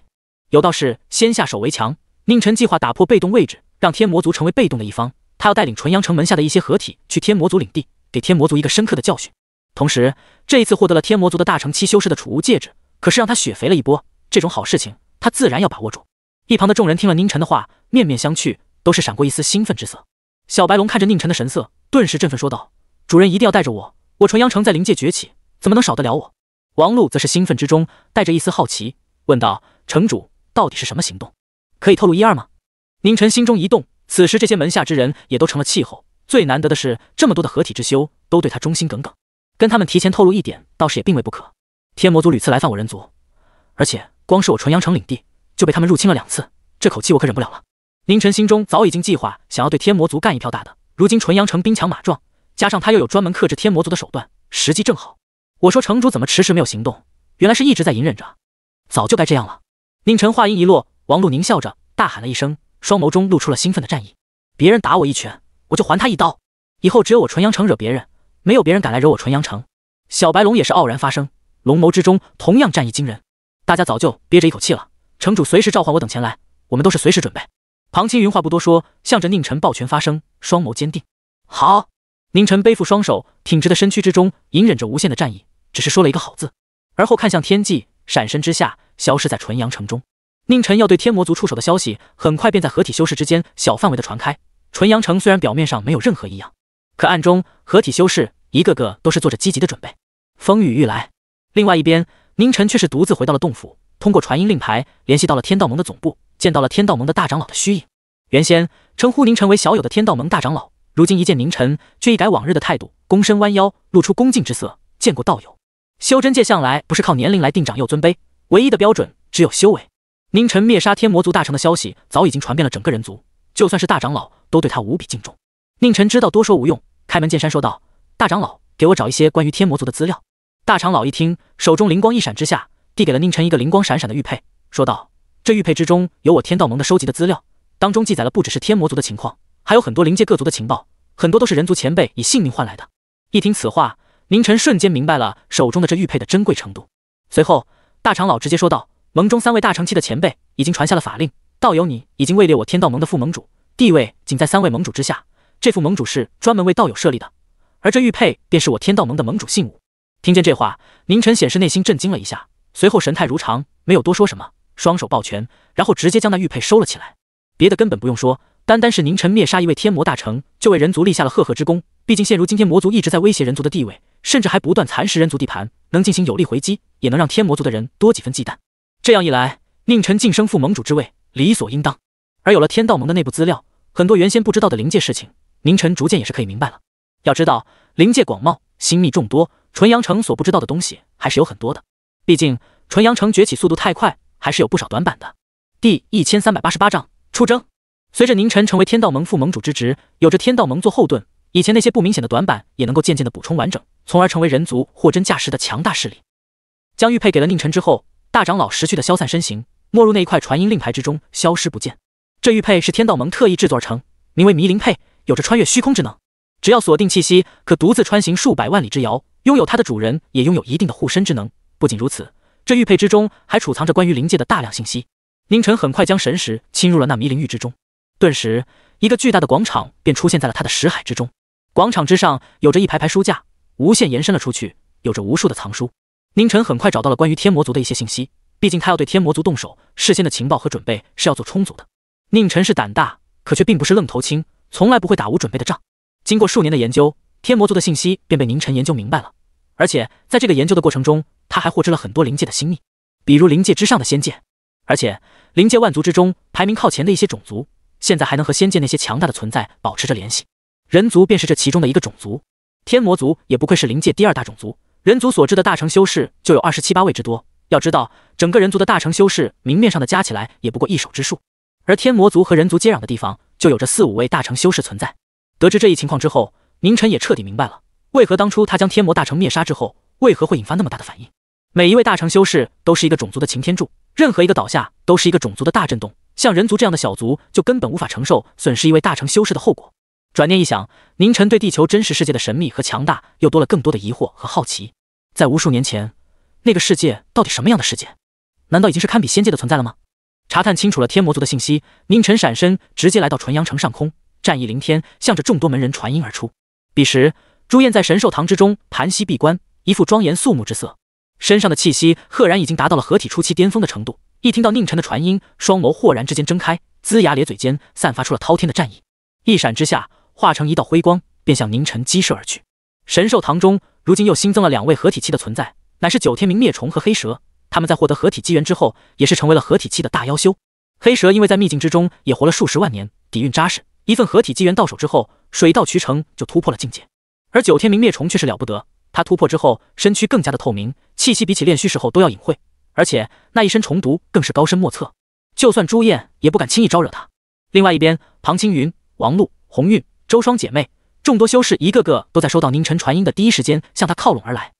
有道是先下手为强，宁晨计划打破被动位置，让天魔族成为被动的一方。他要带领纯阳城门下的一些合体去天魔族领地，给天魔族一个深刻的教训。同时，这一次获得了天魔族的大乘期修士的储物戒指，可是让他血肥了一波。这种好事情，他自然要把握住。一旁的众人听了宁晨的话，面面相觑，都是闪过一丝兴奋之色。小白龙看着宁晨的神色，顿时振奋说道：“主人一定要带着我，我纯阳城在灵界崛起，怎么能少得了我？”王璐则是兴奋之中带着一丝好奇，问道：“城主到底是什么行动？可以透露一二吗？”宁晨心中一动，此时这些门下之人也都成了气候。最难得的是，这么多的合体之修都对他忠心耿耿，跟他们提前透露一点，倒是也并未不可。天魔族屡次来犯我人族，而且光是我纯阳城领地就被他们入侵了两次，这口气我可忍不了了。宁晨心中早已经计划，想要对天魔族干一票大的。如今纯阳城兵强马壮，加上他又有专门克制天魔族的手段，时机正好。我说城主怎么迟迟没有行动？原来是一直在隐忍着，早就该这样了。宁晨话音一落，王璐狞笑着大喊了一声，双眸中露出了兴奋的战意。别人打我一拳，我就还他一刀。以后只有我纯阳城惹别人，没有别人敢来惹我纯阳城。小白龙也是傲然发声，龙眸之中同样战意惊人。大家早就憋着一口气了，城主随时召唤我等前来，我们都是随时准备。庞青云话不多说，向着宁晨抱拳发声，双眸坚定。好，宁晨背负双手，挺直的身躯之中隐忍着无限的战意。只是说了一个好字，而后看向天际，闪身之下消失在纯阳城中。宁晨要对天魔族出手的消息很快便在合体修士之间小范围的传开。纯阳城虽然表面上没有任何异样，可暗中合体修士一个个都是做着积极的准备。风雨欲来。另外一边，宁晨却是独自回到了洞府，通过传音令牌联系到了天道盟的总部，见到了天道盟的大长老的虚影。原先称呼宁晨为小友的天道盟大长老，如今一见宁晨，却一改往日的态度，躬身弯腰，露出恭敬之色，见过道友。修真界向来不是靠年龄来定长幼尊卑，唯一的标准只有修为。宁晨灭杀天魔族大成的消息早已经传遍了整个人族，就算是大长老都对他无比敬重。宁晨知道多说无用，开门见山说道：“大长老，给我找一些关于天魔族的资料。”大长老一听，手中灵光一闪之下，递给了宁晨一个灵光闪闪的玉佩，说道：“这玉佩之中有我天道盟的收集的资料，当中记载了不只是天魔族的情况，还有很多灵界各族的情报，很多都是人族前辈以性命换来的。”一听此话。宁晨瞬间明白了手中的这玉佩的珍贵程度，随后大长老直接说道：“盟中三位大成期的前辈已经传下了法令，道友你已经位列我天道盟的副盟主，地位仅在三位盟主之下。这副盟主是专门为道友设立的，而这玉佩便是我天道盟的盟主信物。”听见这话，宁晨显示内心震惊了一下，随后神态如常，没有多说什么，双手抱拳，然后直接将那玉佩收了起来。别的根本不用说，单单是宁晨灭杀一位天魔大成，就为人族立下了赫赫之功。毕竟现如今天魔族一直在威胁人族的地位。甚至还不断蚕食人族地盘，能进行有力回击，也能让天魔族的人多几分忌惮。这样一来，宁晨晋升副盟主之位理所应当。而有了天道盟的内部资料，很多原先不知道的灵界事情，宁晨逐渐也是可以明白了。要知道，灵界广袤，星密众多，纯阳城所不知道的东西还是有很多的。毕竟纯阳城崛起速度太快，还是有不少短板的。第一千三百八十八章出征。随着宁晨成为天道盟副盟主之职，有着天道盟做后盾，以前那些不明显的短板也能够渐渐的补充完整。从而成为人族货真价实的强大势力。将玉佩给了宁晨之后，大长老识趣的消散身形，没入那一块传音令牌之中，消失不见。这玉佩是天道盟特意制作而成，名为迷灵佩，有着穿越虚空之能。只要锁定气息，可独自穿行数百万里之遥。拥有它的主人也拥有一定的护身之能。不仅如此，这玉佩之中还储藏着关于灵界的大量信息。宁晨很快将神识侵入了那迷灵域之中，顿时，一个巨大的广场便出现在了他的识海之中。广场之上有着一排排书架。无限延伸了出去，有着无数的藏书。宁晨很快找到了关于天魔族的一些信息，毕竟他要对天魔族动手，事先的情报和准备是要做充足的。宁晨是胆大，可却并不是愣头青，从来不会打无准备的仗。经过数年的研究，天魔族的信息便被宁晨研究明白了，而且在这个研究的过程中，他还获知了很多灵界的新秘，比如灵界之上的仙界，而且灵界万族之中排名靠前的一些种族，现在还能和仙界那些强大的存在保持着联系，人族便是这其中的一个种族。天魔族也不愧是灵界第二大种族，人族所知的大成修士就有二十七八位之多。要知道，整个人族的大成修士明面上的加起来也不过一手之数，而天魔族和人族接壤的地方就有着四五位大成修士存在。得知这一情况之后，宁晨也彻底明白了为何当初他将天魔大成灭杀之后，为何会引发那么大的反应。每一位大成修士都是一个种族的擎天柱，任何一个倒下都是一个种族的大震动。像人族这样的小族就根本无法承受损失一位大成修士的后果。转念一想，宁晨对地球真实世界的神秘和强大又多了更多的疑惑和好奇。在无数年前，那个世界到底什么样的世界？难道已经是堪比仙界的存在了吗？查探清楚了天魔族的信息，宁晨闪身直接来到纯阳城上空，战意凌天，向着众多门人传音而出。彼时，朱厌在神兽堂之中盘膝闭关，一副庄严肃穆之色，身上的气息赫然已经达到了合体初期巅峰的程度。一听到宁晨的传音，双眸豁然之间睁开，龇牙咧嘴间散发出了滔天的战意，一闪之下。化成一道辉光，便向凝晨激射而去。神兽堂中，如今又新增了两位合体期的存在，乃是九天明灭虫和黑蛇。他们在获得合体机缘之后，也是成为了合体期的大妖修。黑蛇因为在秘境之中也活了数十万年，底蕴扎实，一份合体机缘到手之后，水到渠成就突破了境界。而九天明灭虫却是了不得，他突破之后，身躯更加的透明，气息比起炼虚时候都要隐晦，而且那一身虫毒更是高深莫测，就算朱厌也不敢轻易招惹他。另外一边，庞青云、王璐、鸿运。周双姐妹，众多修士一个个都在收到宁晨传音的第一时间向他靠拢而来。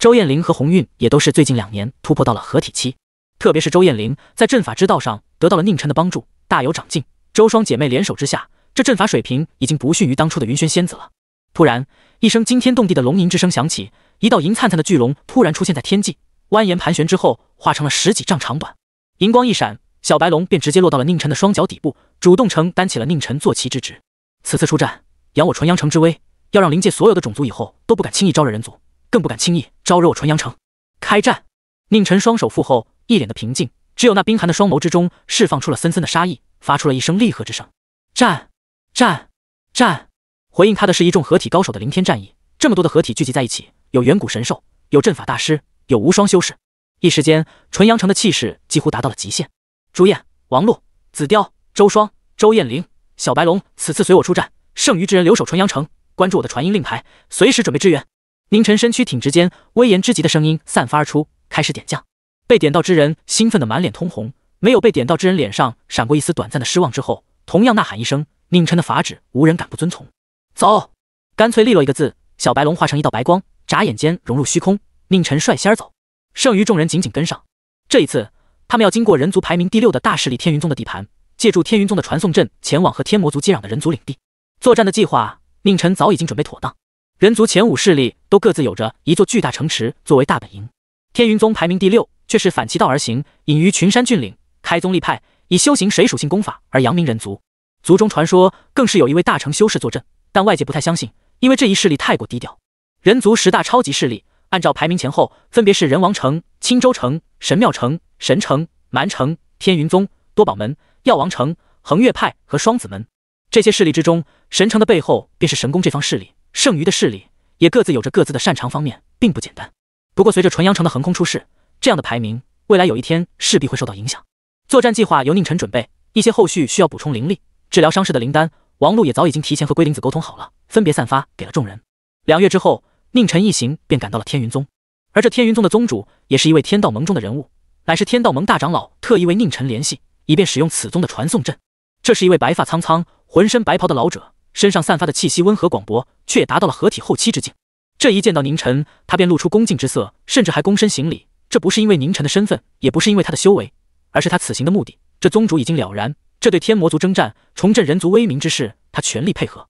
周艳玲和红运也都是最近两年突破到了合体期，特别是周艳玲在阵法之道上得到了宁晨的帮助，大有长进。周双姐妹联手之下，这阵法水平已经不逊于当初的云轩仙子了。突然，一声惊天动地的龙吟之声响起，一道银灿灿的巨龙突然出现在天际，蜿蜒盘旋之后化成了十几丈长短。银光一闪，小白龙便直接落到了宁晨的双脚底部，主动承担起了宁晨坐骑之职。此次出战，扬我纯阳城之威，要让灵界所有的种族以后都不敢轻易招惹人族，更不敢轻易招惹我纯阳城。开战！宁晨双手负后，一脸的平静，只有那冰寒的双眸之中释放出了森森的杀意，发出了一声厉喝之声：战！战！战！回应他的是一众合体高手的凌天战意。这么多的合体聚集在一起，有远古神兽，有阵法大师，有无双修士，一时间，纯阳城的气势几乎达到了极限。朱厌、王璐、紫貂、周双、周艳玲。小白龙此次随我出战，剩余之人留守纯阳城，关注我的传音令牌，随时准备支援。宁晨身躯挺直间，威严之极的声音散发而出，开始点将。被点到之人兴奋的满脸通红，没有被点到之人脸上闪过一丝短暂的失望之后，同样呐喊一声。宁晨的法旨，无人敢不遵从。走，干脆利落一个字。小白龙化成一道白光，眨眼间融入虚空。宁晨率先走，剩余众人紧紧跟上。这一次，他们要经过人族排名第六的大势力天云宗的地盘。借助天云宗的传送阵前往和天魔族接壤的人族领地作战的计划，宁晨早已经准备妥当。人族前五势力都各自有着一座巨大城池作为大本营，天云宗排名第六，却是反其道而行，隐于群山峻岭，开宗立派，以修行水属性功法而扬名人族。族中传说更是有一位大成修士坐镇，但外界不太相信，因为这一势力太过低调。人族十大超级势力按照排名前后分别是人王城、青州城、神庙城、神城、蛮城、天云宗、多宝门。药王城、恒岳派和双子门这些势力之中，神城的背后便是神宫这方势力，剩余的势力也各自有着各自的擅长方面，并不简单。不过随着纯阳城的横空出世，这样的排名未来有一天势必会受到影响。作战计划由宁晨准备，一些后续需要补充灵力、治疗伤势的灵丹，王璐也早已经提前和龟灵子沟通好了，分别散发给了众人。两月之后，宁晨一行便赶到了天云宗，而这天云宗的宗主也是一位天道盟中的人物，乃是天道盟大长老特意为宁晨联系。以便使用此宗的传送阵。这是一位白发苍苍、浑身白袍的老者，身上散发的气息温和广博，却也达到了合体后期之境。这一见到宁晨，他便露出恭敬之色，甚至还躬身行礼。这不是因为宁晨的身份，也不是因为他的修为，而是他此行的目的。这宗主已经了然，这对天魔族征战、重振人族威名之事，他全力配合。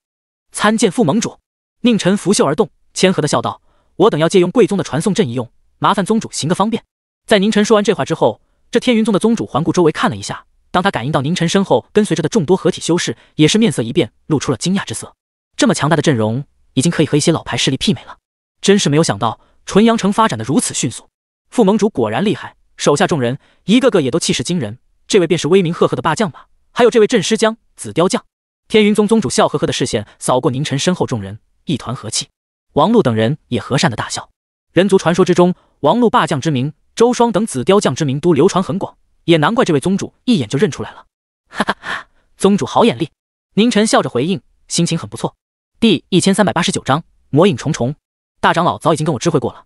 参见副盟主，宁晨拂袖而动，谦和的笑道：“我等要借用贵宗的传送阵一用，麻烦宗主行个方便。”在宁晨说完这话之后。这天云宗的宗主环顾周围看了一下，当他感应到宁晨身后跟随着的众多合体修士，也是面色一变，露出了惊讶之色。这么强大的阵容，已经可以和一些老牌势力媲美了。真是没有想到，纯阳城发展的如此迅速。副盟主果然厉害，手下众人一个个也都气势惊人。这位便是威名赫赫的霸将吧？还有这位镇尸将紫雕将。天云宗宗主笑呵呵的视线扫过宁晨身后众人，一团和气。王璐等人也和善的大笑。人族传说之中，王璐霸将之名。周双等紫雕将之名都流传很广，也难怪这位宗主一眼就认出来了。哈哈哈，宗主好眼力！宁晨笑着回应，心情很不错。第一千三百八十九章魔影重重。大长老早已经跟我知会过了，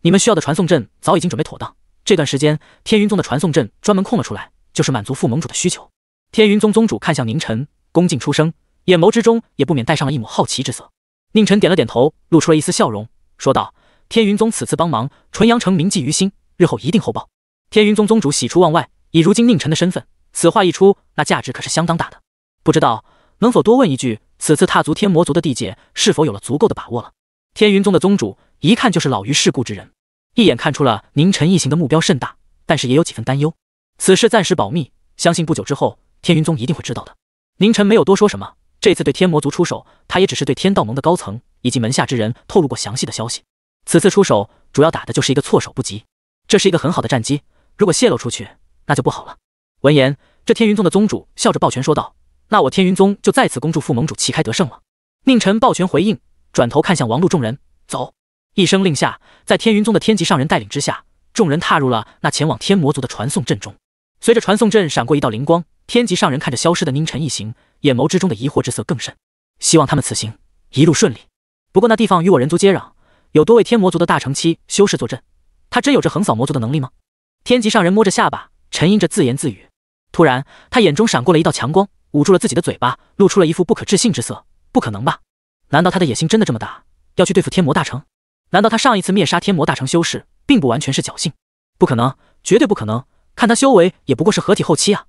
你们需要的传送阵早已经准备妥当。这段时间，天云宗的传送阵专门空了出来，就是满足副盟主的需求。天云宗宗主看向宁晨，恭敬出声，眼眸之中也不免带上了一抹好奇之色。宁晨点了点头，露出了一丝笑容，说道：“天云宗此次帮忙，纯阳城铭记于心。”日后一定厚报。天云宗宗主喜出望外，以如今宁晨的身份，此话一出，那价值可是相当大的。不知道能否多问一句，此次踏足天魔族的地界，是否有了足够的把握了？天云宗的宗主一看就是老于世故之人，一眼看出了宁晨一行的目标甚大，但是也有几分担忧。此事暂时保密，相信不久之后天云宗一定会知道的。宁晨没有多说什么，这次对天魔族出手，他也只是对天道盟的高层以及门下之人透露过详细的消息。此次出手，主要打的就是一个措手不及。这是一个很好的战机，如果泄露出去，那就不好了。闻言，这天云宗的宗主笑着抱拳说道：“那我天云宗就再次恭祝副盟主旗开得胜了。”宁晨抱拳回应，转头看向王路众人，走。一声令下，在天云宗的天极上人带领之下，众人踏入了那前往天魔族的传送阵中。随着传送阵闪过一道灵光，天极上人看着消失的宁晨一行，眼眸之中的疑惑之色更甚。希望他们此行一路顺利。不过那地方与我人族接壤，有多位天魔族的大乘期修士坐镇。他真有着横扫魔族的能力吗？天极上人摸着下巴沉吟着自言自语，突然他眼中闪过了一道强光，捂住了自己的嘴巴，露出了一副不可置信之色。不可能吧？难道他的野心真的这么大，要去对付天魔大成？难道他上一次灭杀天魔大成修士，并不完全是侥幸？不可能，绝对不可能！看他修为也不过是合体后期啊！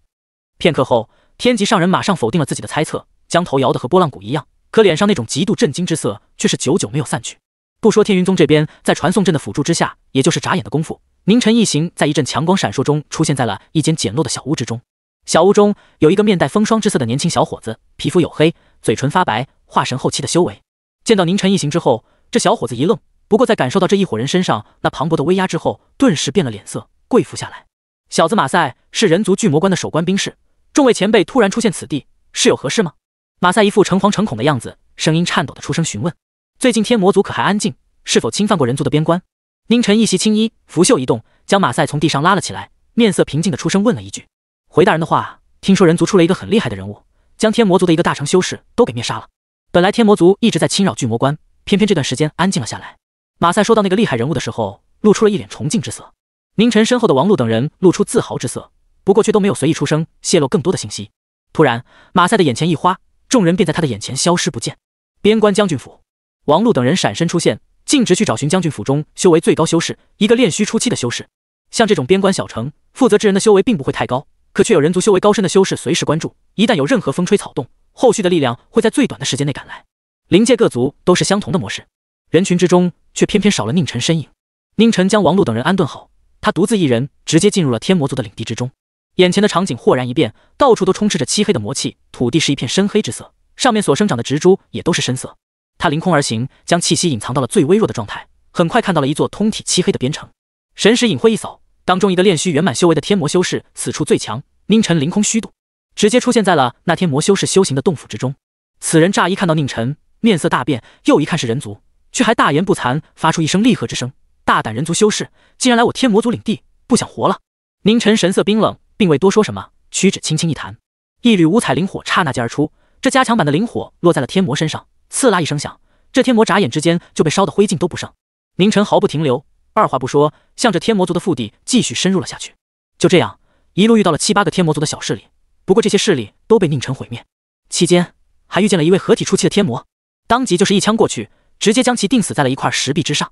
片刻后，天极上人马上否定了自己的猜测，将头摇得和拨浪鼓一样，可脸上那种极度震惊之色却是久久没有散去。不说天云宗这边，在传送阵的辅助之下，也就是眨眼的功夫，宁晨一行在一阵强光闪烁中，出现在了一间简陋的小屋之中。小屋中有一个面带风霜之色的年轻小伙子，皮肤黝黑，嘴唇发白，化神后期的修为。见到宁晨一行之后，这小伙子一愣，不过在感受到这一伙人身上那磅礴的威压之后，顿时变了脸色，跪伏下来。小子马赛是人族巨魔关的守关兵士，众位前辈突然出现此地，是有何事吗？马赛一副诚惶诚恐的样子，声音颤抖的出声询问。最近天魔族可还安静？是否侵犯过人族的边关？宁晨一袭青衣，拂袖一动，将马赛从地上拉了起来，面色平静的出声问了一句：“回大人的话，听说人族出了一个很厉害的人物，将天魔族的一个大成修士都给灭杀了。本来天魔族一直在侵扰巨魔关，偏偏这段时间安静了下来。”马赛说到那个厉害人物的时候，露出了一脸崇敬之色。宁晨身后的王璐等人露出自豪之色，不过却都没有随意出声泄露更多的信息。突然，马赛的眼前一花，众人便在他的眼前消失不见。边关将军府。王璐等人闪身出现，径直去找寻将军府中修为最高修士，一个炼虚初期的修士。像这种边关小城，负责之人的修为并不会太高，可却有人族修为高深的修士随时关注，一旦有任何风吹草动，后续的力量会在最短的时间内赶来。灵界各族都是相同的模式。人群之中却偏偏少了宁晨身影。宁晨将王璐等人安顿好，他独自一人直接进入了天魔族的领地之中。眼前的场景豁然一变，到处都充斥着漆黑的魔气，土地是一片深黑之色，上面所生长的植株也都是深色。他凌空而行，将气息隐藏到了最微弱的状态。很快看到了一座通体漆黑的边城，神识隐晦一扫，当中一个炼虚圆满修为的天魔修士，此处最强。宁晨凌空虚度，直接出现在了那天魔修士修行的洞府之中。此人乍一看到宁晨，面色大变；又一看是人族，却还大言不惭，发出一声厉喝之声：“大胆人族修士，竟然来我天魔族领地，不想活了！”宁晨神色冰冷，并未多说什么，屈指轻轻一弹，一缕五彩灵火刹那间而出。这加强版的灵火落在了天魔身上。刺啦一声响，这天魔眨眼之间就被烧得灰烬都不剩。宁晨毫不停留，二话不说，向着天魔族的腹地继续深入了下去。就这样，一路遇到了七八个天魔族的小势力，不过这些势力都被宁晨毁灭。期间还遇见了一位合体初期的天魔，当即就是一枪过去，直接将其钉死在了一块石壁之上。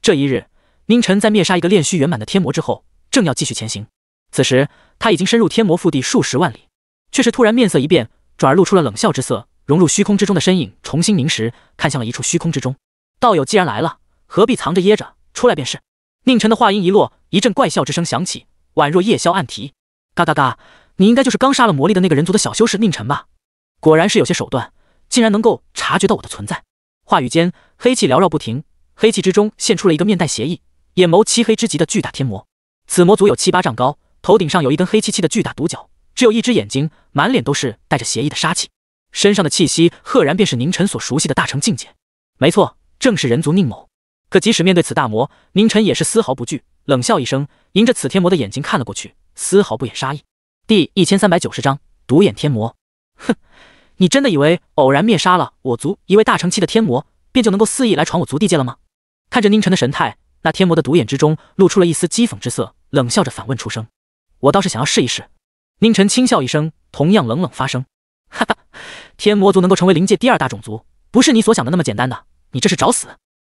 这一日，宁晨在灭杀一个炼虚圆满的天魔之后，正要继续前行，此时他已经深入天魔腹地数十万里，却是突然面色一变，转而露出了冷笑之色。融入虚空之中的身影重新凝实，看向了一处虚空之中。道友既然来了，何必藏着掖着？出来便是。宁晨的话音一落，一阵怪笑之声响起，宛若夜宵暗啼：“嘎嘎嘎！你应该就是刚杀了魔力的那个人族的小修士宁晨吧？果然是有些手段，竟然能够察觉到我的存在。”话语间，黑气缭绕不停，黑气之中现出了一个面带邪意、眼眸漆黑之极的巨大天魔。此魔足有七八丈高，头顶上有一根黑漆漆的巨大独角，只有一只眼睛，满脸都是带着邪意的杀气。身上的气息赫然便是宁晨所熟悉的大成境界，没错，正是人族宁某。可即使面对此大魔，宁晨也是丝毫不惧，冷笑一声，迎着此天魔的眼睛看了过去，丝毫不掩杀意。第一千三百九十章独眼天魔。哼，你真的以为偶然灭杀了我族一位大成期的天魔，便就能够肆意来闯我族地界了吗？看着宁晨的神态，那天魔的独眼之中露出了一丝讥讽之色，冷笑着反问出声：“我倒是想要试一试。”宁晨轻笑一声，同样冷冷发声：“哈哈。”天魔族能够成为灵界第二大种族，不是你所想的那么简单的。你这是找死！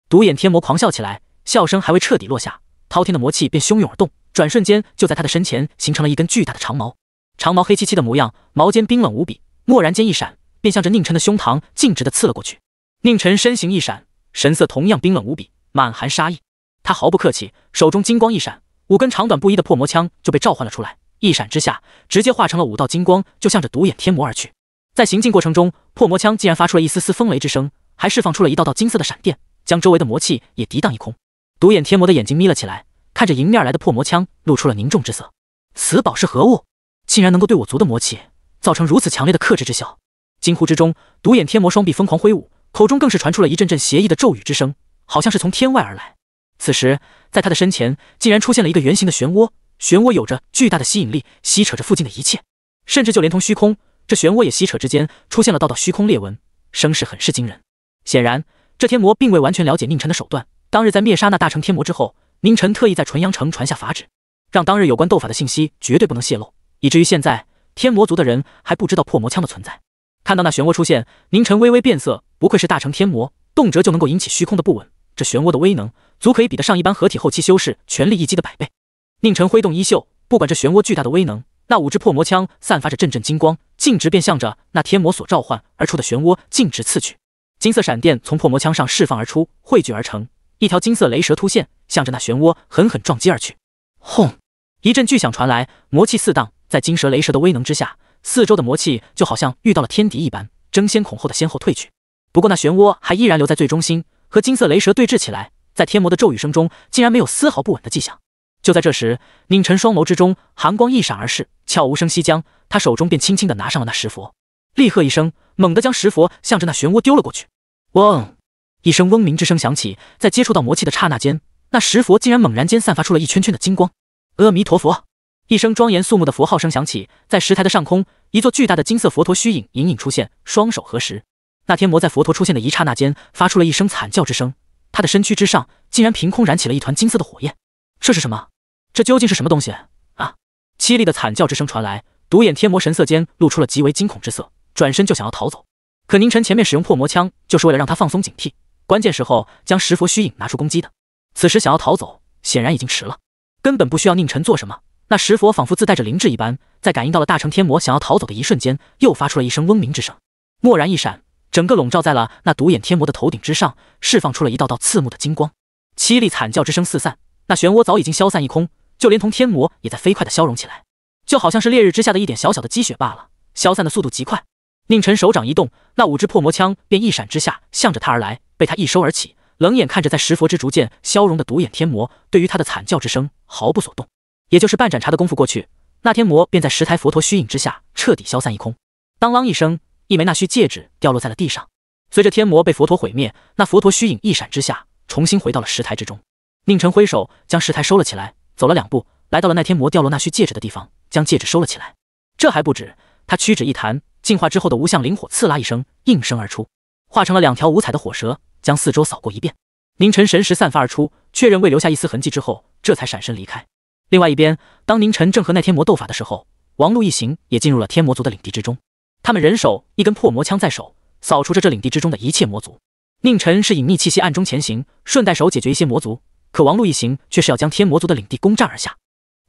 独眼天魔狂笑起来，笑声还未彻底落下，滔天的魔气便汹涌而动，转瞬间就在他的身前形成了一根巨大的长矛。长矛黑漆漆的模样，毛尖冰冷无比，蓦然间一闪，便向着宁晨的胸膛径直的刺了过去。宁晨身形一闪，神色同样冰冷无比，满含杀意。他毫不客气，手中金光一闪，五根长短不一的破魔枪就被召唤了出来，一闪之下，直接化成了五道金光，就向着独眼天魔而去。在行进过程中，破魔枪竟然发出了一丝丝风雷之声，还释放出了一道道金色的闪电，将周围的魔气也涤荡一空。独眼天魔的眼睛眯了起来，看着迎面而来的破魔枪，露出了凝重之色。此宝是何物？竟然能够对我族的魔气造成如此强烈的克制之效？惊呼之中，独眼天魔双臂疯狂挥舞，口中更是传出了一阵阵邪异的咒语之声，好像是从天外而来。此时，在他的身前竟然出现了一个圆形的漩涡，漩涡有着巨大的吸引力，吸扯着附近的一切，甚至就连同虚空。这漩涡也稀扯之间出现了道道虚空裂纹，声势很是惊人。显然，这天魔并未完全了解宁晨的手段。当日在灭杀那大成天魔之后，宁晨特意在纯阳城传下法旨，让当日有关斗法的信息绝对不能泄露，以至于现在天魔族的人还不知道破魔枪的存在。看到那漩涡出现，宁晨微微变色。不愧是大成天魔，动辄就能够引起虚空的不稳。这漩涡的威能，足可以比得上一般合体后期修士全力一击的百倍。宁晨挥动衣袖，不管这漩涡巨大的威能。那五支破魔枪散发着阵阵金光，径直便向着那天魔所召唤而出的漩涡径直刺去。金色闪电从破魔枪上释放而出，汇聚而成一条金色雷蛇突现，向着那漩涡狠狠撞击而去。轰！一阵巨响传来，魔气四荡，在金蛇雷蛇的威能之下，四周的魔气就好像遇到了天敌一般，争先恐后的先后退去。不过那漩涡还依然留在最中心，和金色雷蛇对峙起来，在天魔的咒语声中，竟然没有丝毫不稳的迹象。就在这时，宁晨双眸之中寒光一闪而逝，悄无声息将他手中便轻轻的拿上了那石佛，厉喝一声，猛地将石佛向着那漩涡丢了过去。嗡，一声嗡鸣之声响起，在接触到魔气的刹那间，那石佛竟然猛然间散发出了一圈圈的金光。阿弥陀佛，一声庄严肃穆的佛号声响起，在石台的上空，一座巨大的金色佛陀虚影隐隐出现，双手合十。那天魔在佛陀出现的一刹那间，发出了一声惨叫之声，他的身躯之上竟然凭空燃起了一团金色的火焰。这是什么？这究竟是什么东西啊！凄厉的惨叫之声传来，独眼天魔神色间露出了极为惊恐之色，转身就想要逃走。可宁晨前面使用破魔枪，就是为了让他放松警惕，关键时候将石佛虚影拿出攻击的。此时想要逃走，显然已经迟了。根本不需要宁晨做什么，那石佛仿佛自带着灵智一般，在感应到了大成天魔想要逃走的一瞬间，又发出了一声嗡鸣之声，蓦然一闪，整个笼罩在了那独眼天魔的头顶之上，释放出了一道道刺目的金光。凄厉惨叫之声四散。那漩涡早已经消散一空，就连同天魔也在飞快的消融起来，就好像是烈日之下的一点小小的积雪罢了，消散的速度极快。宁晨手掌一动，那五支破魔枪便一闪之下向着他而来，被他一收而起，冷眼看着在石佛之逐渐消融的独眼天魔，对于他的惨叫之声毫不所动。也就是半盏茶的功夫过去，那天魔便在石台佛陀虚影之下彻底消散一空。当啷一声，一枚纳虚戒指掉落在了地上。随着天魔被佛陀毁灭，那佛陀虚影一闪之下，重新回到了石台之中。宁晨挥手将石台收了起来，走了两步，来到了那天魔掉落那虚戒指的地方，将戒指收了起来。这还不止，他屈指一弹，进化之后的无相灵火，刺啦一声应声而出，化成了两条五彩的火蛇，将四周扫过一遍。宁晨神识散发而出，确认未留下一丝痕迹之后，这才闪身离开。另外一边，当宁晨正和那天魔斗法的时候，王璐一行也进入了天魔族的领地之中。他们人手一根破魔枪在手，扫除着这领地之中的一切魔族。宁晨是隐匿气息，暗中前行，顺带手解决一些魔族。可王璐一行却是要将天魔族的领地攻占而下，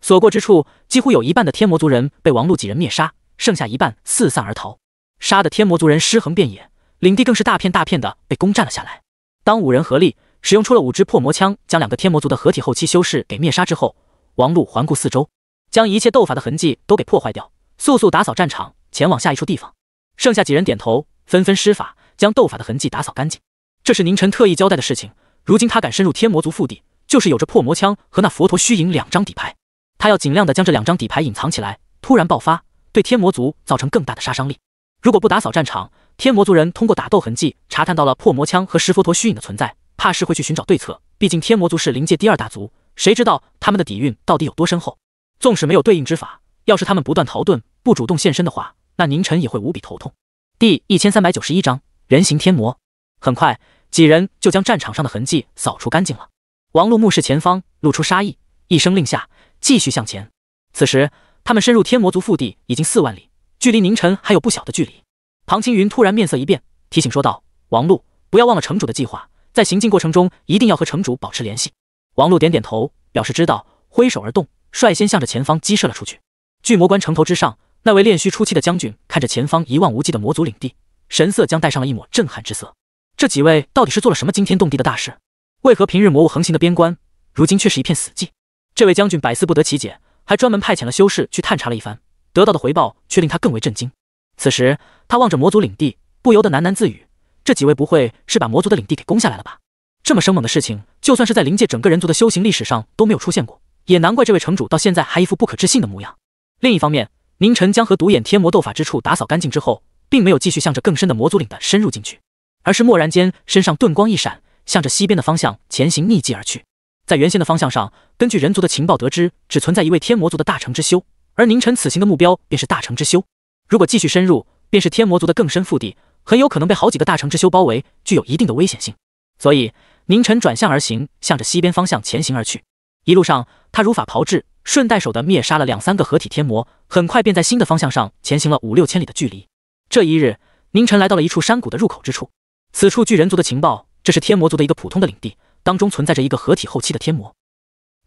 所过之处几乎有一半的天魔族人被王璐几人灭杀，剩下一半四散而逃，杀的天魔族人尸横遍野，领地更是大片大片的被攻占了下来。当五人合力使用出了五支破魔枪，将两个天魔族的合体后期修士给灭杀之后，王璐环顾四周，将一切斗法的痕迹都给破坏掉，速速打扫战场，前往下一处地方。剩下几人点头，纷纷施法将斗法的痕迹打扫干净。这是宁晨特意交代的事情，如今他敢深入天魔族腹地。就是有着破魔枪和那佛陀虚影两张底牌，他要尽量的将这两张底牌隐藏起来，突然爆发，对天魔族造成更大的杀伤力。如果不打扫战场，天魔族人通过打斗痕迹查探到了破魔枪和石佛陀虚影的存在，怕是会去寻找对策。毕竟天魔族是灵界第二大族，谁知道他们的底蕴到底有多深厚？纵使没有对应之法，要是他们不断逃遁，不主动现身的话，那宁晨也会无比头痛。第一千三百九十一章人形天魔。很快，几人就将战场上的痕迹扫除干净了。王禄目视前方，露出杀意，一声令下，继续向前。此时，他们深入天魔族腹地已经四万里，距离宁晨还有不小的距离。庞青云突然面色一变，提醒说道：“王禄，不要忘了城主的计划，在行进过程中一定要和城主保持联系。”王禄点点头，表示知道，挥手而动，率先向着前方激射了出去。巨魔关城头之上，那位练虚初期的将军看着前方一望无际的魔族领地，神色将带上了一抹震撼之色。这几位到底是做了什么惊天动地的大事？为何平日魔物横行的边关，如今却是一片死寂？这位将军百思不得其解，还专门派遣了修士去探查了一番，得到的回报却令他更为震惊。此时，他望着魔族领地，不由得喃喃自语：“这几位不会是把魔族的领地给攻下来了吧？”这么生猛的事情，就算是在灵界整个人族的修行历史上都没有出现过，也难怪这位城主到现在还一副不可置信的模样。另一方面，宁晨将和独眼天魔斗法之处打扫干净之后，并没有继续向着更深的魔族领地深入进去，而是蓦然间身上盾光一闪。向着西边的方向前行，逆迹而去。在原先的方向上，根据人族的情报得知，只存在一位天魔族的大成之修。而宁晨此行的目标便是大成之修。如果继续深入，便是天魔族的更深腹地，很有可能被好几个大成之修包围，具有一定的危险性。所以，宁晨转向而行，向着西边方向前行而去。一路上，他如法炮制，顺带手的灭杀了两三个合体天魔，很快便在新的方向上前行了五六千里的距离。这一日，宁晨来到了一处山谷的入口之处。此处据人族的情报。这是天魔族的一个普通的领地，当中存在着一个合体后期的天魔。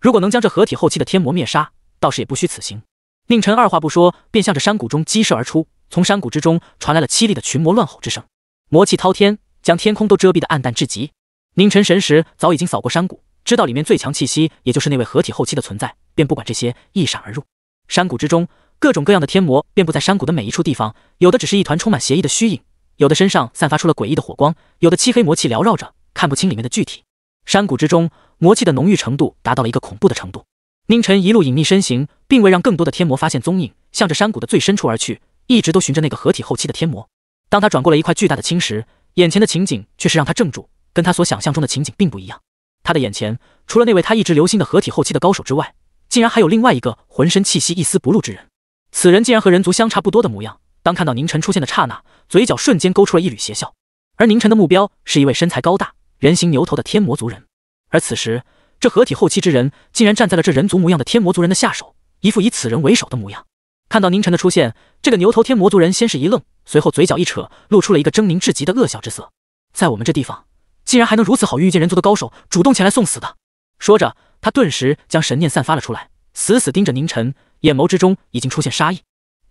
如果能将这合体后期的天魔灭杀，倒是也不虚此行。宁晨二话不说，便向着山谷中激射而出。从山谷之中传来了凄厉的群魔乱吼之声，魔气滔天，将天空都遮蔽的暗淡至极。宁晨神识早已经扫过山谷，知道里面最强气息，也就是那位合体后期的存在，便不管这些，一闪而入。山谷之中，各种各样的天魔遍布在山谷的每一处地方，有的只是一团充满邪意的虚影。有的身上散发出了诡异的火光，有的漆黑魔气缭绕着，看不清里面的具体。山谷之中，魔气的浓郁程度达到了一个恐怖的程度。宁晨一路隐匿身形，并未让更多的天魔发现踪影，向着山谷的最深处而去，一直都寻着那个合体后期的天魔。当他转过了一块巨大的青石，眼前的情景却是让他怔住，跟他所想象中的情景并不一样。他的眼前除了那位他一直留心的合体后期的高手之外，竟然还有另外一个浑身气息一丝不露之人，此人竟然和人族相差不多的模样。当看到宁晨出现的刹那，嘴角瞬间勾出了一缕邪笑。而宁晨的目标是一位身材高大、人形牛头的天魔族人。而此时，这合体后期之人竟然站在了这人族模样的天魔族人的下手，一副以此人为首的模样。看到宁晨的出现，这个牛头天魔族人先是一愣，随后嘴角一扯，露出了一个狰狞至极的恶笑之色。在我们这地方，竟然还能如此好运遇见人族的高手，主动前来送死的？说着，他顿时将神念散发了出来，死死盯着宁晨，眼眸之中已经出现杀意。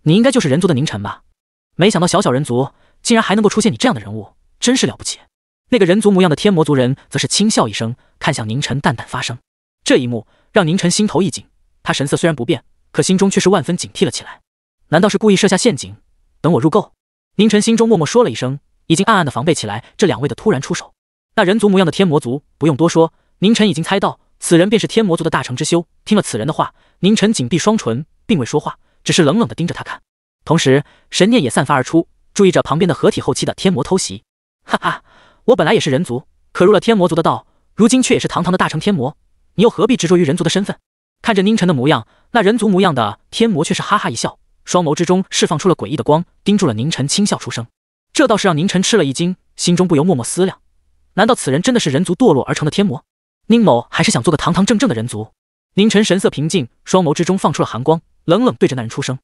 你应该就是人族的宁晨吧？没想到小小人族竟然还能够出现你这样的人物，真是了不起。那个人族模样的天魔族人则是轻笑一声，看向宁晨，淡淡发声。这一幕让宁晨心头一紧，他神色虽然不变，可心中却是万分警惕了起来。难道是故意设下陷阱，等我入垢？宁晨心中默默说了一声，已经暗暗的防备起来这两位的突然出手。那人族模样的天魔族不用多说，宁晨已经猜到此人便是天魔族的大成之修。听了此人的话，宁晨紧闭双唇，并未说话，只是冷冷的盯着他看。同时，神念也散发而出，注意着旁边的合体后期的天魔偷袭。哈哈，我本来也是人族，可入了天魔族的道，如今却也是堂堂的大成天魔。你又何必执着于人族的身份？看着宁晨的模样，那人族模样的天魔却是哈哈一笑，双眸之中释放出了诡异的光，盯住了宁晨，轻笑出声。这倒是让宁晨吃了一惊，心中不由默默思量：难道此人真的是人族堕落而成的天魔？宁某还是想做个堂堂正正的人族。宁晨神色平静，双眸之中放出了寒光，冷冷对着那人出声。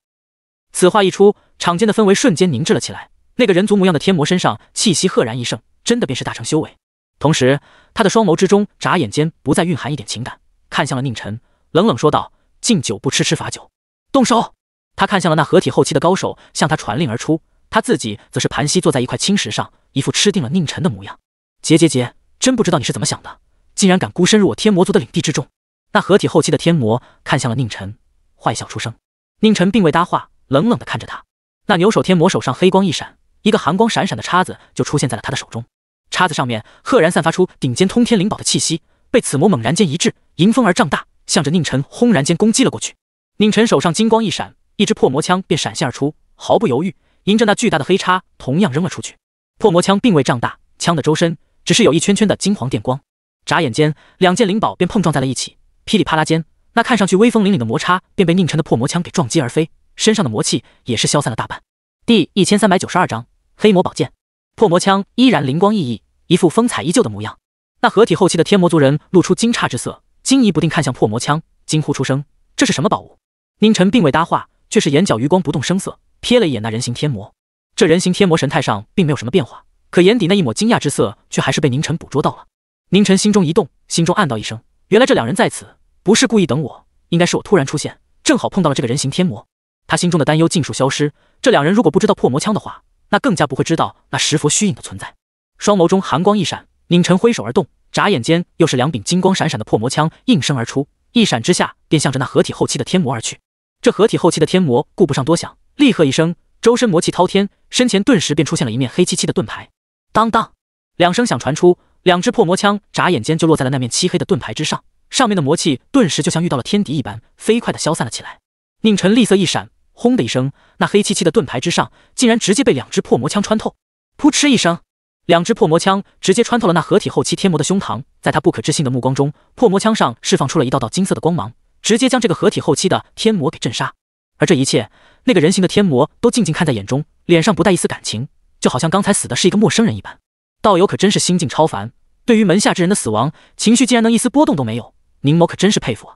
此话一出，场间的氛围瞬间凝滞了起来。那个人族模样的天魔身上气息赫然一盛，真的便是大成修为。同时，他的双眸之中眨眼间不再蕴含一点情感，看向了宁晨，冷冷说道：“敬酒不吃吃罚酒，动手！”他看向了那合体后期的高手，向他传令而出。他自己则是盘膝坐在一块青石上，一副吃定了宁晨的模样。结结结，真不知道你是怎么想的，竟然敢孤身入我天魔族的领地之中！那合体后期的天魔看向了宁晨，坏笑出声。宁晨并未搭话。冷冷地看着他，那牛首天魔手上黑光一闪，一个寒光闪闪的叉子就出现在了他的手中。叉子上面赫然散发出顶尖通天灵宝的气息，被此魔猛然间一掷，迎风而胀大，向着宁晨轰然间攻击了过去。宁晨手上金光一闪，一支破魔枪便闪现而出，毫不犹豫迎着那巨大的黑叉，同样扔了出去。破魔枪并未胀大，枪的周身只是有一圈圈的金黄电光。眨眼间，两件灵宝便碰撞在了一起，噼里啪啦间，那看上去威风凛凛的魔叉便被宁晨的破魔枪给撞击而飞。身上的魔气也是消散了大半。第一千三百九十二章黑魔宝剑，破魔枪依然灵光熠熠，一副风采依旧的模样。那合体后期的天魔族人露出惊诧之色，惊疑不定看向破魔枪，惊呼出声：“这是什么宝物？”宁晨并未搭话，却是眼角余光不动声色，瞥了一眼那人形天魔。这人形天魔神态上并没有什么变化，可眼底那一抹惊讶之色却还是被宁晨捕捉到了。宁晨心中一动，心中暗道一声：“原来这两人在此不是故意等我，应该是我突然出现，正好碰到了这个人形天魔。”他心中的担忧尽数消失。这两人如果不知道破魔枪的话，那更加不会知道那石佛虚影的存在。双眸中寒光一闪，宁晨挥手而动，眨眼间又是两柄金光闪闪的破魔枪应声而出，一闪之下便向着那合体后期的天魔而去。这合体后期的天魔顾不上多想，厉喝一声，周身魔气滔天，身前顿时便出现了一面黑漆漆的盾牌。当当，两声响传出，两只破魔枪眨眼间就落在了那面漆黑的盾牌之上，上面的魔气顿时就像遇到了天敌一般，飞快的消散了起来。宁晨厉色一闪。轰的一声，那黑漆漆的盾牌之上竟然直接被两只破魔枪穿透。噗嗤一声，两只破魔枪直接穿透了那合体后期天魔的胸膛，在他不可置信的目光中，破魔枪上释放出了一道道金色的光芒，直接将这个合体后期的天魔给震杀。而这一切，那个人形的天魔都静静看在眼中，脸上不带一丝感情，就好像刚才死的是一个陌生人一般。道友可真是心境超凡，对于门下之人的死亡，情绪竟然能一丝波动都没有。宁某可真是佩服啊！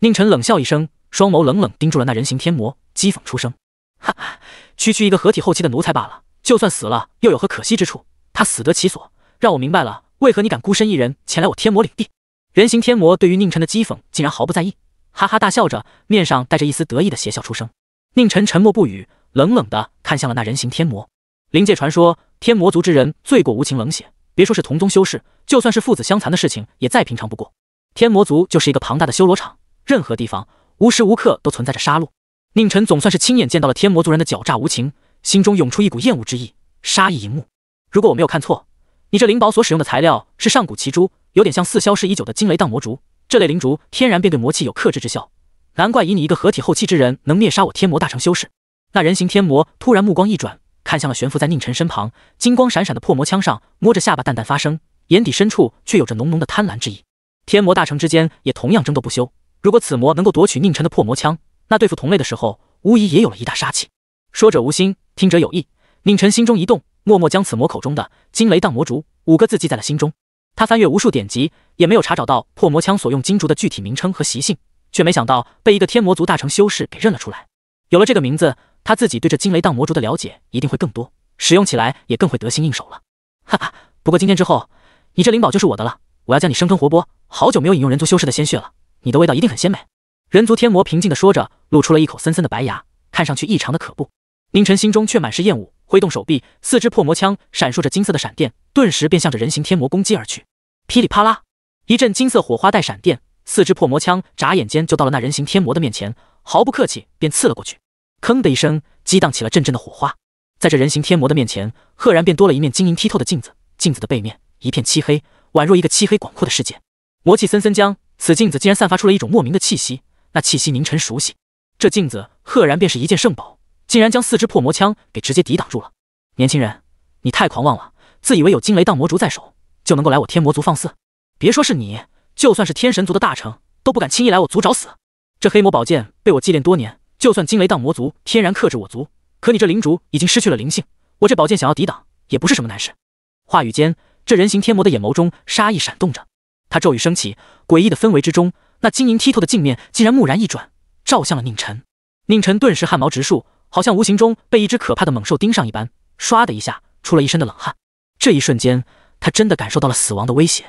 宁晨冷笑一声，双眸冷冷盯住了那人形天魔。讥讽出声，哈哈，区区一个合体后期的奴才罢了，就算死了又有何可惜之处？他死得其所，让我明白了为何你敢孤身一人前来我天魔领地。人形天魔对于宁晨的讥讽竟然毫不在意，哈哈大笑着，面上带着一丝得意的邪笑出声。宁晨沉默不语，冷冷的看向了那人形天魔。灵界传说，天魔族之人罪过无情冷血，别说是同宗修士，就算是父子相残的事情也再平常不过。天魔族就是一个庞大的修罗场，任何地方无时无刻都存在着杀戮。宁晨总算是亲眼见到了天魔族人的狡诈无情，心中涌出一股厌恶之意，杀意盈目。如果我没有看错，你这灵宝所使用的材料是上古奇珠，有点像似消失已久的惊雷荡魔竹。这类灵竹天然便对魔气有克制之效，难怪以你一个合体后期之人能灭杀我天魔大成修士。那人形天魔突然目光一转，看向了悬浮在宁晨身旁金光闪闪的破魔枪上，摸着下巴淡淡发声，眼底深处却有着浓浓的贪婪之意。天魔大成之间也同样争斗不休，如果此魔能够夺取宁晨的破魔枪，那对付同类的时候，无疑也有了一大杀气。说者无心，听者有意。宁晨心中一动，默默将此魔口中的“惊雷荡魔竹”五个字记在了心中。他翻阅无数典籍，也没有查找到破魔枪所用金竹的具体名称和习性，却没想到被一个天魔族大成修士给认了出来。有了这个名字，他自己对这惊雷荡魔竹的了解一定会更多，使用起来也更会得心应手了。哈哈，不过今天之后，你这灵宝就是我的了。我要将你生吞活剥。好久没有饮用人族修士的鲜血了，你的味道一定很鲜美。人族天魔平静地说着，露出了一口森森的白牙，看上去异常的可怖。宁晨心中却满是厌恶，挥动手臂，四支破魔枪闪烁着金色的闪电，顿时便向着人形天魔攻击而去。噼里啪啦，一阵金色火花带闪电，四支破魔枪眨眼间就到了那人形天魔的面前，毫不客气便刺了过去。砰的一声，激荡起了阵阵的火花，在这人形天魔的面前，赫然便多了一面晶莹剔透的镜子。镜子的背面一片漆黑，宛若一个漆黑广阔的世界，魔气森森，将此镜子竟然散发出了一种莫名的气息。那气息凝沉熟悉，这镜子赫然便是一件圣宝，竟然将四支破魔枪给直接抵挡住了。年轻人，你太狂妄了，自以为有惊雷荡魔族在手，就能够来我天魔族放肆？别说是你，就算是天神族的大成，都不敢轻易来我族找死。这黑魔宝剑被我祭炼多年，就算惊雷荡魔族天然克制我族，可你这灵竹已经失去了灵性，我这宝剑想要抵挡也不是什么难事。话语间，这人形天魔的眼眸中杀意闪动着，他咒语升起，诡异的氛围之中。那晶莹剔透的镜面竟然蓦然一转，照向了宁晨。宁晨顿时汗毛直竖，好像无形中被一只可怕的猛兽盯上一般，唰的一下出了一身的冷汗。这一瞬间，他真的感受到了死亡的威胁，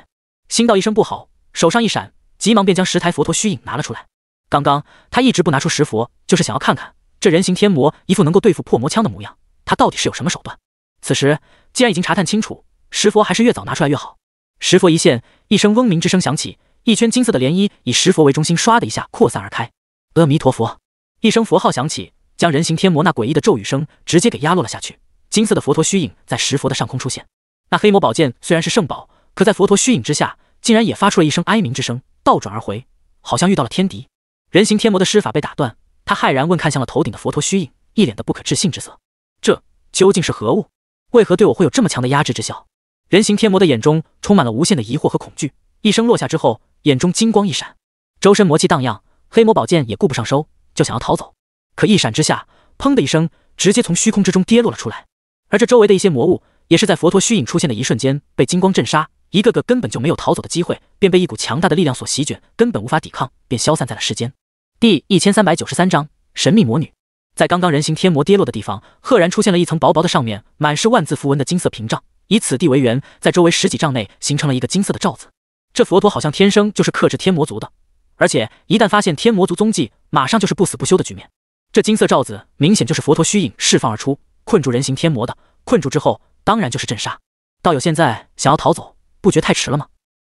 心道一声不好，手上一闪，急忙便将十台佛陀虚影拿了出来。刚刚他一直不拿出石佛，就是想要看看这人形天魔一副能够对付破魔枪的模样，他到底是有什么手段。此时既然已经查探清楚，石佛还是越早拿出来越好。石佛一现，一声嗡鸣之声响起。一圈金色的涟漪以石佛为中心，唰的一下扩散而开。阿弥陀佛，一声佛号响起，将人形天魔那诡异的咒语声直接给压落了下去。金色的佛陀虚影在石佛的上空出现。那黑魔宝剑虽然是圣宝，可在佛陀虚影之下，竟然也发出了一声哀鸣之声，倒转而回，好像遇到了天敌。人形天魔的施法被打断，他骇然问，看向了头顶的佛陀虚影，一脸的不可置信之色：这究竟是何物？为何对我会有这么强的压制之效？人形天魔的眼中充满了无限的疑惑和恐惧。一声落下之后。眼中金光一闪，周身魔气荡漾，黑魔宝剑也顾不上收，就想要逃走。可一闪之下，砰的一声，直接从虚空之中跌落了出来。而这周围的一些魔物，也是在佛陀虚影出现的一瞬间被金光震杀，一个个根本就没有逃走的机会，便被一股强大的力量所席卷，根本无法抵抗，便消散在了世间。第一千三百九十三章神秘魔女。在刚刚人形天魔跌落的地方，赫然出现了一层薄薄的，上面满是万字符文的金色屏障，以此地为圆，在周围十几丈内形成了一个金色的罩子。这佛陀好像天生就是克制天魔族的，而且一旦发现天魔族踪迹，马上就是不死不休的局面。这金色罩子明显就是佛陀虚影释放而出，困住人形天魔的。困住之后，当然就是镇杀。道友现在想要逃走，不觉太迟了吗？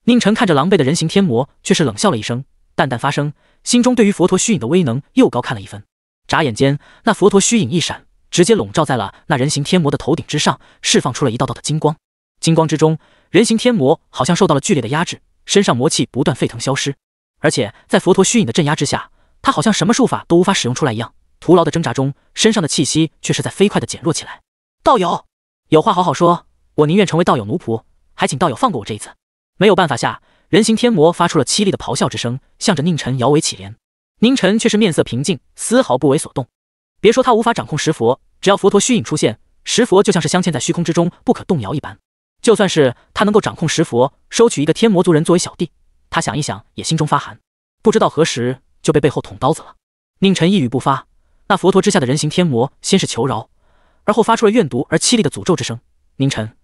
宁晨看着狼狈的人形天魔，却是冷笑了一声，淡淡发声，心中对于佛陀虚影的威能又高看了一分。眨眼间，那佛陀虚影一闪，直接笼罩在了那人形天魔的头顶之上，释放出了一道道的金光。金光之中，人形天魔好像受到了剧烈的压制。身上魔气不断沸腾消失，而且在佛陀虚影的镇压之下，他好像什么术法都无法使用出来一样。徒劳的挣扎中，身上的气息却是在飞快的减弱起来。道友，有话好好说，我宁愿成为道友奴仆，还请道友放过我这一次。没有办法下，人形天魔发出了凄厉的咆哮之声，向着宁晨摇尾乞怜。宁晨却是面色平静，丝毫不为所动。别说他无法掌控石佛，只要佛陀虚影出现，石佛就像是镶嵌在虚空之中，不可动摇一般。就算是他能够掌控石佛，收取一个天魔族人作为小弟，他想一想也心中发寒。不知道何时就被背后捅刀子了。宁晨一语不发。那佛陀之下的人形天魔先是求饶，而后发出了怨毒而凄厉的诅咒之声：“宁晨，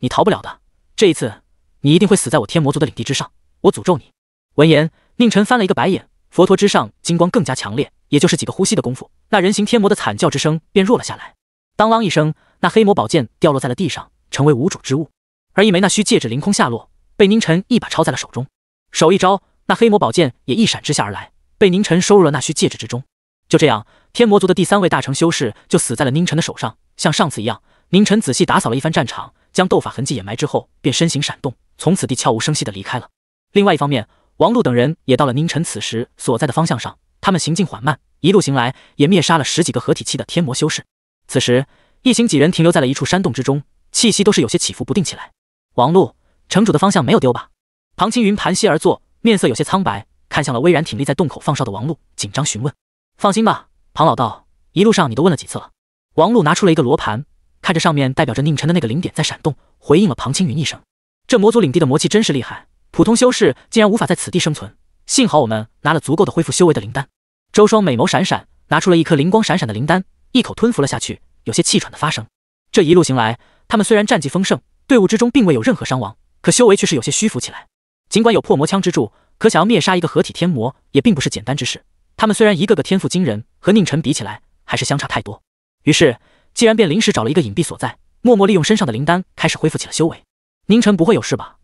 你逃不了的，这一次你一定会死在我天魔族的领地之上，我诅咒你。”闻言，宁晨翻了一个白眼。佛陀之上金光更加强烈，也就是几个呼吸的功夫，那人形天魔的惨叫之声便弱了下来。当啷一声，那黑魔宝剑掉落在了地上，成为无主之物。而一枚那虚戒指凌空下落，被宁晨一把抄在了手中。手一招，那黑魔宝剑也一闪之下而来，被宁晨收入了那虚戒指之中。就这样，天魔族的第三位大成修士就死在了宁晨的手上。像上次一样，宁晨仔细打扫了一番战场，将斗法痕迹掩埋之后，便身形闪动，从此地悄无声息的离开了。另外一方面，王璐等人也到了宁晨此时所在的方向上。他们行进缓慢，一路行来也灭杀了十几个合体期的天魔修士。此时，一行几人停留在了一处山洞之中，气息都是有些起伏不定起来。王璐，城主的方向没有丢吧？庞青云盘膝而坐，面色有些苍白，看向了巍然挺立在洞口放哨的王璐，紧张询问。放心吧，庞老道，一路上你都问了几次了。王璐拿出了一个罗盘，看着上面代表着宁晨的那个零点在闪动，回应了庞青云一声。这魔族领地的魔气真是厉害，普通修士竟然无法在此地生存。幸好我们拿了足够的恢复修为的灵丹。周双美眸闪闪，拿出了一颗灵光闪闪的灵丹，一口吞服了下去，有些气喘的发声。这一路行来。他们虽然战绩丰盛，队伍之中并未有任何伤亡，可修为却是有些虚浮起来。尽管有破魔枪之助，可想要灭杀一个合体天魔也并不是简单之事。他们虽然一个个天赋惊人，和宁晨比起来还是相差太多。于是，既然便临时找了一个隐蔽所在，默默利用身上的灵丹开始恢复起了修为。宁晨不会有事吧？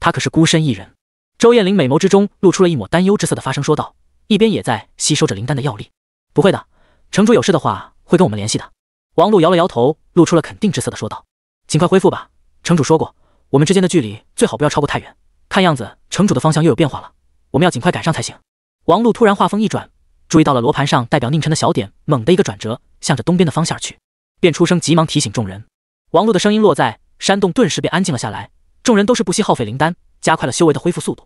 他可是孤身一人。周艳玲美眸之中露出了一抹担忧之色的发声说道，一边也在吸收着灵丹的药力。不会的，城主有事的话会跟我们联系的。王璐摇了摇头，露出了肯定之色的说道。尽快恢复吧。城主说过，我们之间的距离最好不要超过太远。看样子，城主的方向又有变化了，我们要尽快赶上才行。王璐突然话锋一转，注意到了罗盘上代表宁晨的小点，猛地一个转折，向着东边的方向去，便出声急忙提醒众人。王璐的声音落在山洞，顿时便安静了下来。众人都是不惜耗费灵丹，加快了修为的恢复速度。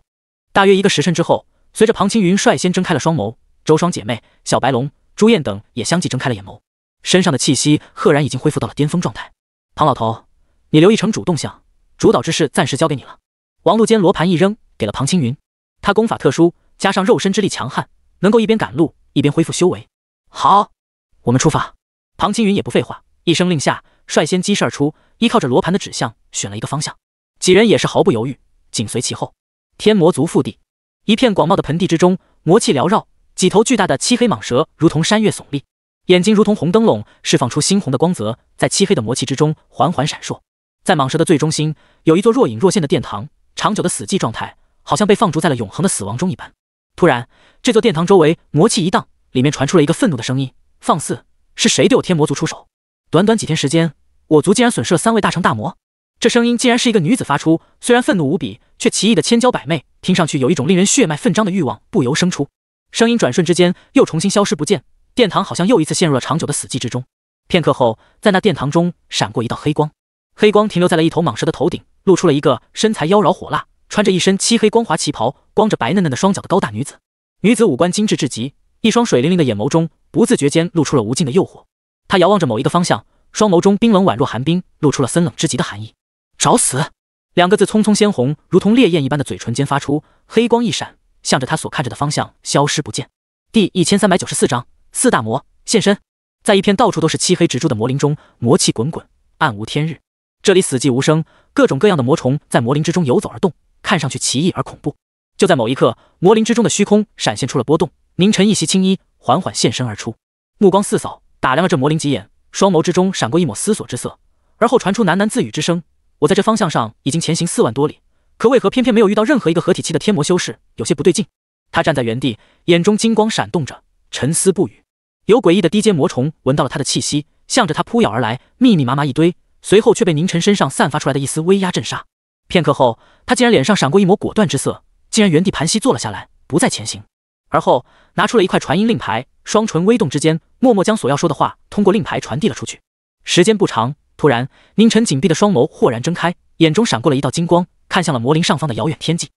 大约一个时辰之后，随着庞青云率先睁开了双眸，周双姐妹、小白龙、朱燕等也相继睁开了眼眸，身上的气息赫然已经恢复到了巅峰状态。庞老头。你留意成主动向，主导之事暂时交给你了。王路间罗盘一扔，给了庞青云。他功法特殊，加上肉身之力强悍，能够一边赶路一边恢复修为。好，我们出发。庞青云也不废话，一声令下，率先激射而出，依靠着罗盘的指向，选了一个方向。几人也是毫不犹豫，紧随其后。天魔族腹地，一片广袤的盆地之中，魔气缭绕，几头巨大的漆黑蟒蛇如同山岳耸立，眼睛如同红灯笼，释放出猩红的光泽，在漆黑的魔气之中缓缓闪烁。在蟒蛇的最中心，有一座若隐若现的殿堂，长久的死寂状态，好像被放逐在了永恒的死亡中一般。突然，这座殿堂周围魔气一荡，里面传出了一个愤怒的声音：“放肆！是谁对我天魔族出手？短短几天时间，我族竟然损失了三位大成大魔！”这声音竟然是一个女子发出，虽然愤怒无比，却奇异的千娇百媚，听上去有一种令人血脉奋张的欲望，不由生出。声音转瞬之间又重新消失不见，殿堂好像又一次陷入了长久的死寂之中。片刻后，在那殿堂中闪过一道黑光。黑光停留在了一头蟒蛇的头顶，露出了一个身材妖娆火辣、穿着一身漆黑光滑旗袍、光着白嫩嫩的双脚的高大女子。女子五官精致至极，一双水灵灵的眼眸中不自觉间露出了无尽的诱惑。她遥望着某一个方向，双眸中冰冷宛若寒冰，露出了森冷之极的寒意。找死！两个字匆匆鲜红，如同烈焰一般的嘴唇间发出，黑光一闪，向着他所看着的方向消失不见。第一千三百九十四章四大魔现身。在一片到处都是漆黑植株的魔林中，魔气滚滚，暗无天日。这里死寂无声，各种各样的魔虫在魔灵之中游走而动，看上去奇异而恐怖。就在某一刻，魔灵之中的虚空闪现出了波动，凝晨一袭青衣缓缓现身而出，目光四扫，打量了这魔灵几眼，双眸之中闪过一抹思索之色，而后传出喃喃自语之声：“我在这方向上已经前行四万多里，可为何偏偏没有遇到任何一个合体期的天魔修士？有些不对劲。”他站在原地，眼中金光闪动着，沉思不语。有诡异的低阶魔虫闻到了他的气息，向着他扑咬而来，密密麻麻一堆。随后却被宁晨身上散发出来的一丝威压震杀。片刻后，他竟然脸上闪过一抹果断之色，竟然原地盘膝坐了下来，不再前行。而后拿出了一块传音令牌，双唇微动之间，默默将所要说的话通过令牌传递了出去。时间不长，突然，宁晨紧闭的双眸豁然睁开，眼中闪过了一道金光，看向了魔灵上方的遥远天际。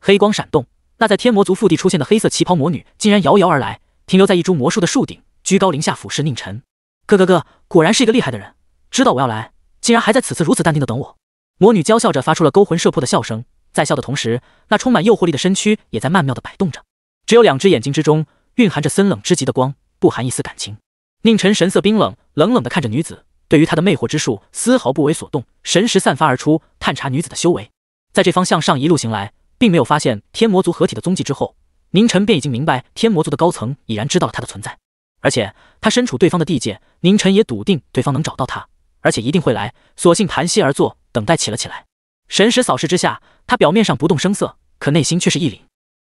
黑光闪动，那在天魔族腹地出现的黑色旗袍魔女竟然遥遥而来，停留在一株魔树的树顶，居高临下俯视宁晨。哥哥哥，果然是一个厉害的人，知道我要来。竟然还在此次如此淡定的等我，魔女娇笑着发出了勾魂摄魄的笑声，在笑的同时，那充满诱惑力的身躯也在曼妙的摆动着，只有两只眼睛之中蕴含着森冷之极的光，不含一丝感情。宁晨神色冰冷，冷冷的看着女子，对于她的魅惑之术丝毫不为所动，神识散发而出，探查女子的修为。在这方向上一路行来，并没有发现天魔族合体的踪迹之后，宁晨便已经明白天魔族的高层已然知道了他的存在，而且他身处对方的地界，宁晨也笃定对方能找到他。而且一定会来，索性盘膝而坐，等待起了起来。神识扫视之下，他表面上不动声色，可内心却是一凛。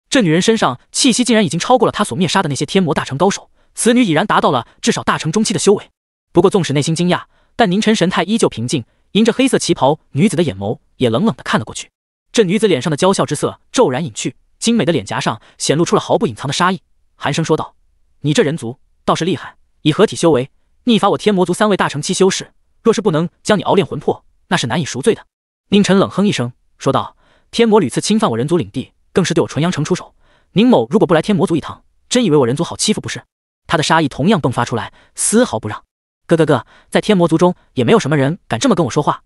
这女人身上气息竟然已经超过了他所灭杀的那些天魔大成高手，此女已然达到了至少大成中期的修为。不过，纵使内心惊讶，但宁晨神态依旧平静，迎着黑色旗袍女子的眼眸，也冷冷的看了过去。这女子脸上的娇笑之色骤然隐去，精美的脸颊上显露出了毫不隐藏的杀意，寒声说道：“你这人族倒是厉害，以合体修为逆法我天魔族三位大成期修士。”若是不能将你熬炼魂魄，那是难以赎罪的。宁晨冷哼一声，说道：“天魔屡次侵犯我人族领地，更是对我纯阳城出手。宁某如果不来天魔族一趟，真以为我人族好欺负不是？”他的杀意同样迸发出来，丝毫不让。哥，哥哥，在天魔族中也没有什么人敢这么跟我说话。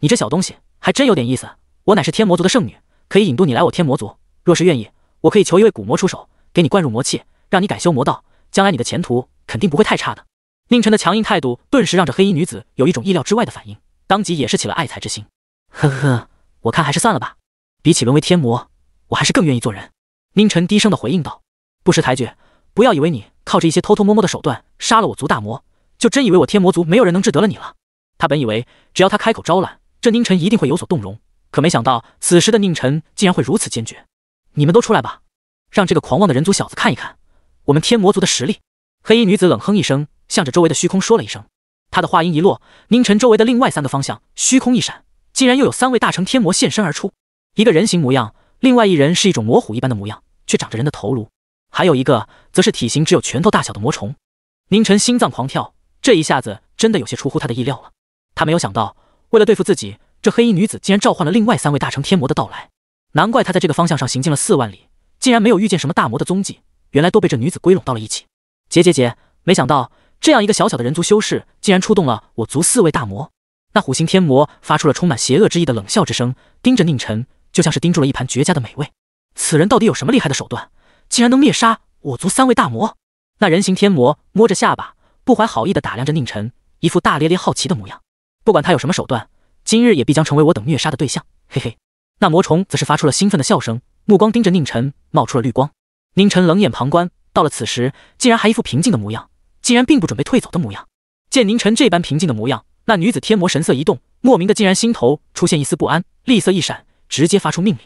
你这小东西还真有点意思。我乃是天魔族的圣女，可以引渡你来我天魔族。若是愿意，我可以求一位古魔出手，给你灌入魔气，让你改修魔道。将来你的前途肯定不会太差的。宁晨的强硬态度顿时让这黑衣女子有一种意料之外的反应，当即也是起了爱才之心。呵呵，我看还是散了吧。比起沦为天魔，我还是更愿意做人。宁晨低声的回应道：“不识抬举，不要以为你靠着一些偷偷摸摸的手段杀了我族大魔，就真以为我天魔族没有人能治得了你了。”他本以为只要他开口招揽，这宁晨一定会有所动容，可没想到此时的宁晨竟然会如此坚决。你们都出来吧，让这个狂妄的人族小子看一看我们天魔族的实力。黑衣女子冷哼一声，向着周围的虚空说了一声。她的话音一落，宁晨周围的另外三个方向虚空一闪，竟然又有三位大成天魔现身而出。一个人形模样，另外一人是一种魔虎一般的模样，却长着人的头颅，还有一个则是体型只有拳头大小的魔虫。宁晨心脏狂跳，这一下子真的有些出乎他的意料了。他没有想到，为了对付自己，这黑衣女子竟然召唤了另外三位大成天魔的到来。难怪他在这个方向上行进了四万里，竟然没有遇见什么大魔的踪迹，原来都被这女子归拢到了一起。结结结！没想到这样一个小小的人族修士，竟然出动了我族四位大魔。那虎形天魔发出了充满邪恶之意的冷笑之声，盯着宁晨，就像是盯住了一盘绝佳的美味。此人到底有什么厉害的手段，竟然能灭杀我族三位大魔？那人形天魔摸着下巴，不怀好意的打量着宁晨，一副大咧咧好奇的模样。不管他有什么手段，今日也必将成为我等虐杀的对象。嘿嘿，那魔虫则是发出了兴奋的笑声，目光盯着宁晨，冒出了绿光。宁晨冷眼旁观。到了此时，竟然还一副平静的模样，竟然并不准备退走的模样。见宁晨这般平静的模样，那女子天魔神色一动，莫名的竟然心头出现一丝不安，厉色一闪，直接发出命令：“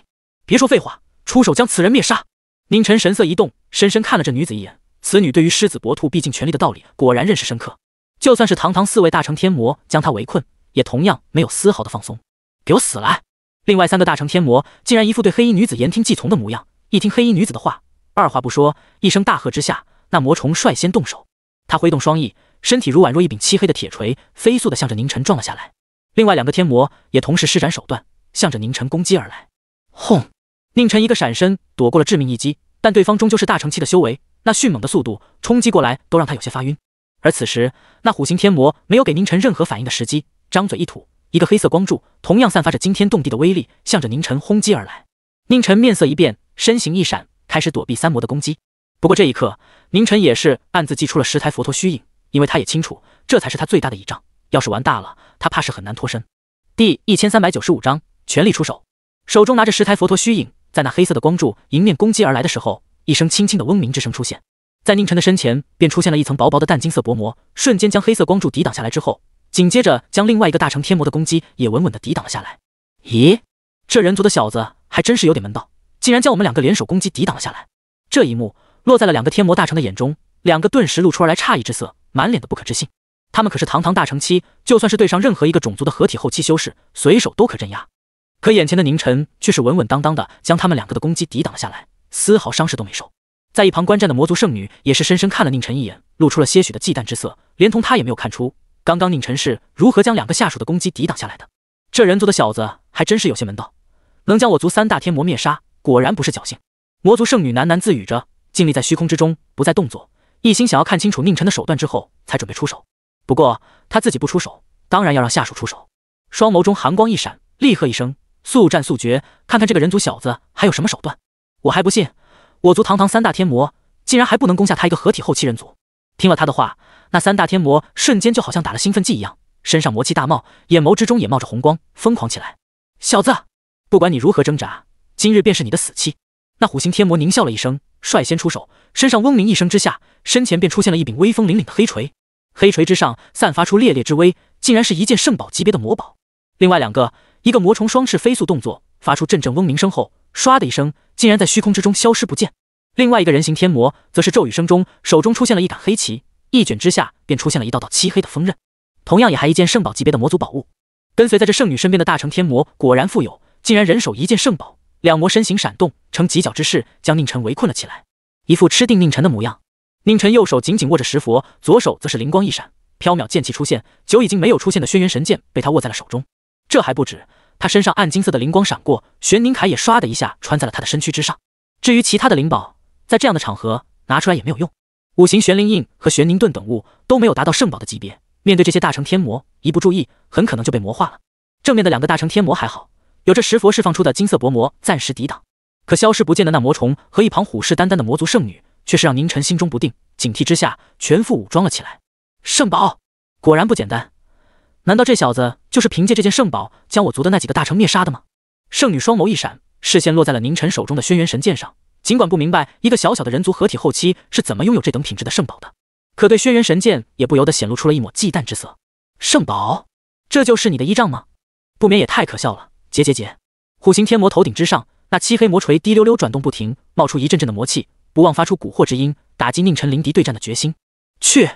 别说废话，出手将此人灭杀！”宁晨神色一动，深深看了这女子一眼，此女对于狮子搏兔毕竟权力的道理果然认识深刻，就算是堂堂四位大成天魔将她围困，也同样没有丝毫的放松。给我死来！另外三个大成天魔竟然一副对黑衣女子言听计从的模样，一听黑衣女子的话。二话不说，一声大喝之下，那魔虫率先动手。他挥动双翼，身体如宛若一柄漆黑的铁锤，飞速的向着宁晨撞了下来。另外两个天魔也同时施展手段，向着宁晨攻击而来。轰！宁晨一个闪身躲过了致命一击，但对方终究是大成期的修为，那迅猛的速度冲击过来都让他有些发晕。而此时，那虎形天魔没有给宁晨任何反应的时机，张嘴一吐，一个黑色光柱同样散发着惊天动地的威力，向着宁晨轰击而来。宁晨面色一变，身形一闪。开始躲避三魔的攻击，不过这一刻，宁晨也是暗自祭出了十台佛陀虚影，因为他也清楚，这才是他最大的倚仗。要是玩大了，他怕是很难脱身。第一千三百九十五章全力出手，手中拿着十台佛陀虚影，在那黑色的光柱迎面攻击而来的时候，一声轻轻的嗡鸣之声出现，在宁晨的身前便出现了一层薄薄的淡金色薄膜，瞬间将黑色光柱抵挡下来之后，紧接着将另外一个大乘天魔的攻击也稳稳的抵挡了下来。咦，这人族的小子还真是有点门道。竟然将我们两个联手攻击抵挡了下来，这一幕落在了两个天魔大成的眼中，两个顿时露出而来诧异之色，满脸的不可置信。他们可是堂堂大成期，就算是对上任何一个种族的合体后期修士，随手都可镇压。可眼前的宁晨却是稳稳当当的将他们两个的攻击抵挡了下来，丝毫伤势都没受。在一旁观战的魔族圣女也是深深看了宁晨一眼，露出了些许的忌惮之色。连同她也没有看出，刚刚宁晨是如何将两个下属的攻击抵挡下来的。这人族的小子还真是有些门道，能将我族三大天魔灭杀。果然不是侥幸。魔族圣女喃喃自语着，静立在虚空之中，不再动作，一心想要看清楚宁晨的手段之后才准备出手。不过他自己不出手，当然要让下属出手。双眸中寒光一闪，厉喝一声：“速战速决，看看这个人族小子还有什么手段！”我还不信，我族堂堂三大天魔，竟然还不能攻下他一个合体后期人族！听了他的话，那三大天魔瞬间就好像打了兴奋剂一样，身上魔气大冒，眼眸之中也冒着红光，疯狂起来。小子，不管你如何挣扎！今日便是你的死期！那虎形天魔狞笑了一声，率先出手，身上嗡鸣一声之下，身前便出现了一柄威风凛凛的黑锤。黑锤之上散发出烈烈之威，竟然是一件圣宝级别的魔宝。另外两个，一个魔虫双翅飞速动作，发出阵阵嗡鸣声后，唰的一声，竟然在虚空之中消失不见。另外一个人形天魔，则是咒语声中，手中出现了一杆黑旗，一卷之下，便出现了一道道漆黑的锋刃，同样也还一件圣宝级别的魔族宝物。跟随在这圣女身边的大成天魔果然富有，竟然人手一件圣宝。两魔身形闪动，呈犄角之势将宁晨围困了起来，一副吃定宁晨的模样。宁晨右手紧紧握着石佛，左手则是灵光一闪，飘渺剑气出现，久已经没有出现的轩辕神剑被他握在了手中。这还不止，他身上暗金色的灵光闪过，玄宁铠也唰的一下穿在了他的身躯之上。至于其他的灵宝，在这样的场合拿出来也没有用。五行玄灵印和玄宁盾等物都没有达到圣宝的级别，面对这些大成天魔，一不注意很可能就被魔化了。正面的两个大成天魔还好。有着石佛释放出的金色薄膜暂时抵挡，可消失不见的那魔虫和一旁虎视眈眈的魔族圣女，却是让宁晨心中不定，警惕之下全副武装了起来。圣宝果然不简单，难道这小子就是凭借这件圣宝将我族的那几个大臣灭杀的吗？圣女双眸一闪，视线落在了宁晨手中的轩辕神剑上。尽管不明白一个小小的人族合体后期是怎么拥有这等品质的圣宝的，可对轩辕神剑也不由得显露出了一抹忌惮之色。圣宝，这就是你的依仗吗？不免也太可笑了。结结结！虎形天魔头顶之上，那漆黑魔锤滴溜溜转动不停，冒出一阵阵的魔气，不忘发出蛊惑之音，打击宁晨林敌对战的决心。去！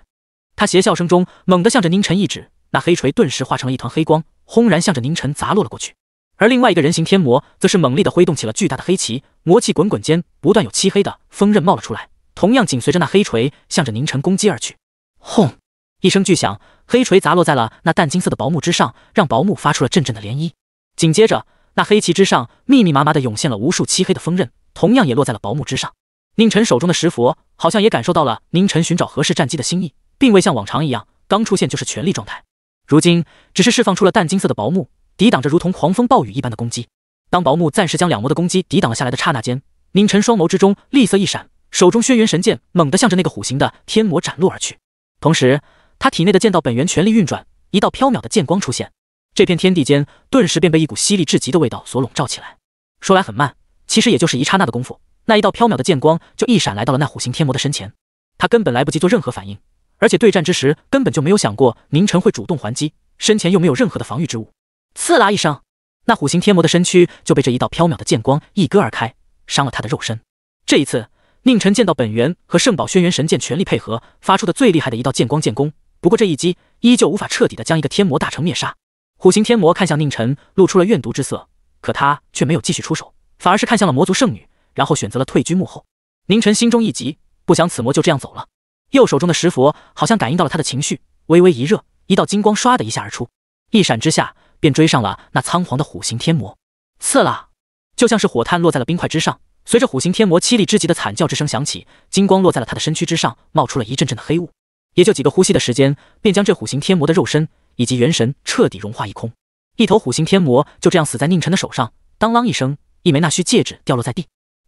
他邪笑声中，猛地向着宁晨一指，那黑锤顿时化成了一团黑光，轰然向着宁晨砸落了过去。而另外一个人形天魔，则是猛力的挥动起了巨大的黑旗，魔气滚滚间，不断有漆黑的锋刃冒了出来，同样紧随着那黑锤，向着宁晨攻击而去。轰！一声巨响，黑锤砸落在了那淡金色的薄木之上，让薄木发出了阵阵的涟漪。紧接着，那黑旗之上密密麻麻的涌现了无数漆黑的锋刃，同样也落在了薄木之上。宁晨手中的石佛好像也感受到了宁晨寻找合适战机的心意，并未像往常一样刚出现就是全力状态，如今只是释放出了淡金色的薄木，抵挡着如同狂风暴雨一般的攻击。当薄木暂时将两魔的攻击抵挡了下来的刹那间，宁晨双眸之中厉色一闪，手中轩辕神剑猛地向着那个虎形的天魔斩落而去，同时他体内的剑道本源全力运转，一道飘渺的剑光出现。这片天地间顿时便被一股犀利至极的味道所笼罩起来。说来很慢，其实也就是一刹那的功夫，那一道飘渺的剑光就一闪来到了那虎形天魔的身前。他根本来不及做任何反应，而且对战之时根本就没有想过宁晨会主动还击，身前又没有任何的防御之物。刺啦一声，那虎形天魔的身躯就被这一道飘渺的剑光一割而开，伤了他的肉身。这一次，宁晨见到本源和圣宝轩辕神剑全力配合发出的最厉害的一道剑光剑功，不过这一击依旧无法彻底的将一个天魔大成灭杀。虎形天魔看向宁晨，露出了怨毒之色，可他却没有继续出手，反而是看向了魔族圣女，然后选择了退居幕后。宁晨心中一急，不想此魔就这样走了。右手中的石佛好像感应到了他的情绪，微微一热，一道金光唰的一下而出，一闪之下便追上了那仓皇的虎形天魔。刺啦！就像是火炭落在了冰块之上，随着虎形天魔凄厉之极的惨叫之声响起，金光落在了他的身躯之上，冒出了一阵阵的黑雾。也就几个呼吸的时间，便将这虎形天魔的肉身。以及元神彻底融化一空，一头虎形天魔就这样死在宁晨的手上。当啷一声，一枚纳虚戒指掉落在地。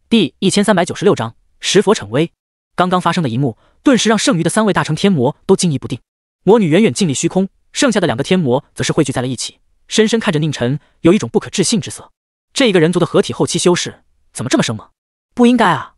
第一千三百九十六章石佛逞威。刚刚发生的一幕，顿时让剩余的三位大成天魔都惊疑不定。魔女远远静立虚空，剩下的两个天魔则是汇聚在了一起，深深看着宁晨，有一种不可置信之色。这一个人族的合体后期修士，怎么这么生猛？不应该啊！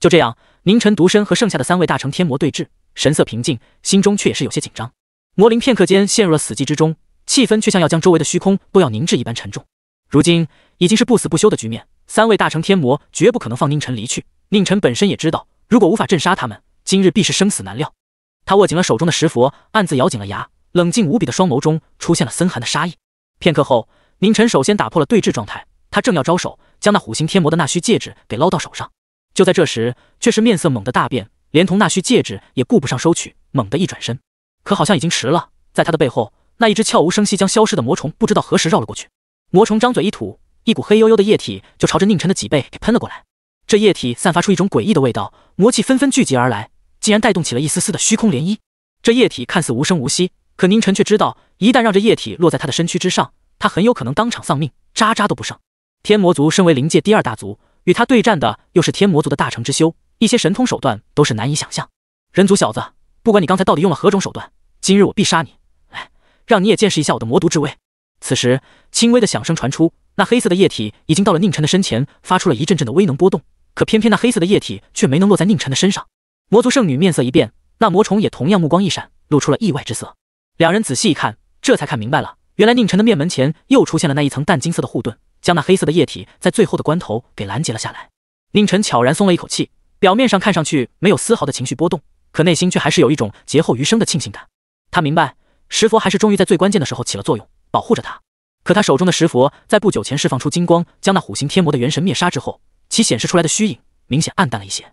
就这样，宁晨独身和剩下的三位大成天魔对峙，神色平静，心中却也是有些紧张。魔灵片刻间陷入了死寂之中，气氛却像要将周围的虚空都要凝滞一般沉重。如今已经是不死不休的局面，三位大成天魔绝不可能放宁晨离去。宁晨本身也知道，如果无法镇杀他们，今日必是生死难料。他握紧了手中的石佛，暗自咬紧了牙，冷静无比的双眸中出现了森寒的杀意。片刻后，宁晨首先打破了对峙状态，他正要招手将那虎形天魔的那虚戒指给捞到手上，就在这时，却是面色猛的大变，连同那虚戒指也顾不上收取，猛地一转身。可好像已经迟了，在他的背后，那一只悄无声息将消失的魔虫，不知道何时绕了过去。魔虫张嘴一吐，一股黑黝黝的液体就朝着宁晨的脊背给喷了过来。这液体散发出一种诡异的味道，魔气纷纷聚集而来，竟然带动起了一丝丝的虚空涟漪。这液体看似无声无息，可宁晨却知道，一旦让这液体落在他的身躯之上，他很有可能当场丧命，渣渣都不剩。天魔族身为灵界第二大族，与他对战的又是天魔族的大成之修，一些神通手段都是难以想象。人族小子。不管你刚才到底用了何种手段，今日我必杀你！来，让你也见识一下我的魔毒之威。此时，轻微的响声传出，那黑色的液体已经到了宁晨的身前，发出了一阵阵的威能波动。可偏偏那黑色的液体却没能落在宁晨的身上。魔族圣女面色一变，那魔虫也同样目光一闪，露出了意外之色。两人仔细一看，这才看明白了，原来宁晨的面门前又出现了那一层淡金色的护盾，将那黑色的液体在最后的关头给拦截了下来。宁晨悄然松了一口气，表面上看上去没有丝毫的情绪波动。可内心却还是有一种劫后余生的庆幸感。他明白，石佛还是终于在最关键的时候起了作用，保护着他。可他手中的石佛，在不久前释放出金光，将那虎形天魔的元神灭杀之后，其显示出来的虚影明显暗淡了一些。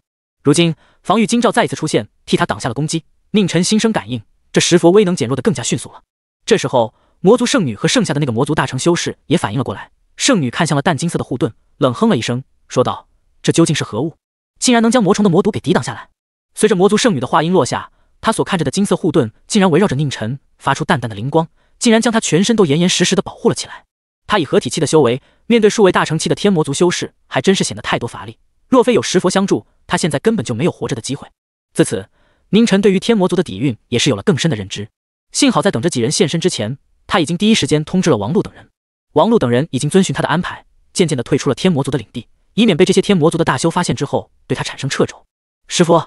如今防御金罩再一次出现，替他挡下了攻击。宁晨心生感应，这石佛威能减弱的更加迅速了。这时候，魔族圣女和剩下的那个魔族大成修士也反应了过来。圣女看向了淡金色的护盾，冷哼了一声，说道：“这究竟是何物？竟然能将魔虫的魔毒给抵挡下来？”随着魔族圣女的话音落下，他所看着的金色护盾竟然围绕着宁晨，发出淡淡的灵光，竟然将他全身都严严实实的保护了起来。他以合体期的修为，面对数位大乘期的天魔族修士，还真是显得太多乏力。若非有石佛相助，他现在根本就没有活着的机会。自此，宁晨对于天魔族的底蕴也是有了更深的认知。幸好在等着几人现身之前，他已经第一时间通知了王璐等人。王璐等人已经遵循他的安排，渐渐的退出了天魔族的领地，以免被这些天魔族的大修发现之后，对他产生掣肘。师傅，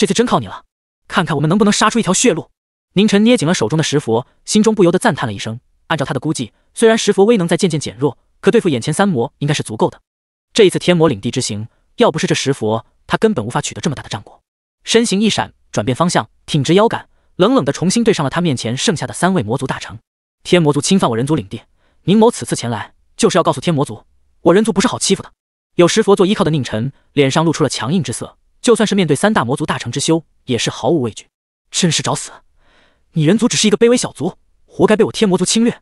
这次真靠你了，看看我们能不能杀出一条血路。宁晨捏紧了手中的石佛，心中不由得赞叹了一声。按照他的估计，虽然石佛威能在渐渐减弱，可对付眼前三魔应该是足够的。这一次天魔领地之行，要不是这石佛，他根本无法取得这么大的战果。身形一闪，转变方向，挺直腰杆，冷冷地重新对上了他面前剩下的三位魔族大成。天魔族侵犯我人族领地，宁某此次前来就是要告诉天魔族，我人族不是好欺负的。有石佛做依靠的宁晨，脸上露出了强硬之色。就算是面对三大魔族大成之修，也是毫无畏惧，真是找死！你人族只是一个卑微小族，活该被我天魔族侵略！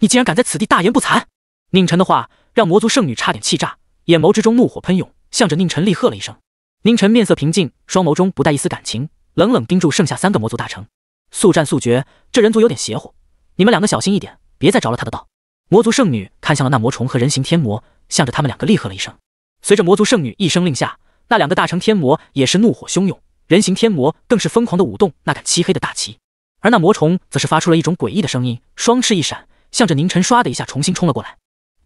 你竟然敢在此地大言不惭！宁晨的话让魔族圣女差点气炸，眼眸之中怒火喷涌，向着宁晨厉喝了一声。宁晨面色平静，双眸中不带一丝感情，冷冷盯住剩下三个魔族大成，速战速决。这人族有点邪乎，你们两个小心一点，别再着了他的道。魔族圣女看向了那魔虫和人形天魔，向着他们两个厉喝了一声。随着魔族圣女一声令下。那两个大成天魔也是怒火汹涌，人形天魔更是疯狂的舞动那杆漆黑的大旗，而那魔虫则是发出了一种诡异的声音，双翅一闪，向着宁晨唰的一下重新冲了过来。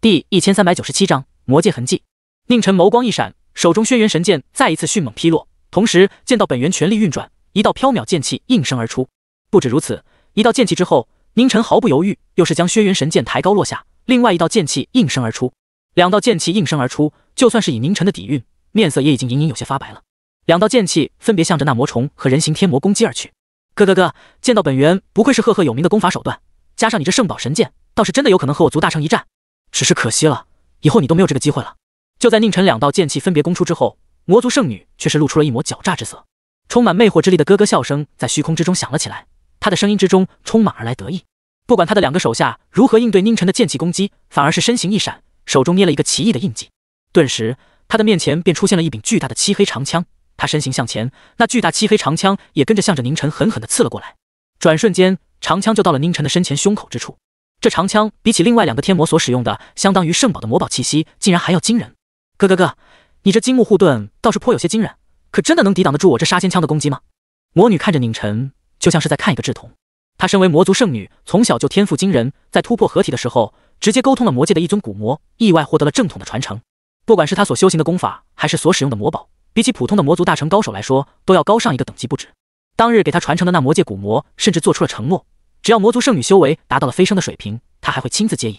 第一千三百九十七章魔界痕迹。宁晨眸光一闪，手中轩辕神剑再一次迅猛劈落，同时见到本源全力运转，一道飘渺剑气应声而出。不止如此，一道剑气之后，宁晨毫不犹豫，又是将轩辕神剑抬高落下，另外一道剑气应声而出。两道剑气应声而出，就算是以宁晨的底蕴。面色也已经隐隐有些发白了，两道剑气分别向着那魔虫和人形天魔攻击而去。咯咯咯！剑道本源不愧是赫赫有名的功法手段，加上你这圣宝神剑，倒是真的有可能和我族大成一战。只是可惜了，以后你都没有这个机会了。就在宁晨两道剑气分别攻出之后，魔族圣女却是露出了一抹狡诈之色，充满魅惑之力的咯咯笑声在虚空之中响了起来。她的声音之中充满而来得意。不管他的两个手下如何应对宁晨的剑气攻击，反而是身形一闪，手中捏了一个奇异的印记，顿时。他的面前便出现了一柄巨大的漆黑长枪，他身形向前，那巨大漆黑长枪也跟着向着宁晨狠狠地刺了过来。转瞬间，长枪就到了宁晨的身前胸口之处。这长枪比起另外两个天魔所使用的相当于圣宝的魔宝气息，竟然还要惊人。哥，哥哥，你这金木护盾倒是颇有些惊人，可真的能抵挡得住我这杀仙枪的攻击吗？魔女看着宁晨，就像是在看一个稚童。她身为魔族圣女，从小就天赋惊人，在突破合体的时候，直接沟通了魔界的一尊古魔，意外获得了正统的传承。不管是他所修行的功法，还是所使用的魔宝，比起普通的魔族大成高手来说，都要高上一个等级不止。当日给他传承的那魔界古魔，甚至做出了承诺，只要魔族圣女修为达到了飞升的水平，他还会亲自接引。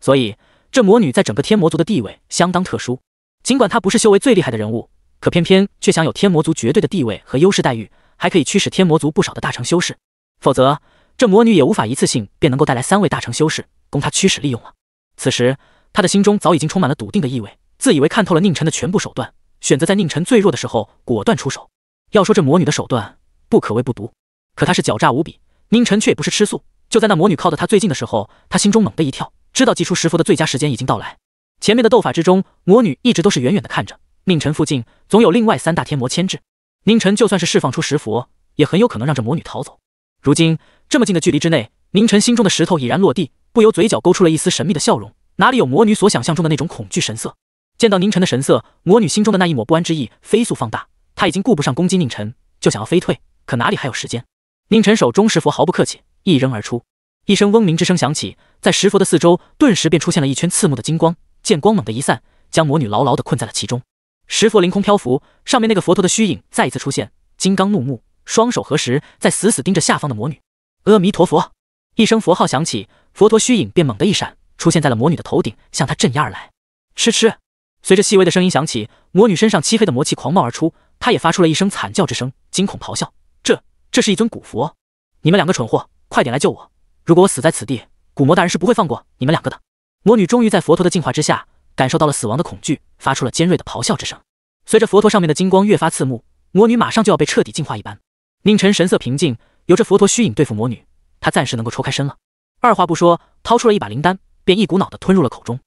所以，这魔女在整个天魔族的地位相当特殊。尽管她不是修为最厉害的人物，可偏偏却享有天魔族绝对的地位和优势待遇，还可以驱使天魔族不少的大成修士。否则，这魔女也无法一次性便能够带来三位大成修士，供他驱使利用了。此时，他的心中早已经充满了笃定的意味。自以为看透了宁晨的全部手段，选择在宁晨最弱的时候果断出手。要说这魔女的手段不可谓不毒，可她是狡诈无比，宁晨却也不是吃素。就在那魔女靠得他最近的时候，他心中猛的一跳，知道祭出石佛的最佳时间已经到来。前面的斗法之中，魔女一直都是远远的看着，宁晨附近总有另外三大天魔牵制。宁晨就算是释放出石佛，也很有可能让这魔女逃走。如今这么近的距离之内，宁晨心中的石头已然落地，不由嘴角勾出了一丝神秘的笑容，哪里有魔女所想象中的那种恐惧神色？见到宁晨的神色，魔女心中的那一抹不安之意飞速放大。她已经顾不上攻击宁晨，就想要飞退，可哪里还有时间？宁晨手中石佛毫不客气，一扔而出，一声嗡鸣之声响起，在石佛的四周顿时便出现了一圈刺目的金光，剑光猛的一散，将魔女牢牢的困在了其中。石佛凌空漂浮，上面那个佛陀的虚影再一次出现，金刚怒目，双手合十，在死死盯着下方的魔女。阿弥陀佛，一声佛号响起，佛陀虚影便猛地一闪，出现在了魔女的头顶，向她镇压而来。吃吃。随着细微的声音响起，魔女身上漆黑的魔气狂冒而出，她也发出了一声惨叫之声，惊恐咆哮。这，这是一尊古佛！你们两个蠢货，快点来救我！如果我死在此地，古魔大人是不会放过你们两个的！魔女终于在佛陀的净化之下，感受到了死亡的恐惧，发出了尖锐的咆哮之声。随着佛陀上面的金光越发刺目，魔女马上就要被彻底净化一般。宁晨神色平静，由着佛陀虚影对付魔女，他暂时能够抽开身了。二话不说，掏出了一把灵丹，便一股脑的吞入了口中。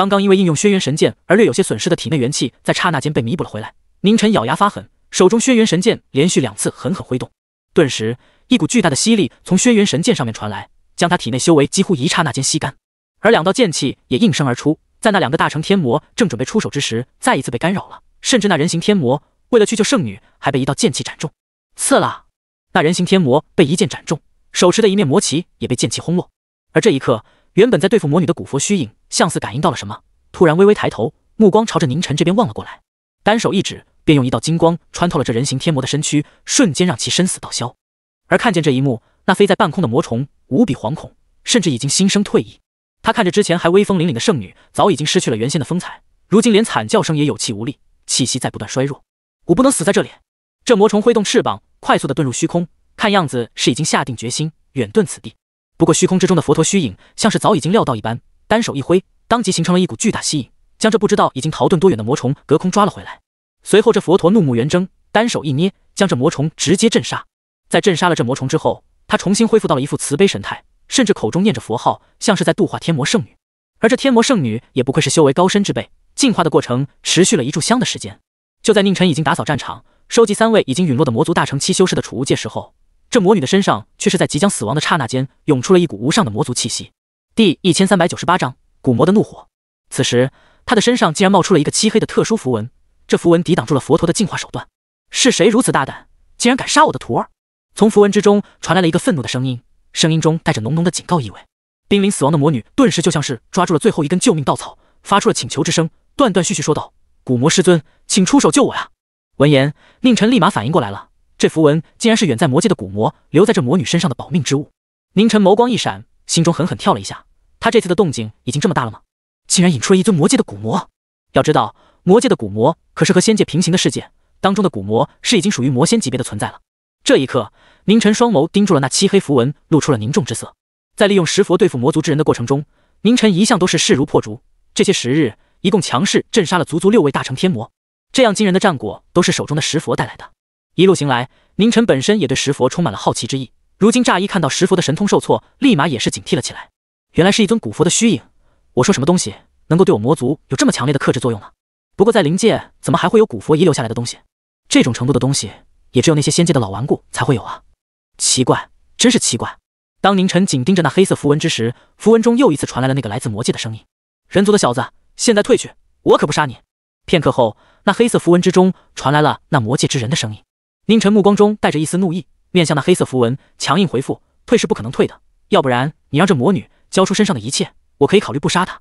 刚刚因为应用轩辕神剑而略有些损失的体内元气，在刹那间被弥补了回来。宁晨咬牙发狠，手中轩辕神剑连续两次狠狠挥动，顿时一股巨大的吸力从轩辕神剑上面传来，将他体内修为几乎一刹那间吸干。而两道剑气也应声而出，在那两个大成天魔正准备出手之时，再一次被干扰了。甚至那人形天魔为了去救圣女，还被一道剑气斩中，刺啦！那人形天魔被一剑斩中，手持的一面魔旗也被剑气轰落。而这一刻，原本在对付魔女的古佛虚影。像似感应到了什么，突然微微抬头，目光朝着宁晨这边望了过来，单手一指，便用一道金光穿透了这人形天魔的身躯，瞬间让其生死道消。而看见这一幕，那飞在半空的魔虫无比惶恐，甚至已经心生退意。他看着之前还威风凛凛的圣女，早已经失去了原先的风采，如今连惨叫声也有气无力，气息在不断衰弱。我不能死在这里！这魔虫挥动翅膀，快速的遁入虚空，看样子是已经下定决心远遁此地。不过虚空之中的佛陀虚影，像是早已经料到一般。单手一挥，当即形成了一股巨大吸引，将这不知道已经逃遁多远的魔虫隔空抓了回来。随后，这佛陀怒目圆睁，单手一捏，将这魔虫直接震杀。在震杀了这魔虫之后，他重新恢复到了一副慈悲神态，甚至口中念着佛号，像是在度化天魔圣女。而这天魔圣女也不愧是修为高深之辈，进化的过程持续了一炷香的时间。就在宁晨已经打扫战场，收集三位已经陨落的魔族大乘期修士的储物戒时候，这魔女的身上却是在即将死亡的刹那间，涌出了一股无上的魔族气息。第一千三百九十八章古魔的怒火。此时，他的身上竟然冒出了一个漆黑的特殊符文，这符文抵挡住了佛陀的净化手段。是谁如此大胆，竟然敢杀我的徒儿？从符文之中传来了一个愤怒的声音，声音中带着浓浓的警告意味。濒临死亡的魔女顿时就像是抓住了最后一根救命稻草，发出了请求之声，断断续续说道：“古魔师尊，请出手救我呀！”闻言，宁晨立马反应过来了，这符文竟然是远在魔界的古魔留在这魔女身上的保命之物。宁晨眸光一闪。心中狠狠跳了一下，他这次的动静已经这么大了吗？竟然引出了一尊魔界的古魔！要知道，魔界的古魔可是和仙界平行的世界当中的古魔，是已经属于魔仙级别的存在了。这一刻，宁晨双眸盯住了那漆黑符文，露出了凝重之色。在利用石佛对付魔族之人的过程中，宁晨一向都是势如破竹，这些时日一共强势镇杀了足足六位大成天魔，这样惊人的战果都是手中的石佛带来的。一路行来，宁晨本身也对石佛充满了好奇之意。如今乍一看到石佛的神通受挫，立马也是警惕了起来。原来是一尊古佛的虚影。我说什么东西能够对我魔族有这么强烈的克制作用呢？不过在灵界，怎么还会有古佛遗留下来的东西？这种程度的东西，也只有那些仙界的老顽固才会有啊！奇怪，真是奇怪。当宁晨紧盯着那黑色符文之时，符文中又一次传来了那个来自魔界的声音：“人族的小子，现在退去，我可不杀你。”片刻后，那黑色符文之中传来了那魔界之人的声音。宁晨目光中带着一丝怒意。面向那黑色符文，强硬回复：“退是不可能退的，要不然你让这魔女交出身上的一切，我可以考虑不杀她。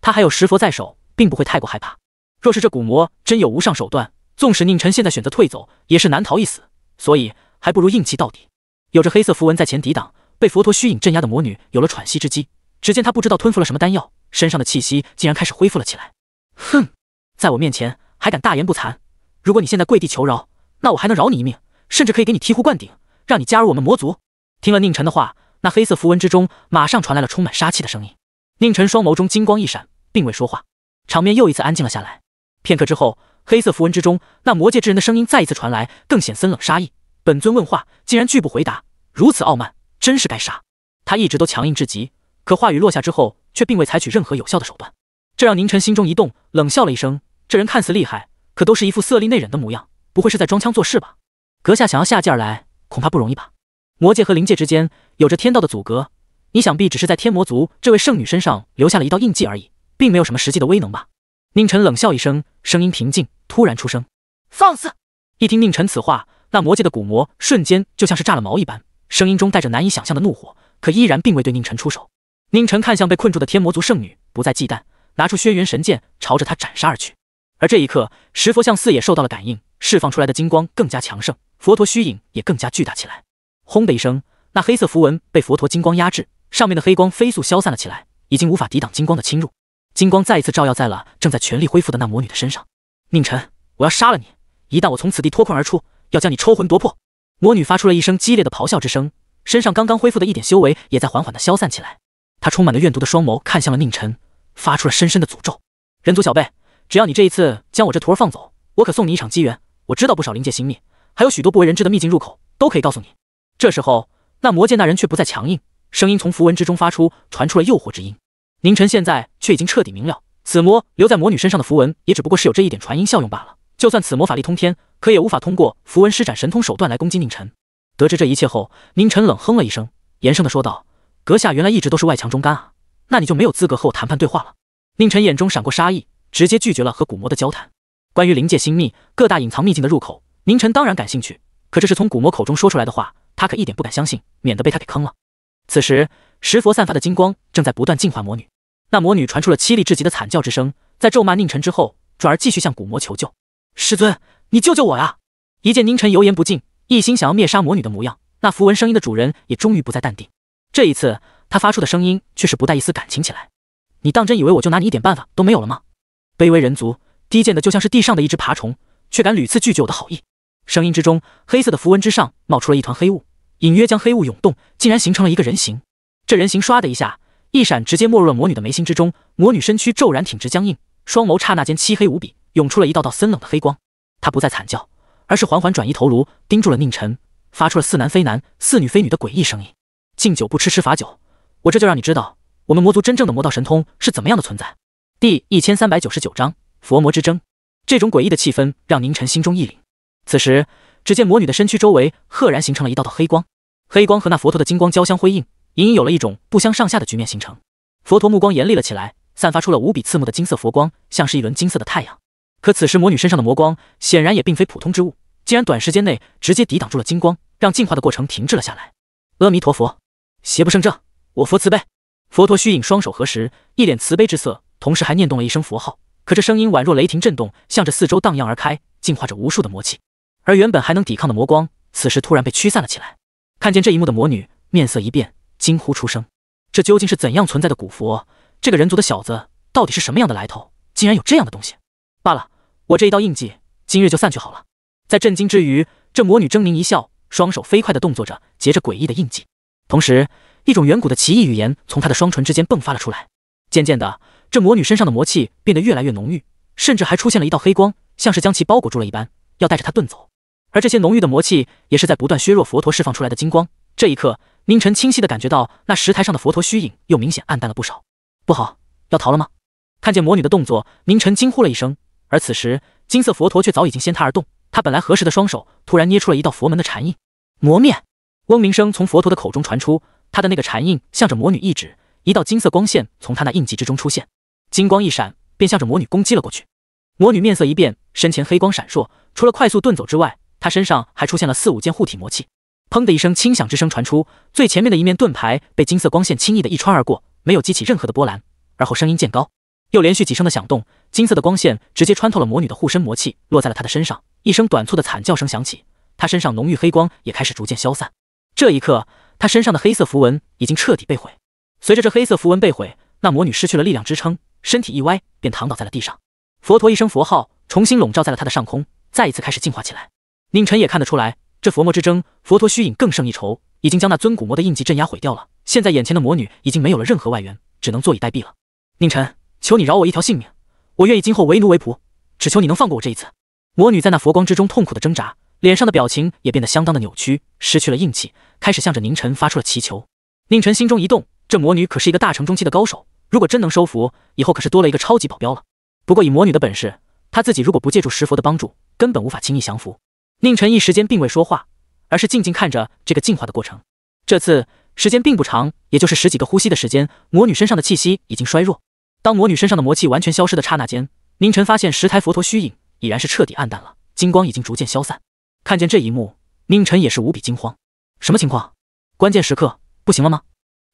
她还有石佛在手，并不会太过害怕。若是这古魔真有无上手段，纵使宁晨现在选择退走，也是难逃一死。所以，还不如硬气到底。有着黑色符文在前抵挡，被佛陀虚影镇压的魔女有了喘息之机。只见她不知道吞服了什么丹药，身上的气息竟然开始恢复了起来。哼，在我面前还敢大言不惭！如果你现在跪地求饶，那我还能饶你一命，甚至可以给你醍醐灌顶。”让你加入我们魔族。听了宁晨的话，那黑色符文之中马上传来了充满杀气的声音。宁晨双眸中金光一闪，并未说话。场面又一次安静了下来。片刻之后，黑色符文之中那魔界之人的声音再一次传来，更显森冷杀意。本尊问话，竟然拒不回答，如此傲慢，真是该杀。他一直都强硬至极，可话语落下之后，却并未采取任何有效的手段。这让宁晨心中一动，冷笑了一声。这人看似厉害，可都是一副色厉内荏的模样，不会是在装腔作势吧？阁下想要下界而来？恐怕不容易吧。魔界和灵界之间有着天道的阻隔，你想必只是在天魔族这位圣女身上留下了一道印记而已，并没有什么实际的威能吧？宁晨冷笑一声，声音平静，突然出声：“放肆！”一听宁晨此话，那魔界的古魔瞬间就像是炸了毛一般，声音中带着难以想象的怒火，可依然并未对宁晨出手。宁晨看向被困住的天魔族圣女，不再忌惮，拿出轩辕神剑，朝着她斩杀而去。而这一刻，石佛像四也受到了感应，释放出来的金光更加强盛。佛陀虚影也更加巨大起来。轰的一声，那黑色符文被佛陀金光压制，上面的黑光飞速消散了起来，已经无法抵挡金光的侵入。金光再一次照耀在了正在全力恢复的那魔女的身上。宁晨，我要杀了你！一旦我从此地脱困而出，要将你抽魂夺魄！魔女发出了一声激烈的咆哮之声，身上刚刚恢复的一点修为也在缓缓的消散起来。她充满了怨毒的双眸看向了宁晨，发出了深深的诅咒：“人族小辈，只要你这一次将我这徒儿放走，我可送你一场机缘。我知道不少灵界机密。”还有许多不为人知的秘境入口都可以告诉你。这时候，那魔剑那人却不再强硬，声音从符文之中发出，传出了诱惑之音。宁晨现在却已经彻底明了，此魔留在魔女身上的符文也只不过是有这一点传音效用罢了。就算此魔法力通天，可也无法通过符文施展神通手段来攻击宁晨。得知这一切后，宁晨冷哼了一声，严声的说道：“阁下原来一直都是外强中干啊，那你就没有资格和我谈判对话了。”宁晨眼中闪过杀意，直接拒绝了和古魔的交谈。关于灵界星秘，各大隐藏秘境的入口。宁晨当然感兴趣，可这是从古魔口中说出来的话，他可一点不敢相信，免得被他给坑了。此时，石佛散发的金光正在不断净化魔女，那魔女传出了凄厉至极的惨叫之声，在咒骂宁晨之后，转而继续向古魔求救：“师尊，你救救我呀！”一见宁晨油盐不进，一心想要灭杀魔女的模样，那符文声音的主人也终于不再淡定。这一次，他发出的声音却是不带一丝感情起来：“你当真以为我就拿你一点办法都没有了吗？卑微人族，低贱的就像是地上的一只爬虫，却敢屡次拒绝我的好意。”声音之中，黑色的符文之上冒出了一团黑雾，隐约将黑雾涌动，竟然形成了一个人形。这人形唰的一下，一闪，直接没入了魔女的眉心之中。魔女身躯骤然挺直僵硬，双眸刹那间漆黑无比，涌出了一道道森冷的黑光。她不再惨叫，而是缓缓转移头颅，盯住了宁晨，发出了似男非男、似女非女的诡异声音：“敬酒不吃吃罚酒，我这就让你知道，我们魔族真正的魔道神通是怎么样的存在。”第一千三百九十九章佛魔之争。这种诡异的气氛让宁晨心中一凛。此时，只见魔女的身躯周围赫然形成了一道道黑光，黑光和那佛陀的金光交相辉映，隐隐有了一种不相上下的局面形成。佛陀目光严厉了起来，散发出了无比刺目的金色佛光，像是一轮金色的太阳。可此时魔女身上的魔光显然也并非普通之物，竟然短时间内直接抵挡住了金光，让进化的过程停滞了下来。阿弥陀佛，邪不胜正，我佛慈悲。佛陀虚影双手合十，一脸慈悲之色，同时还念动了一声佛号。可这声音宛若雷霆震动，向着四周荡漾而开，净化着无数的魔气。而原本还能抵抗的魔光，此时突然被驱散了起来。看见这一幕的魔女面色一变，惊呼出声：“这究竟是怎样存在的古佛？这个人族的小子到底是什么样的来头？竟然有这样的东西！”罢了，我这一道印记今日就散去好了。在震惊之余，这魔女狰狞一笑，双手飞快的动作着，结着诡异的印记，同时一种远古的奇异语言从她的双唇之间迸发了出来。渐渐的，这魔女身上的魔气变得越来越浓郁，甚至还出现了一道黑光，像是将其包裹住了一般，要带着她遁走。而这些浓郁的魔气也是在不断削弱佛陀释放出来的金光。这一刻，宁晨清晰的感觉到那石台上的佛陀虚影又明显暗淡了不少。不好，要逃了吗？看见魔女的动作，宁晨惊呼了一声。而此时，金色佛陀却早已经先他而动，他本来合十的双手突然捏出了一道佛门的禅印。魔面。嗡鸣声从佛陀的口中传出，他的那个禅印向着魔女一指，一道金色光线从他那印记之中出现，金光一闪，便向着魔女攻击了过去。魔女面色一变，身前黑光闪烁，除了快速遁走之外。他身上还出现了四五件护体魔器，砰的一声轻响之声传出，最前面的一面盾牌被金色光线轻易的一穿而过，没有激起任何的波澜。而后声音渐高，又连续几声的响动，金色的光线直接穿透了魔女的护身魔器，落在了她的身上。一声短促的惨叫声响起，她身上浓郁黑光也开始逐渐消散。这一刻，她身上的黑色符文已经彻底被毁。随着这黑色符文被毁，那魔女失去了力量支撑，身体一歪便躺倒在了地上。佛陀一声佛号，重新笼罩在了她的上空，再一次开始进化起来。宁晨也看得出来，这佛魔之争，佛陀虚影更胜一筹，已经将那尊古魔的印记镇压毁掉了。现在眼前的魔女已经没有了任何外援，只能坐以待毙了。宁晨，求你饶我一条性命，我愿意今后为奴为仆，只求你能放过我这一次。魔女在那佛光之中痛苦的挣扎，脸上的表情也变得相当的扭曲，失去了硬气，开始向着宁晨发出了祈求。宁晨心中一动，这魔女可是一个大成中期的高手，如果真能收服，以后可是多了一个超级保镖了。不过以魔女的本事，她自己如果不借助石佛的帮助，根本无法轻易降服。宁晨一时间并未说话，而是静静看着这个进化的过程。这次时间并不长，也就是十几个呼吸的时间。魔女身上的气息已经衰弱。当魔女身上的魔气完全消失的刹那间，宁晨发现十台佛陀虚影已然是彻底暗淡了，金光已经逐渐消散。看见这一幕，宁晨也是无比惊慌。什么情况？关键时刻不行了吗？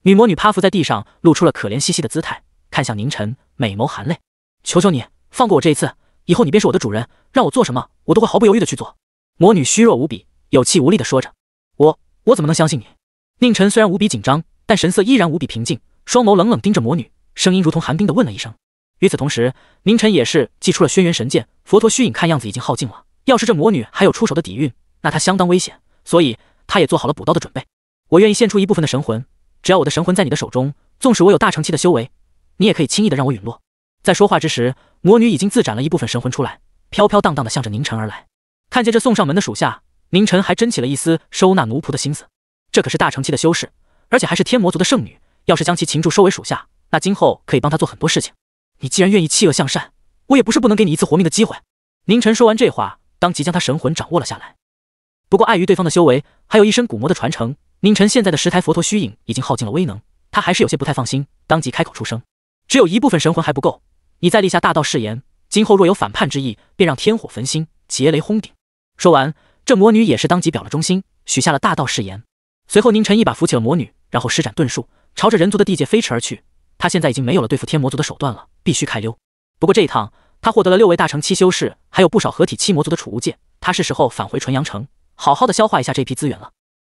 女魔女趴伏在地上，露出了可怜兮兮的姿态，看向宁晨，美眸含泪，求求你放过我这一次，以后你便是我的主人，让我做什么，我都会毫不犹豫的去做。魔女虚弱无比，有气无力的说着：“我我怎么能相信你？”宁晨虽然无比紧张，但神色依然无比平静，双眸冷冷盯着魔女，声音如同寒冰的问了一声。与此同时，宁晨也是祭出了轩辕神剑，佛陀虚影看样子已经耗尽了。要是这魔女还有出手的底蕴，那她相当危险，所以她也做好了补刀的准备。我愿意献出一部分的神魂，只要我的神魂在你的手中，纵使我有大乘期的修为，你也可以轻易的让我陨落。在说话之时，魔女已经自斩了一部分神魂出来，飘飘荡荡的向着宁晨而来。看见这送上门的属下，宁晨还真起了一丝收纳奴仆的心思。这可是大乘期的修士，而且还是天魔族的圣女，要是将其擒住收为属下，那今后可以帮他做很多事情。你既然愿意弃恶向善，我也不是不能给你一次活命的机会。宁晨说完这话，当即将他神魂掌握了下来。不过碍于对方的修为，还有一身古魔的传承，宁晨现在的十台佛陀虚影已经耗尽了威能，他还是有些不太放心，当即开口出声：“只有一部分神魂还不够，你再立下大道誓言，今后若有反叛之意，便让天火焚心，劫雷轰顶。”说完，这魔女也是当即表了忠心，许下了大道誓言。随后宁晨一把扶起了魔女，然后施展遁术，朝着人族的地界飞驰而去。他现在已经没有了对付天魔族的手段了，必须开溜。不过这一趟，他获得了六位大乘期修士，还有不少合体七魔族的储物界。他是时候返回纯阳城，好好的消化一下这批资源了。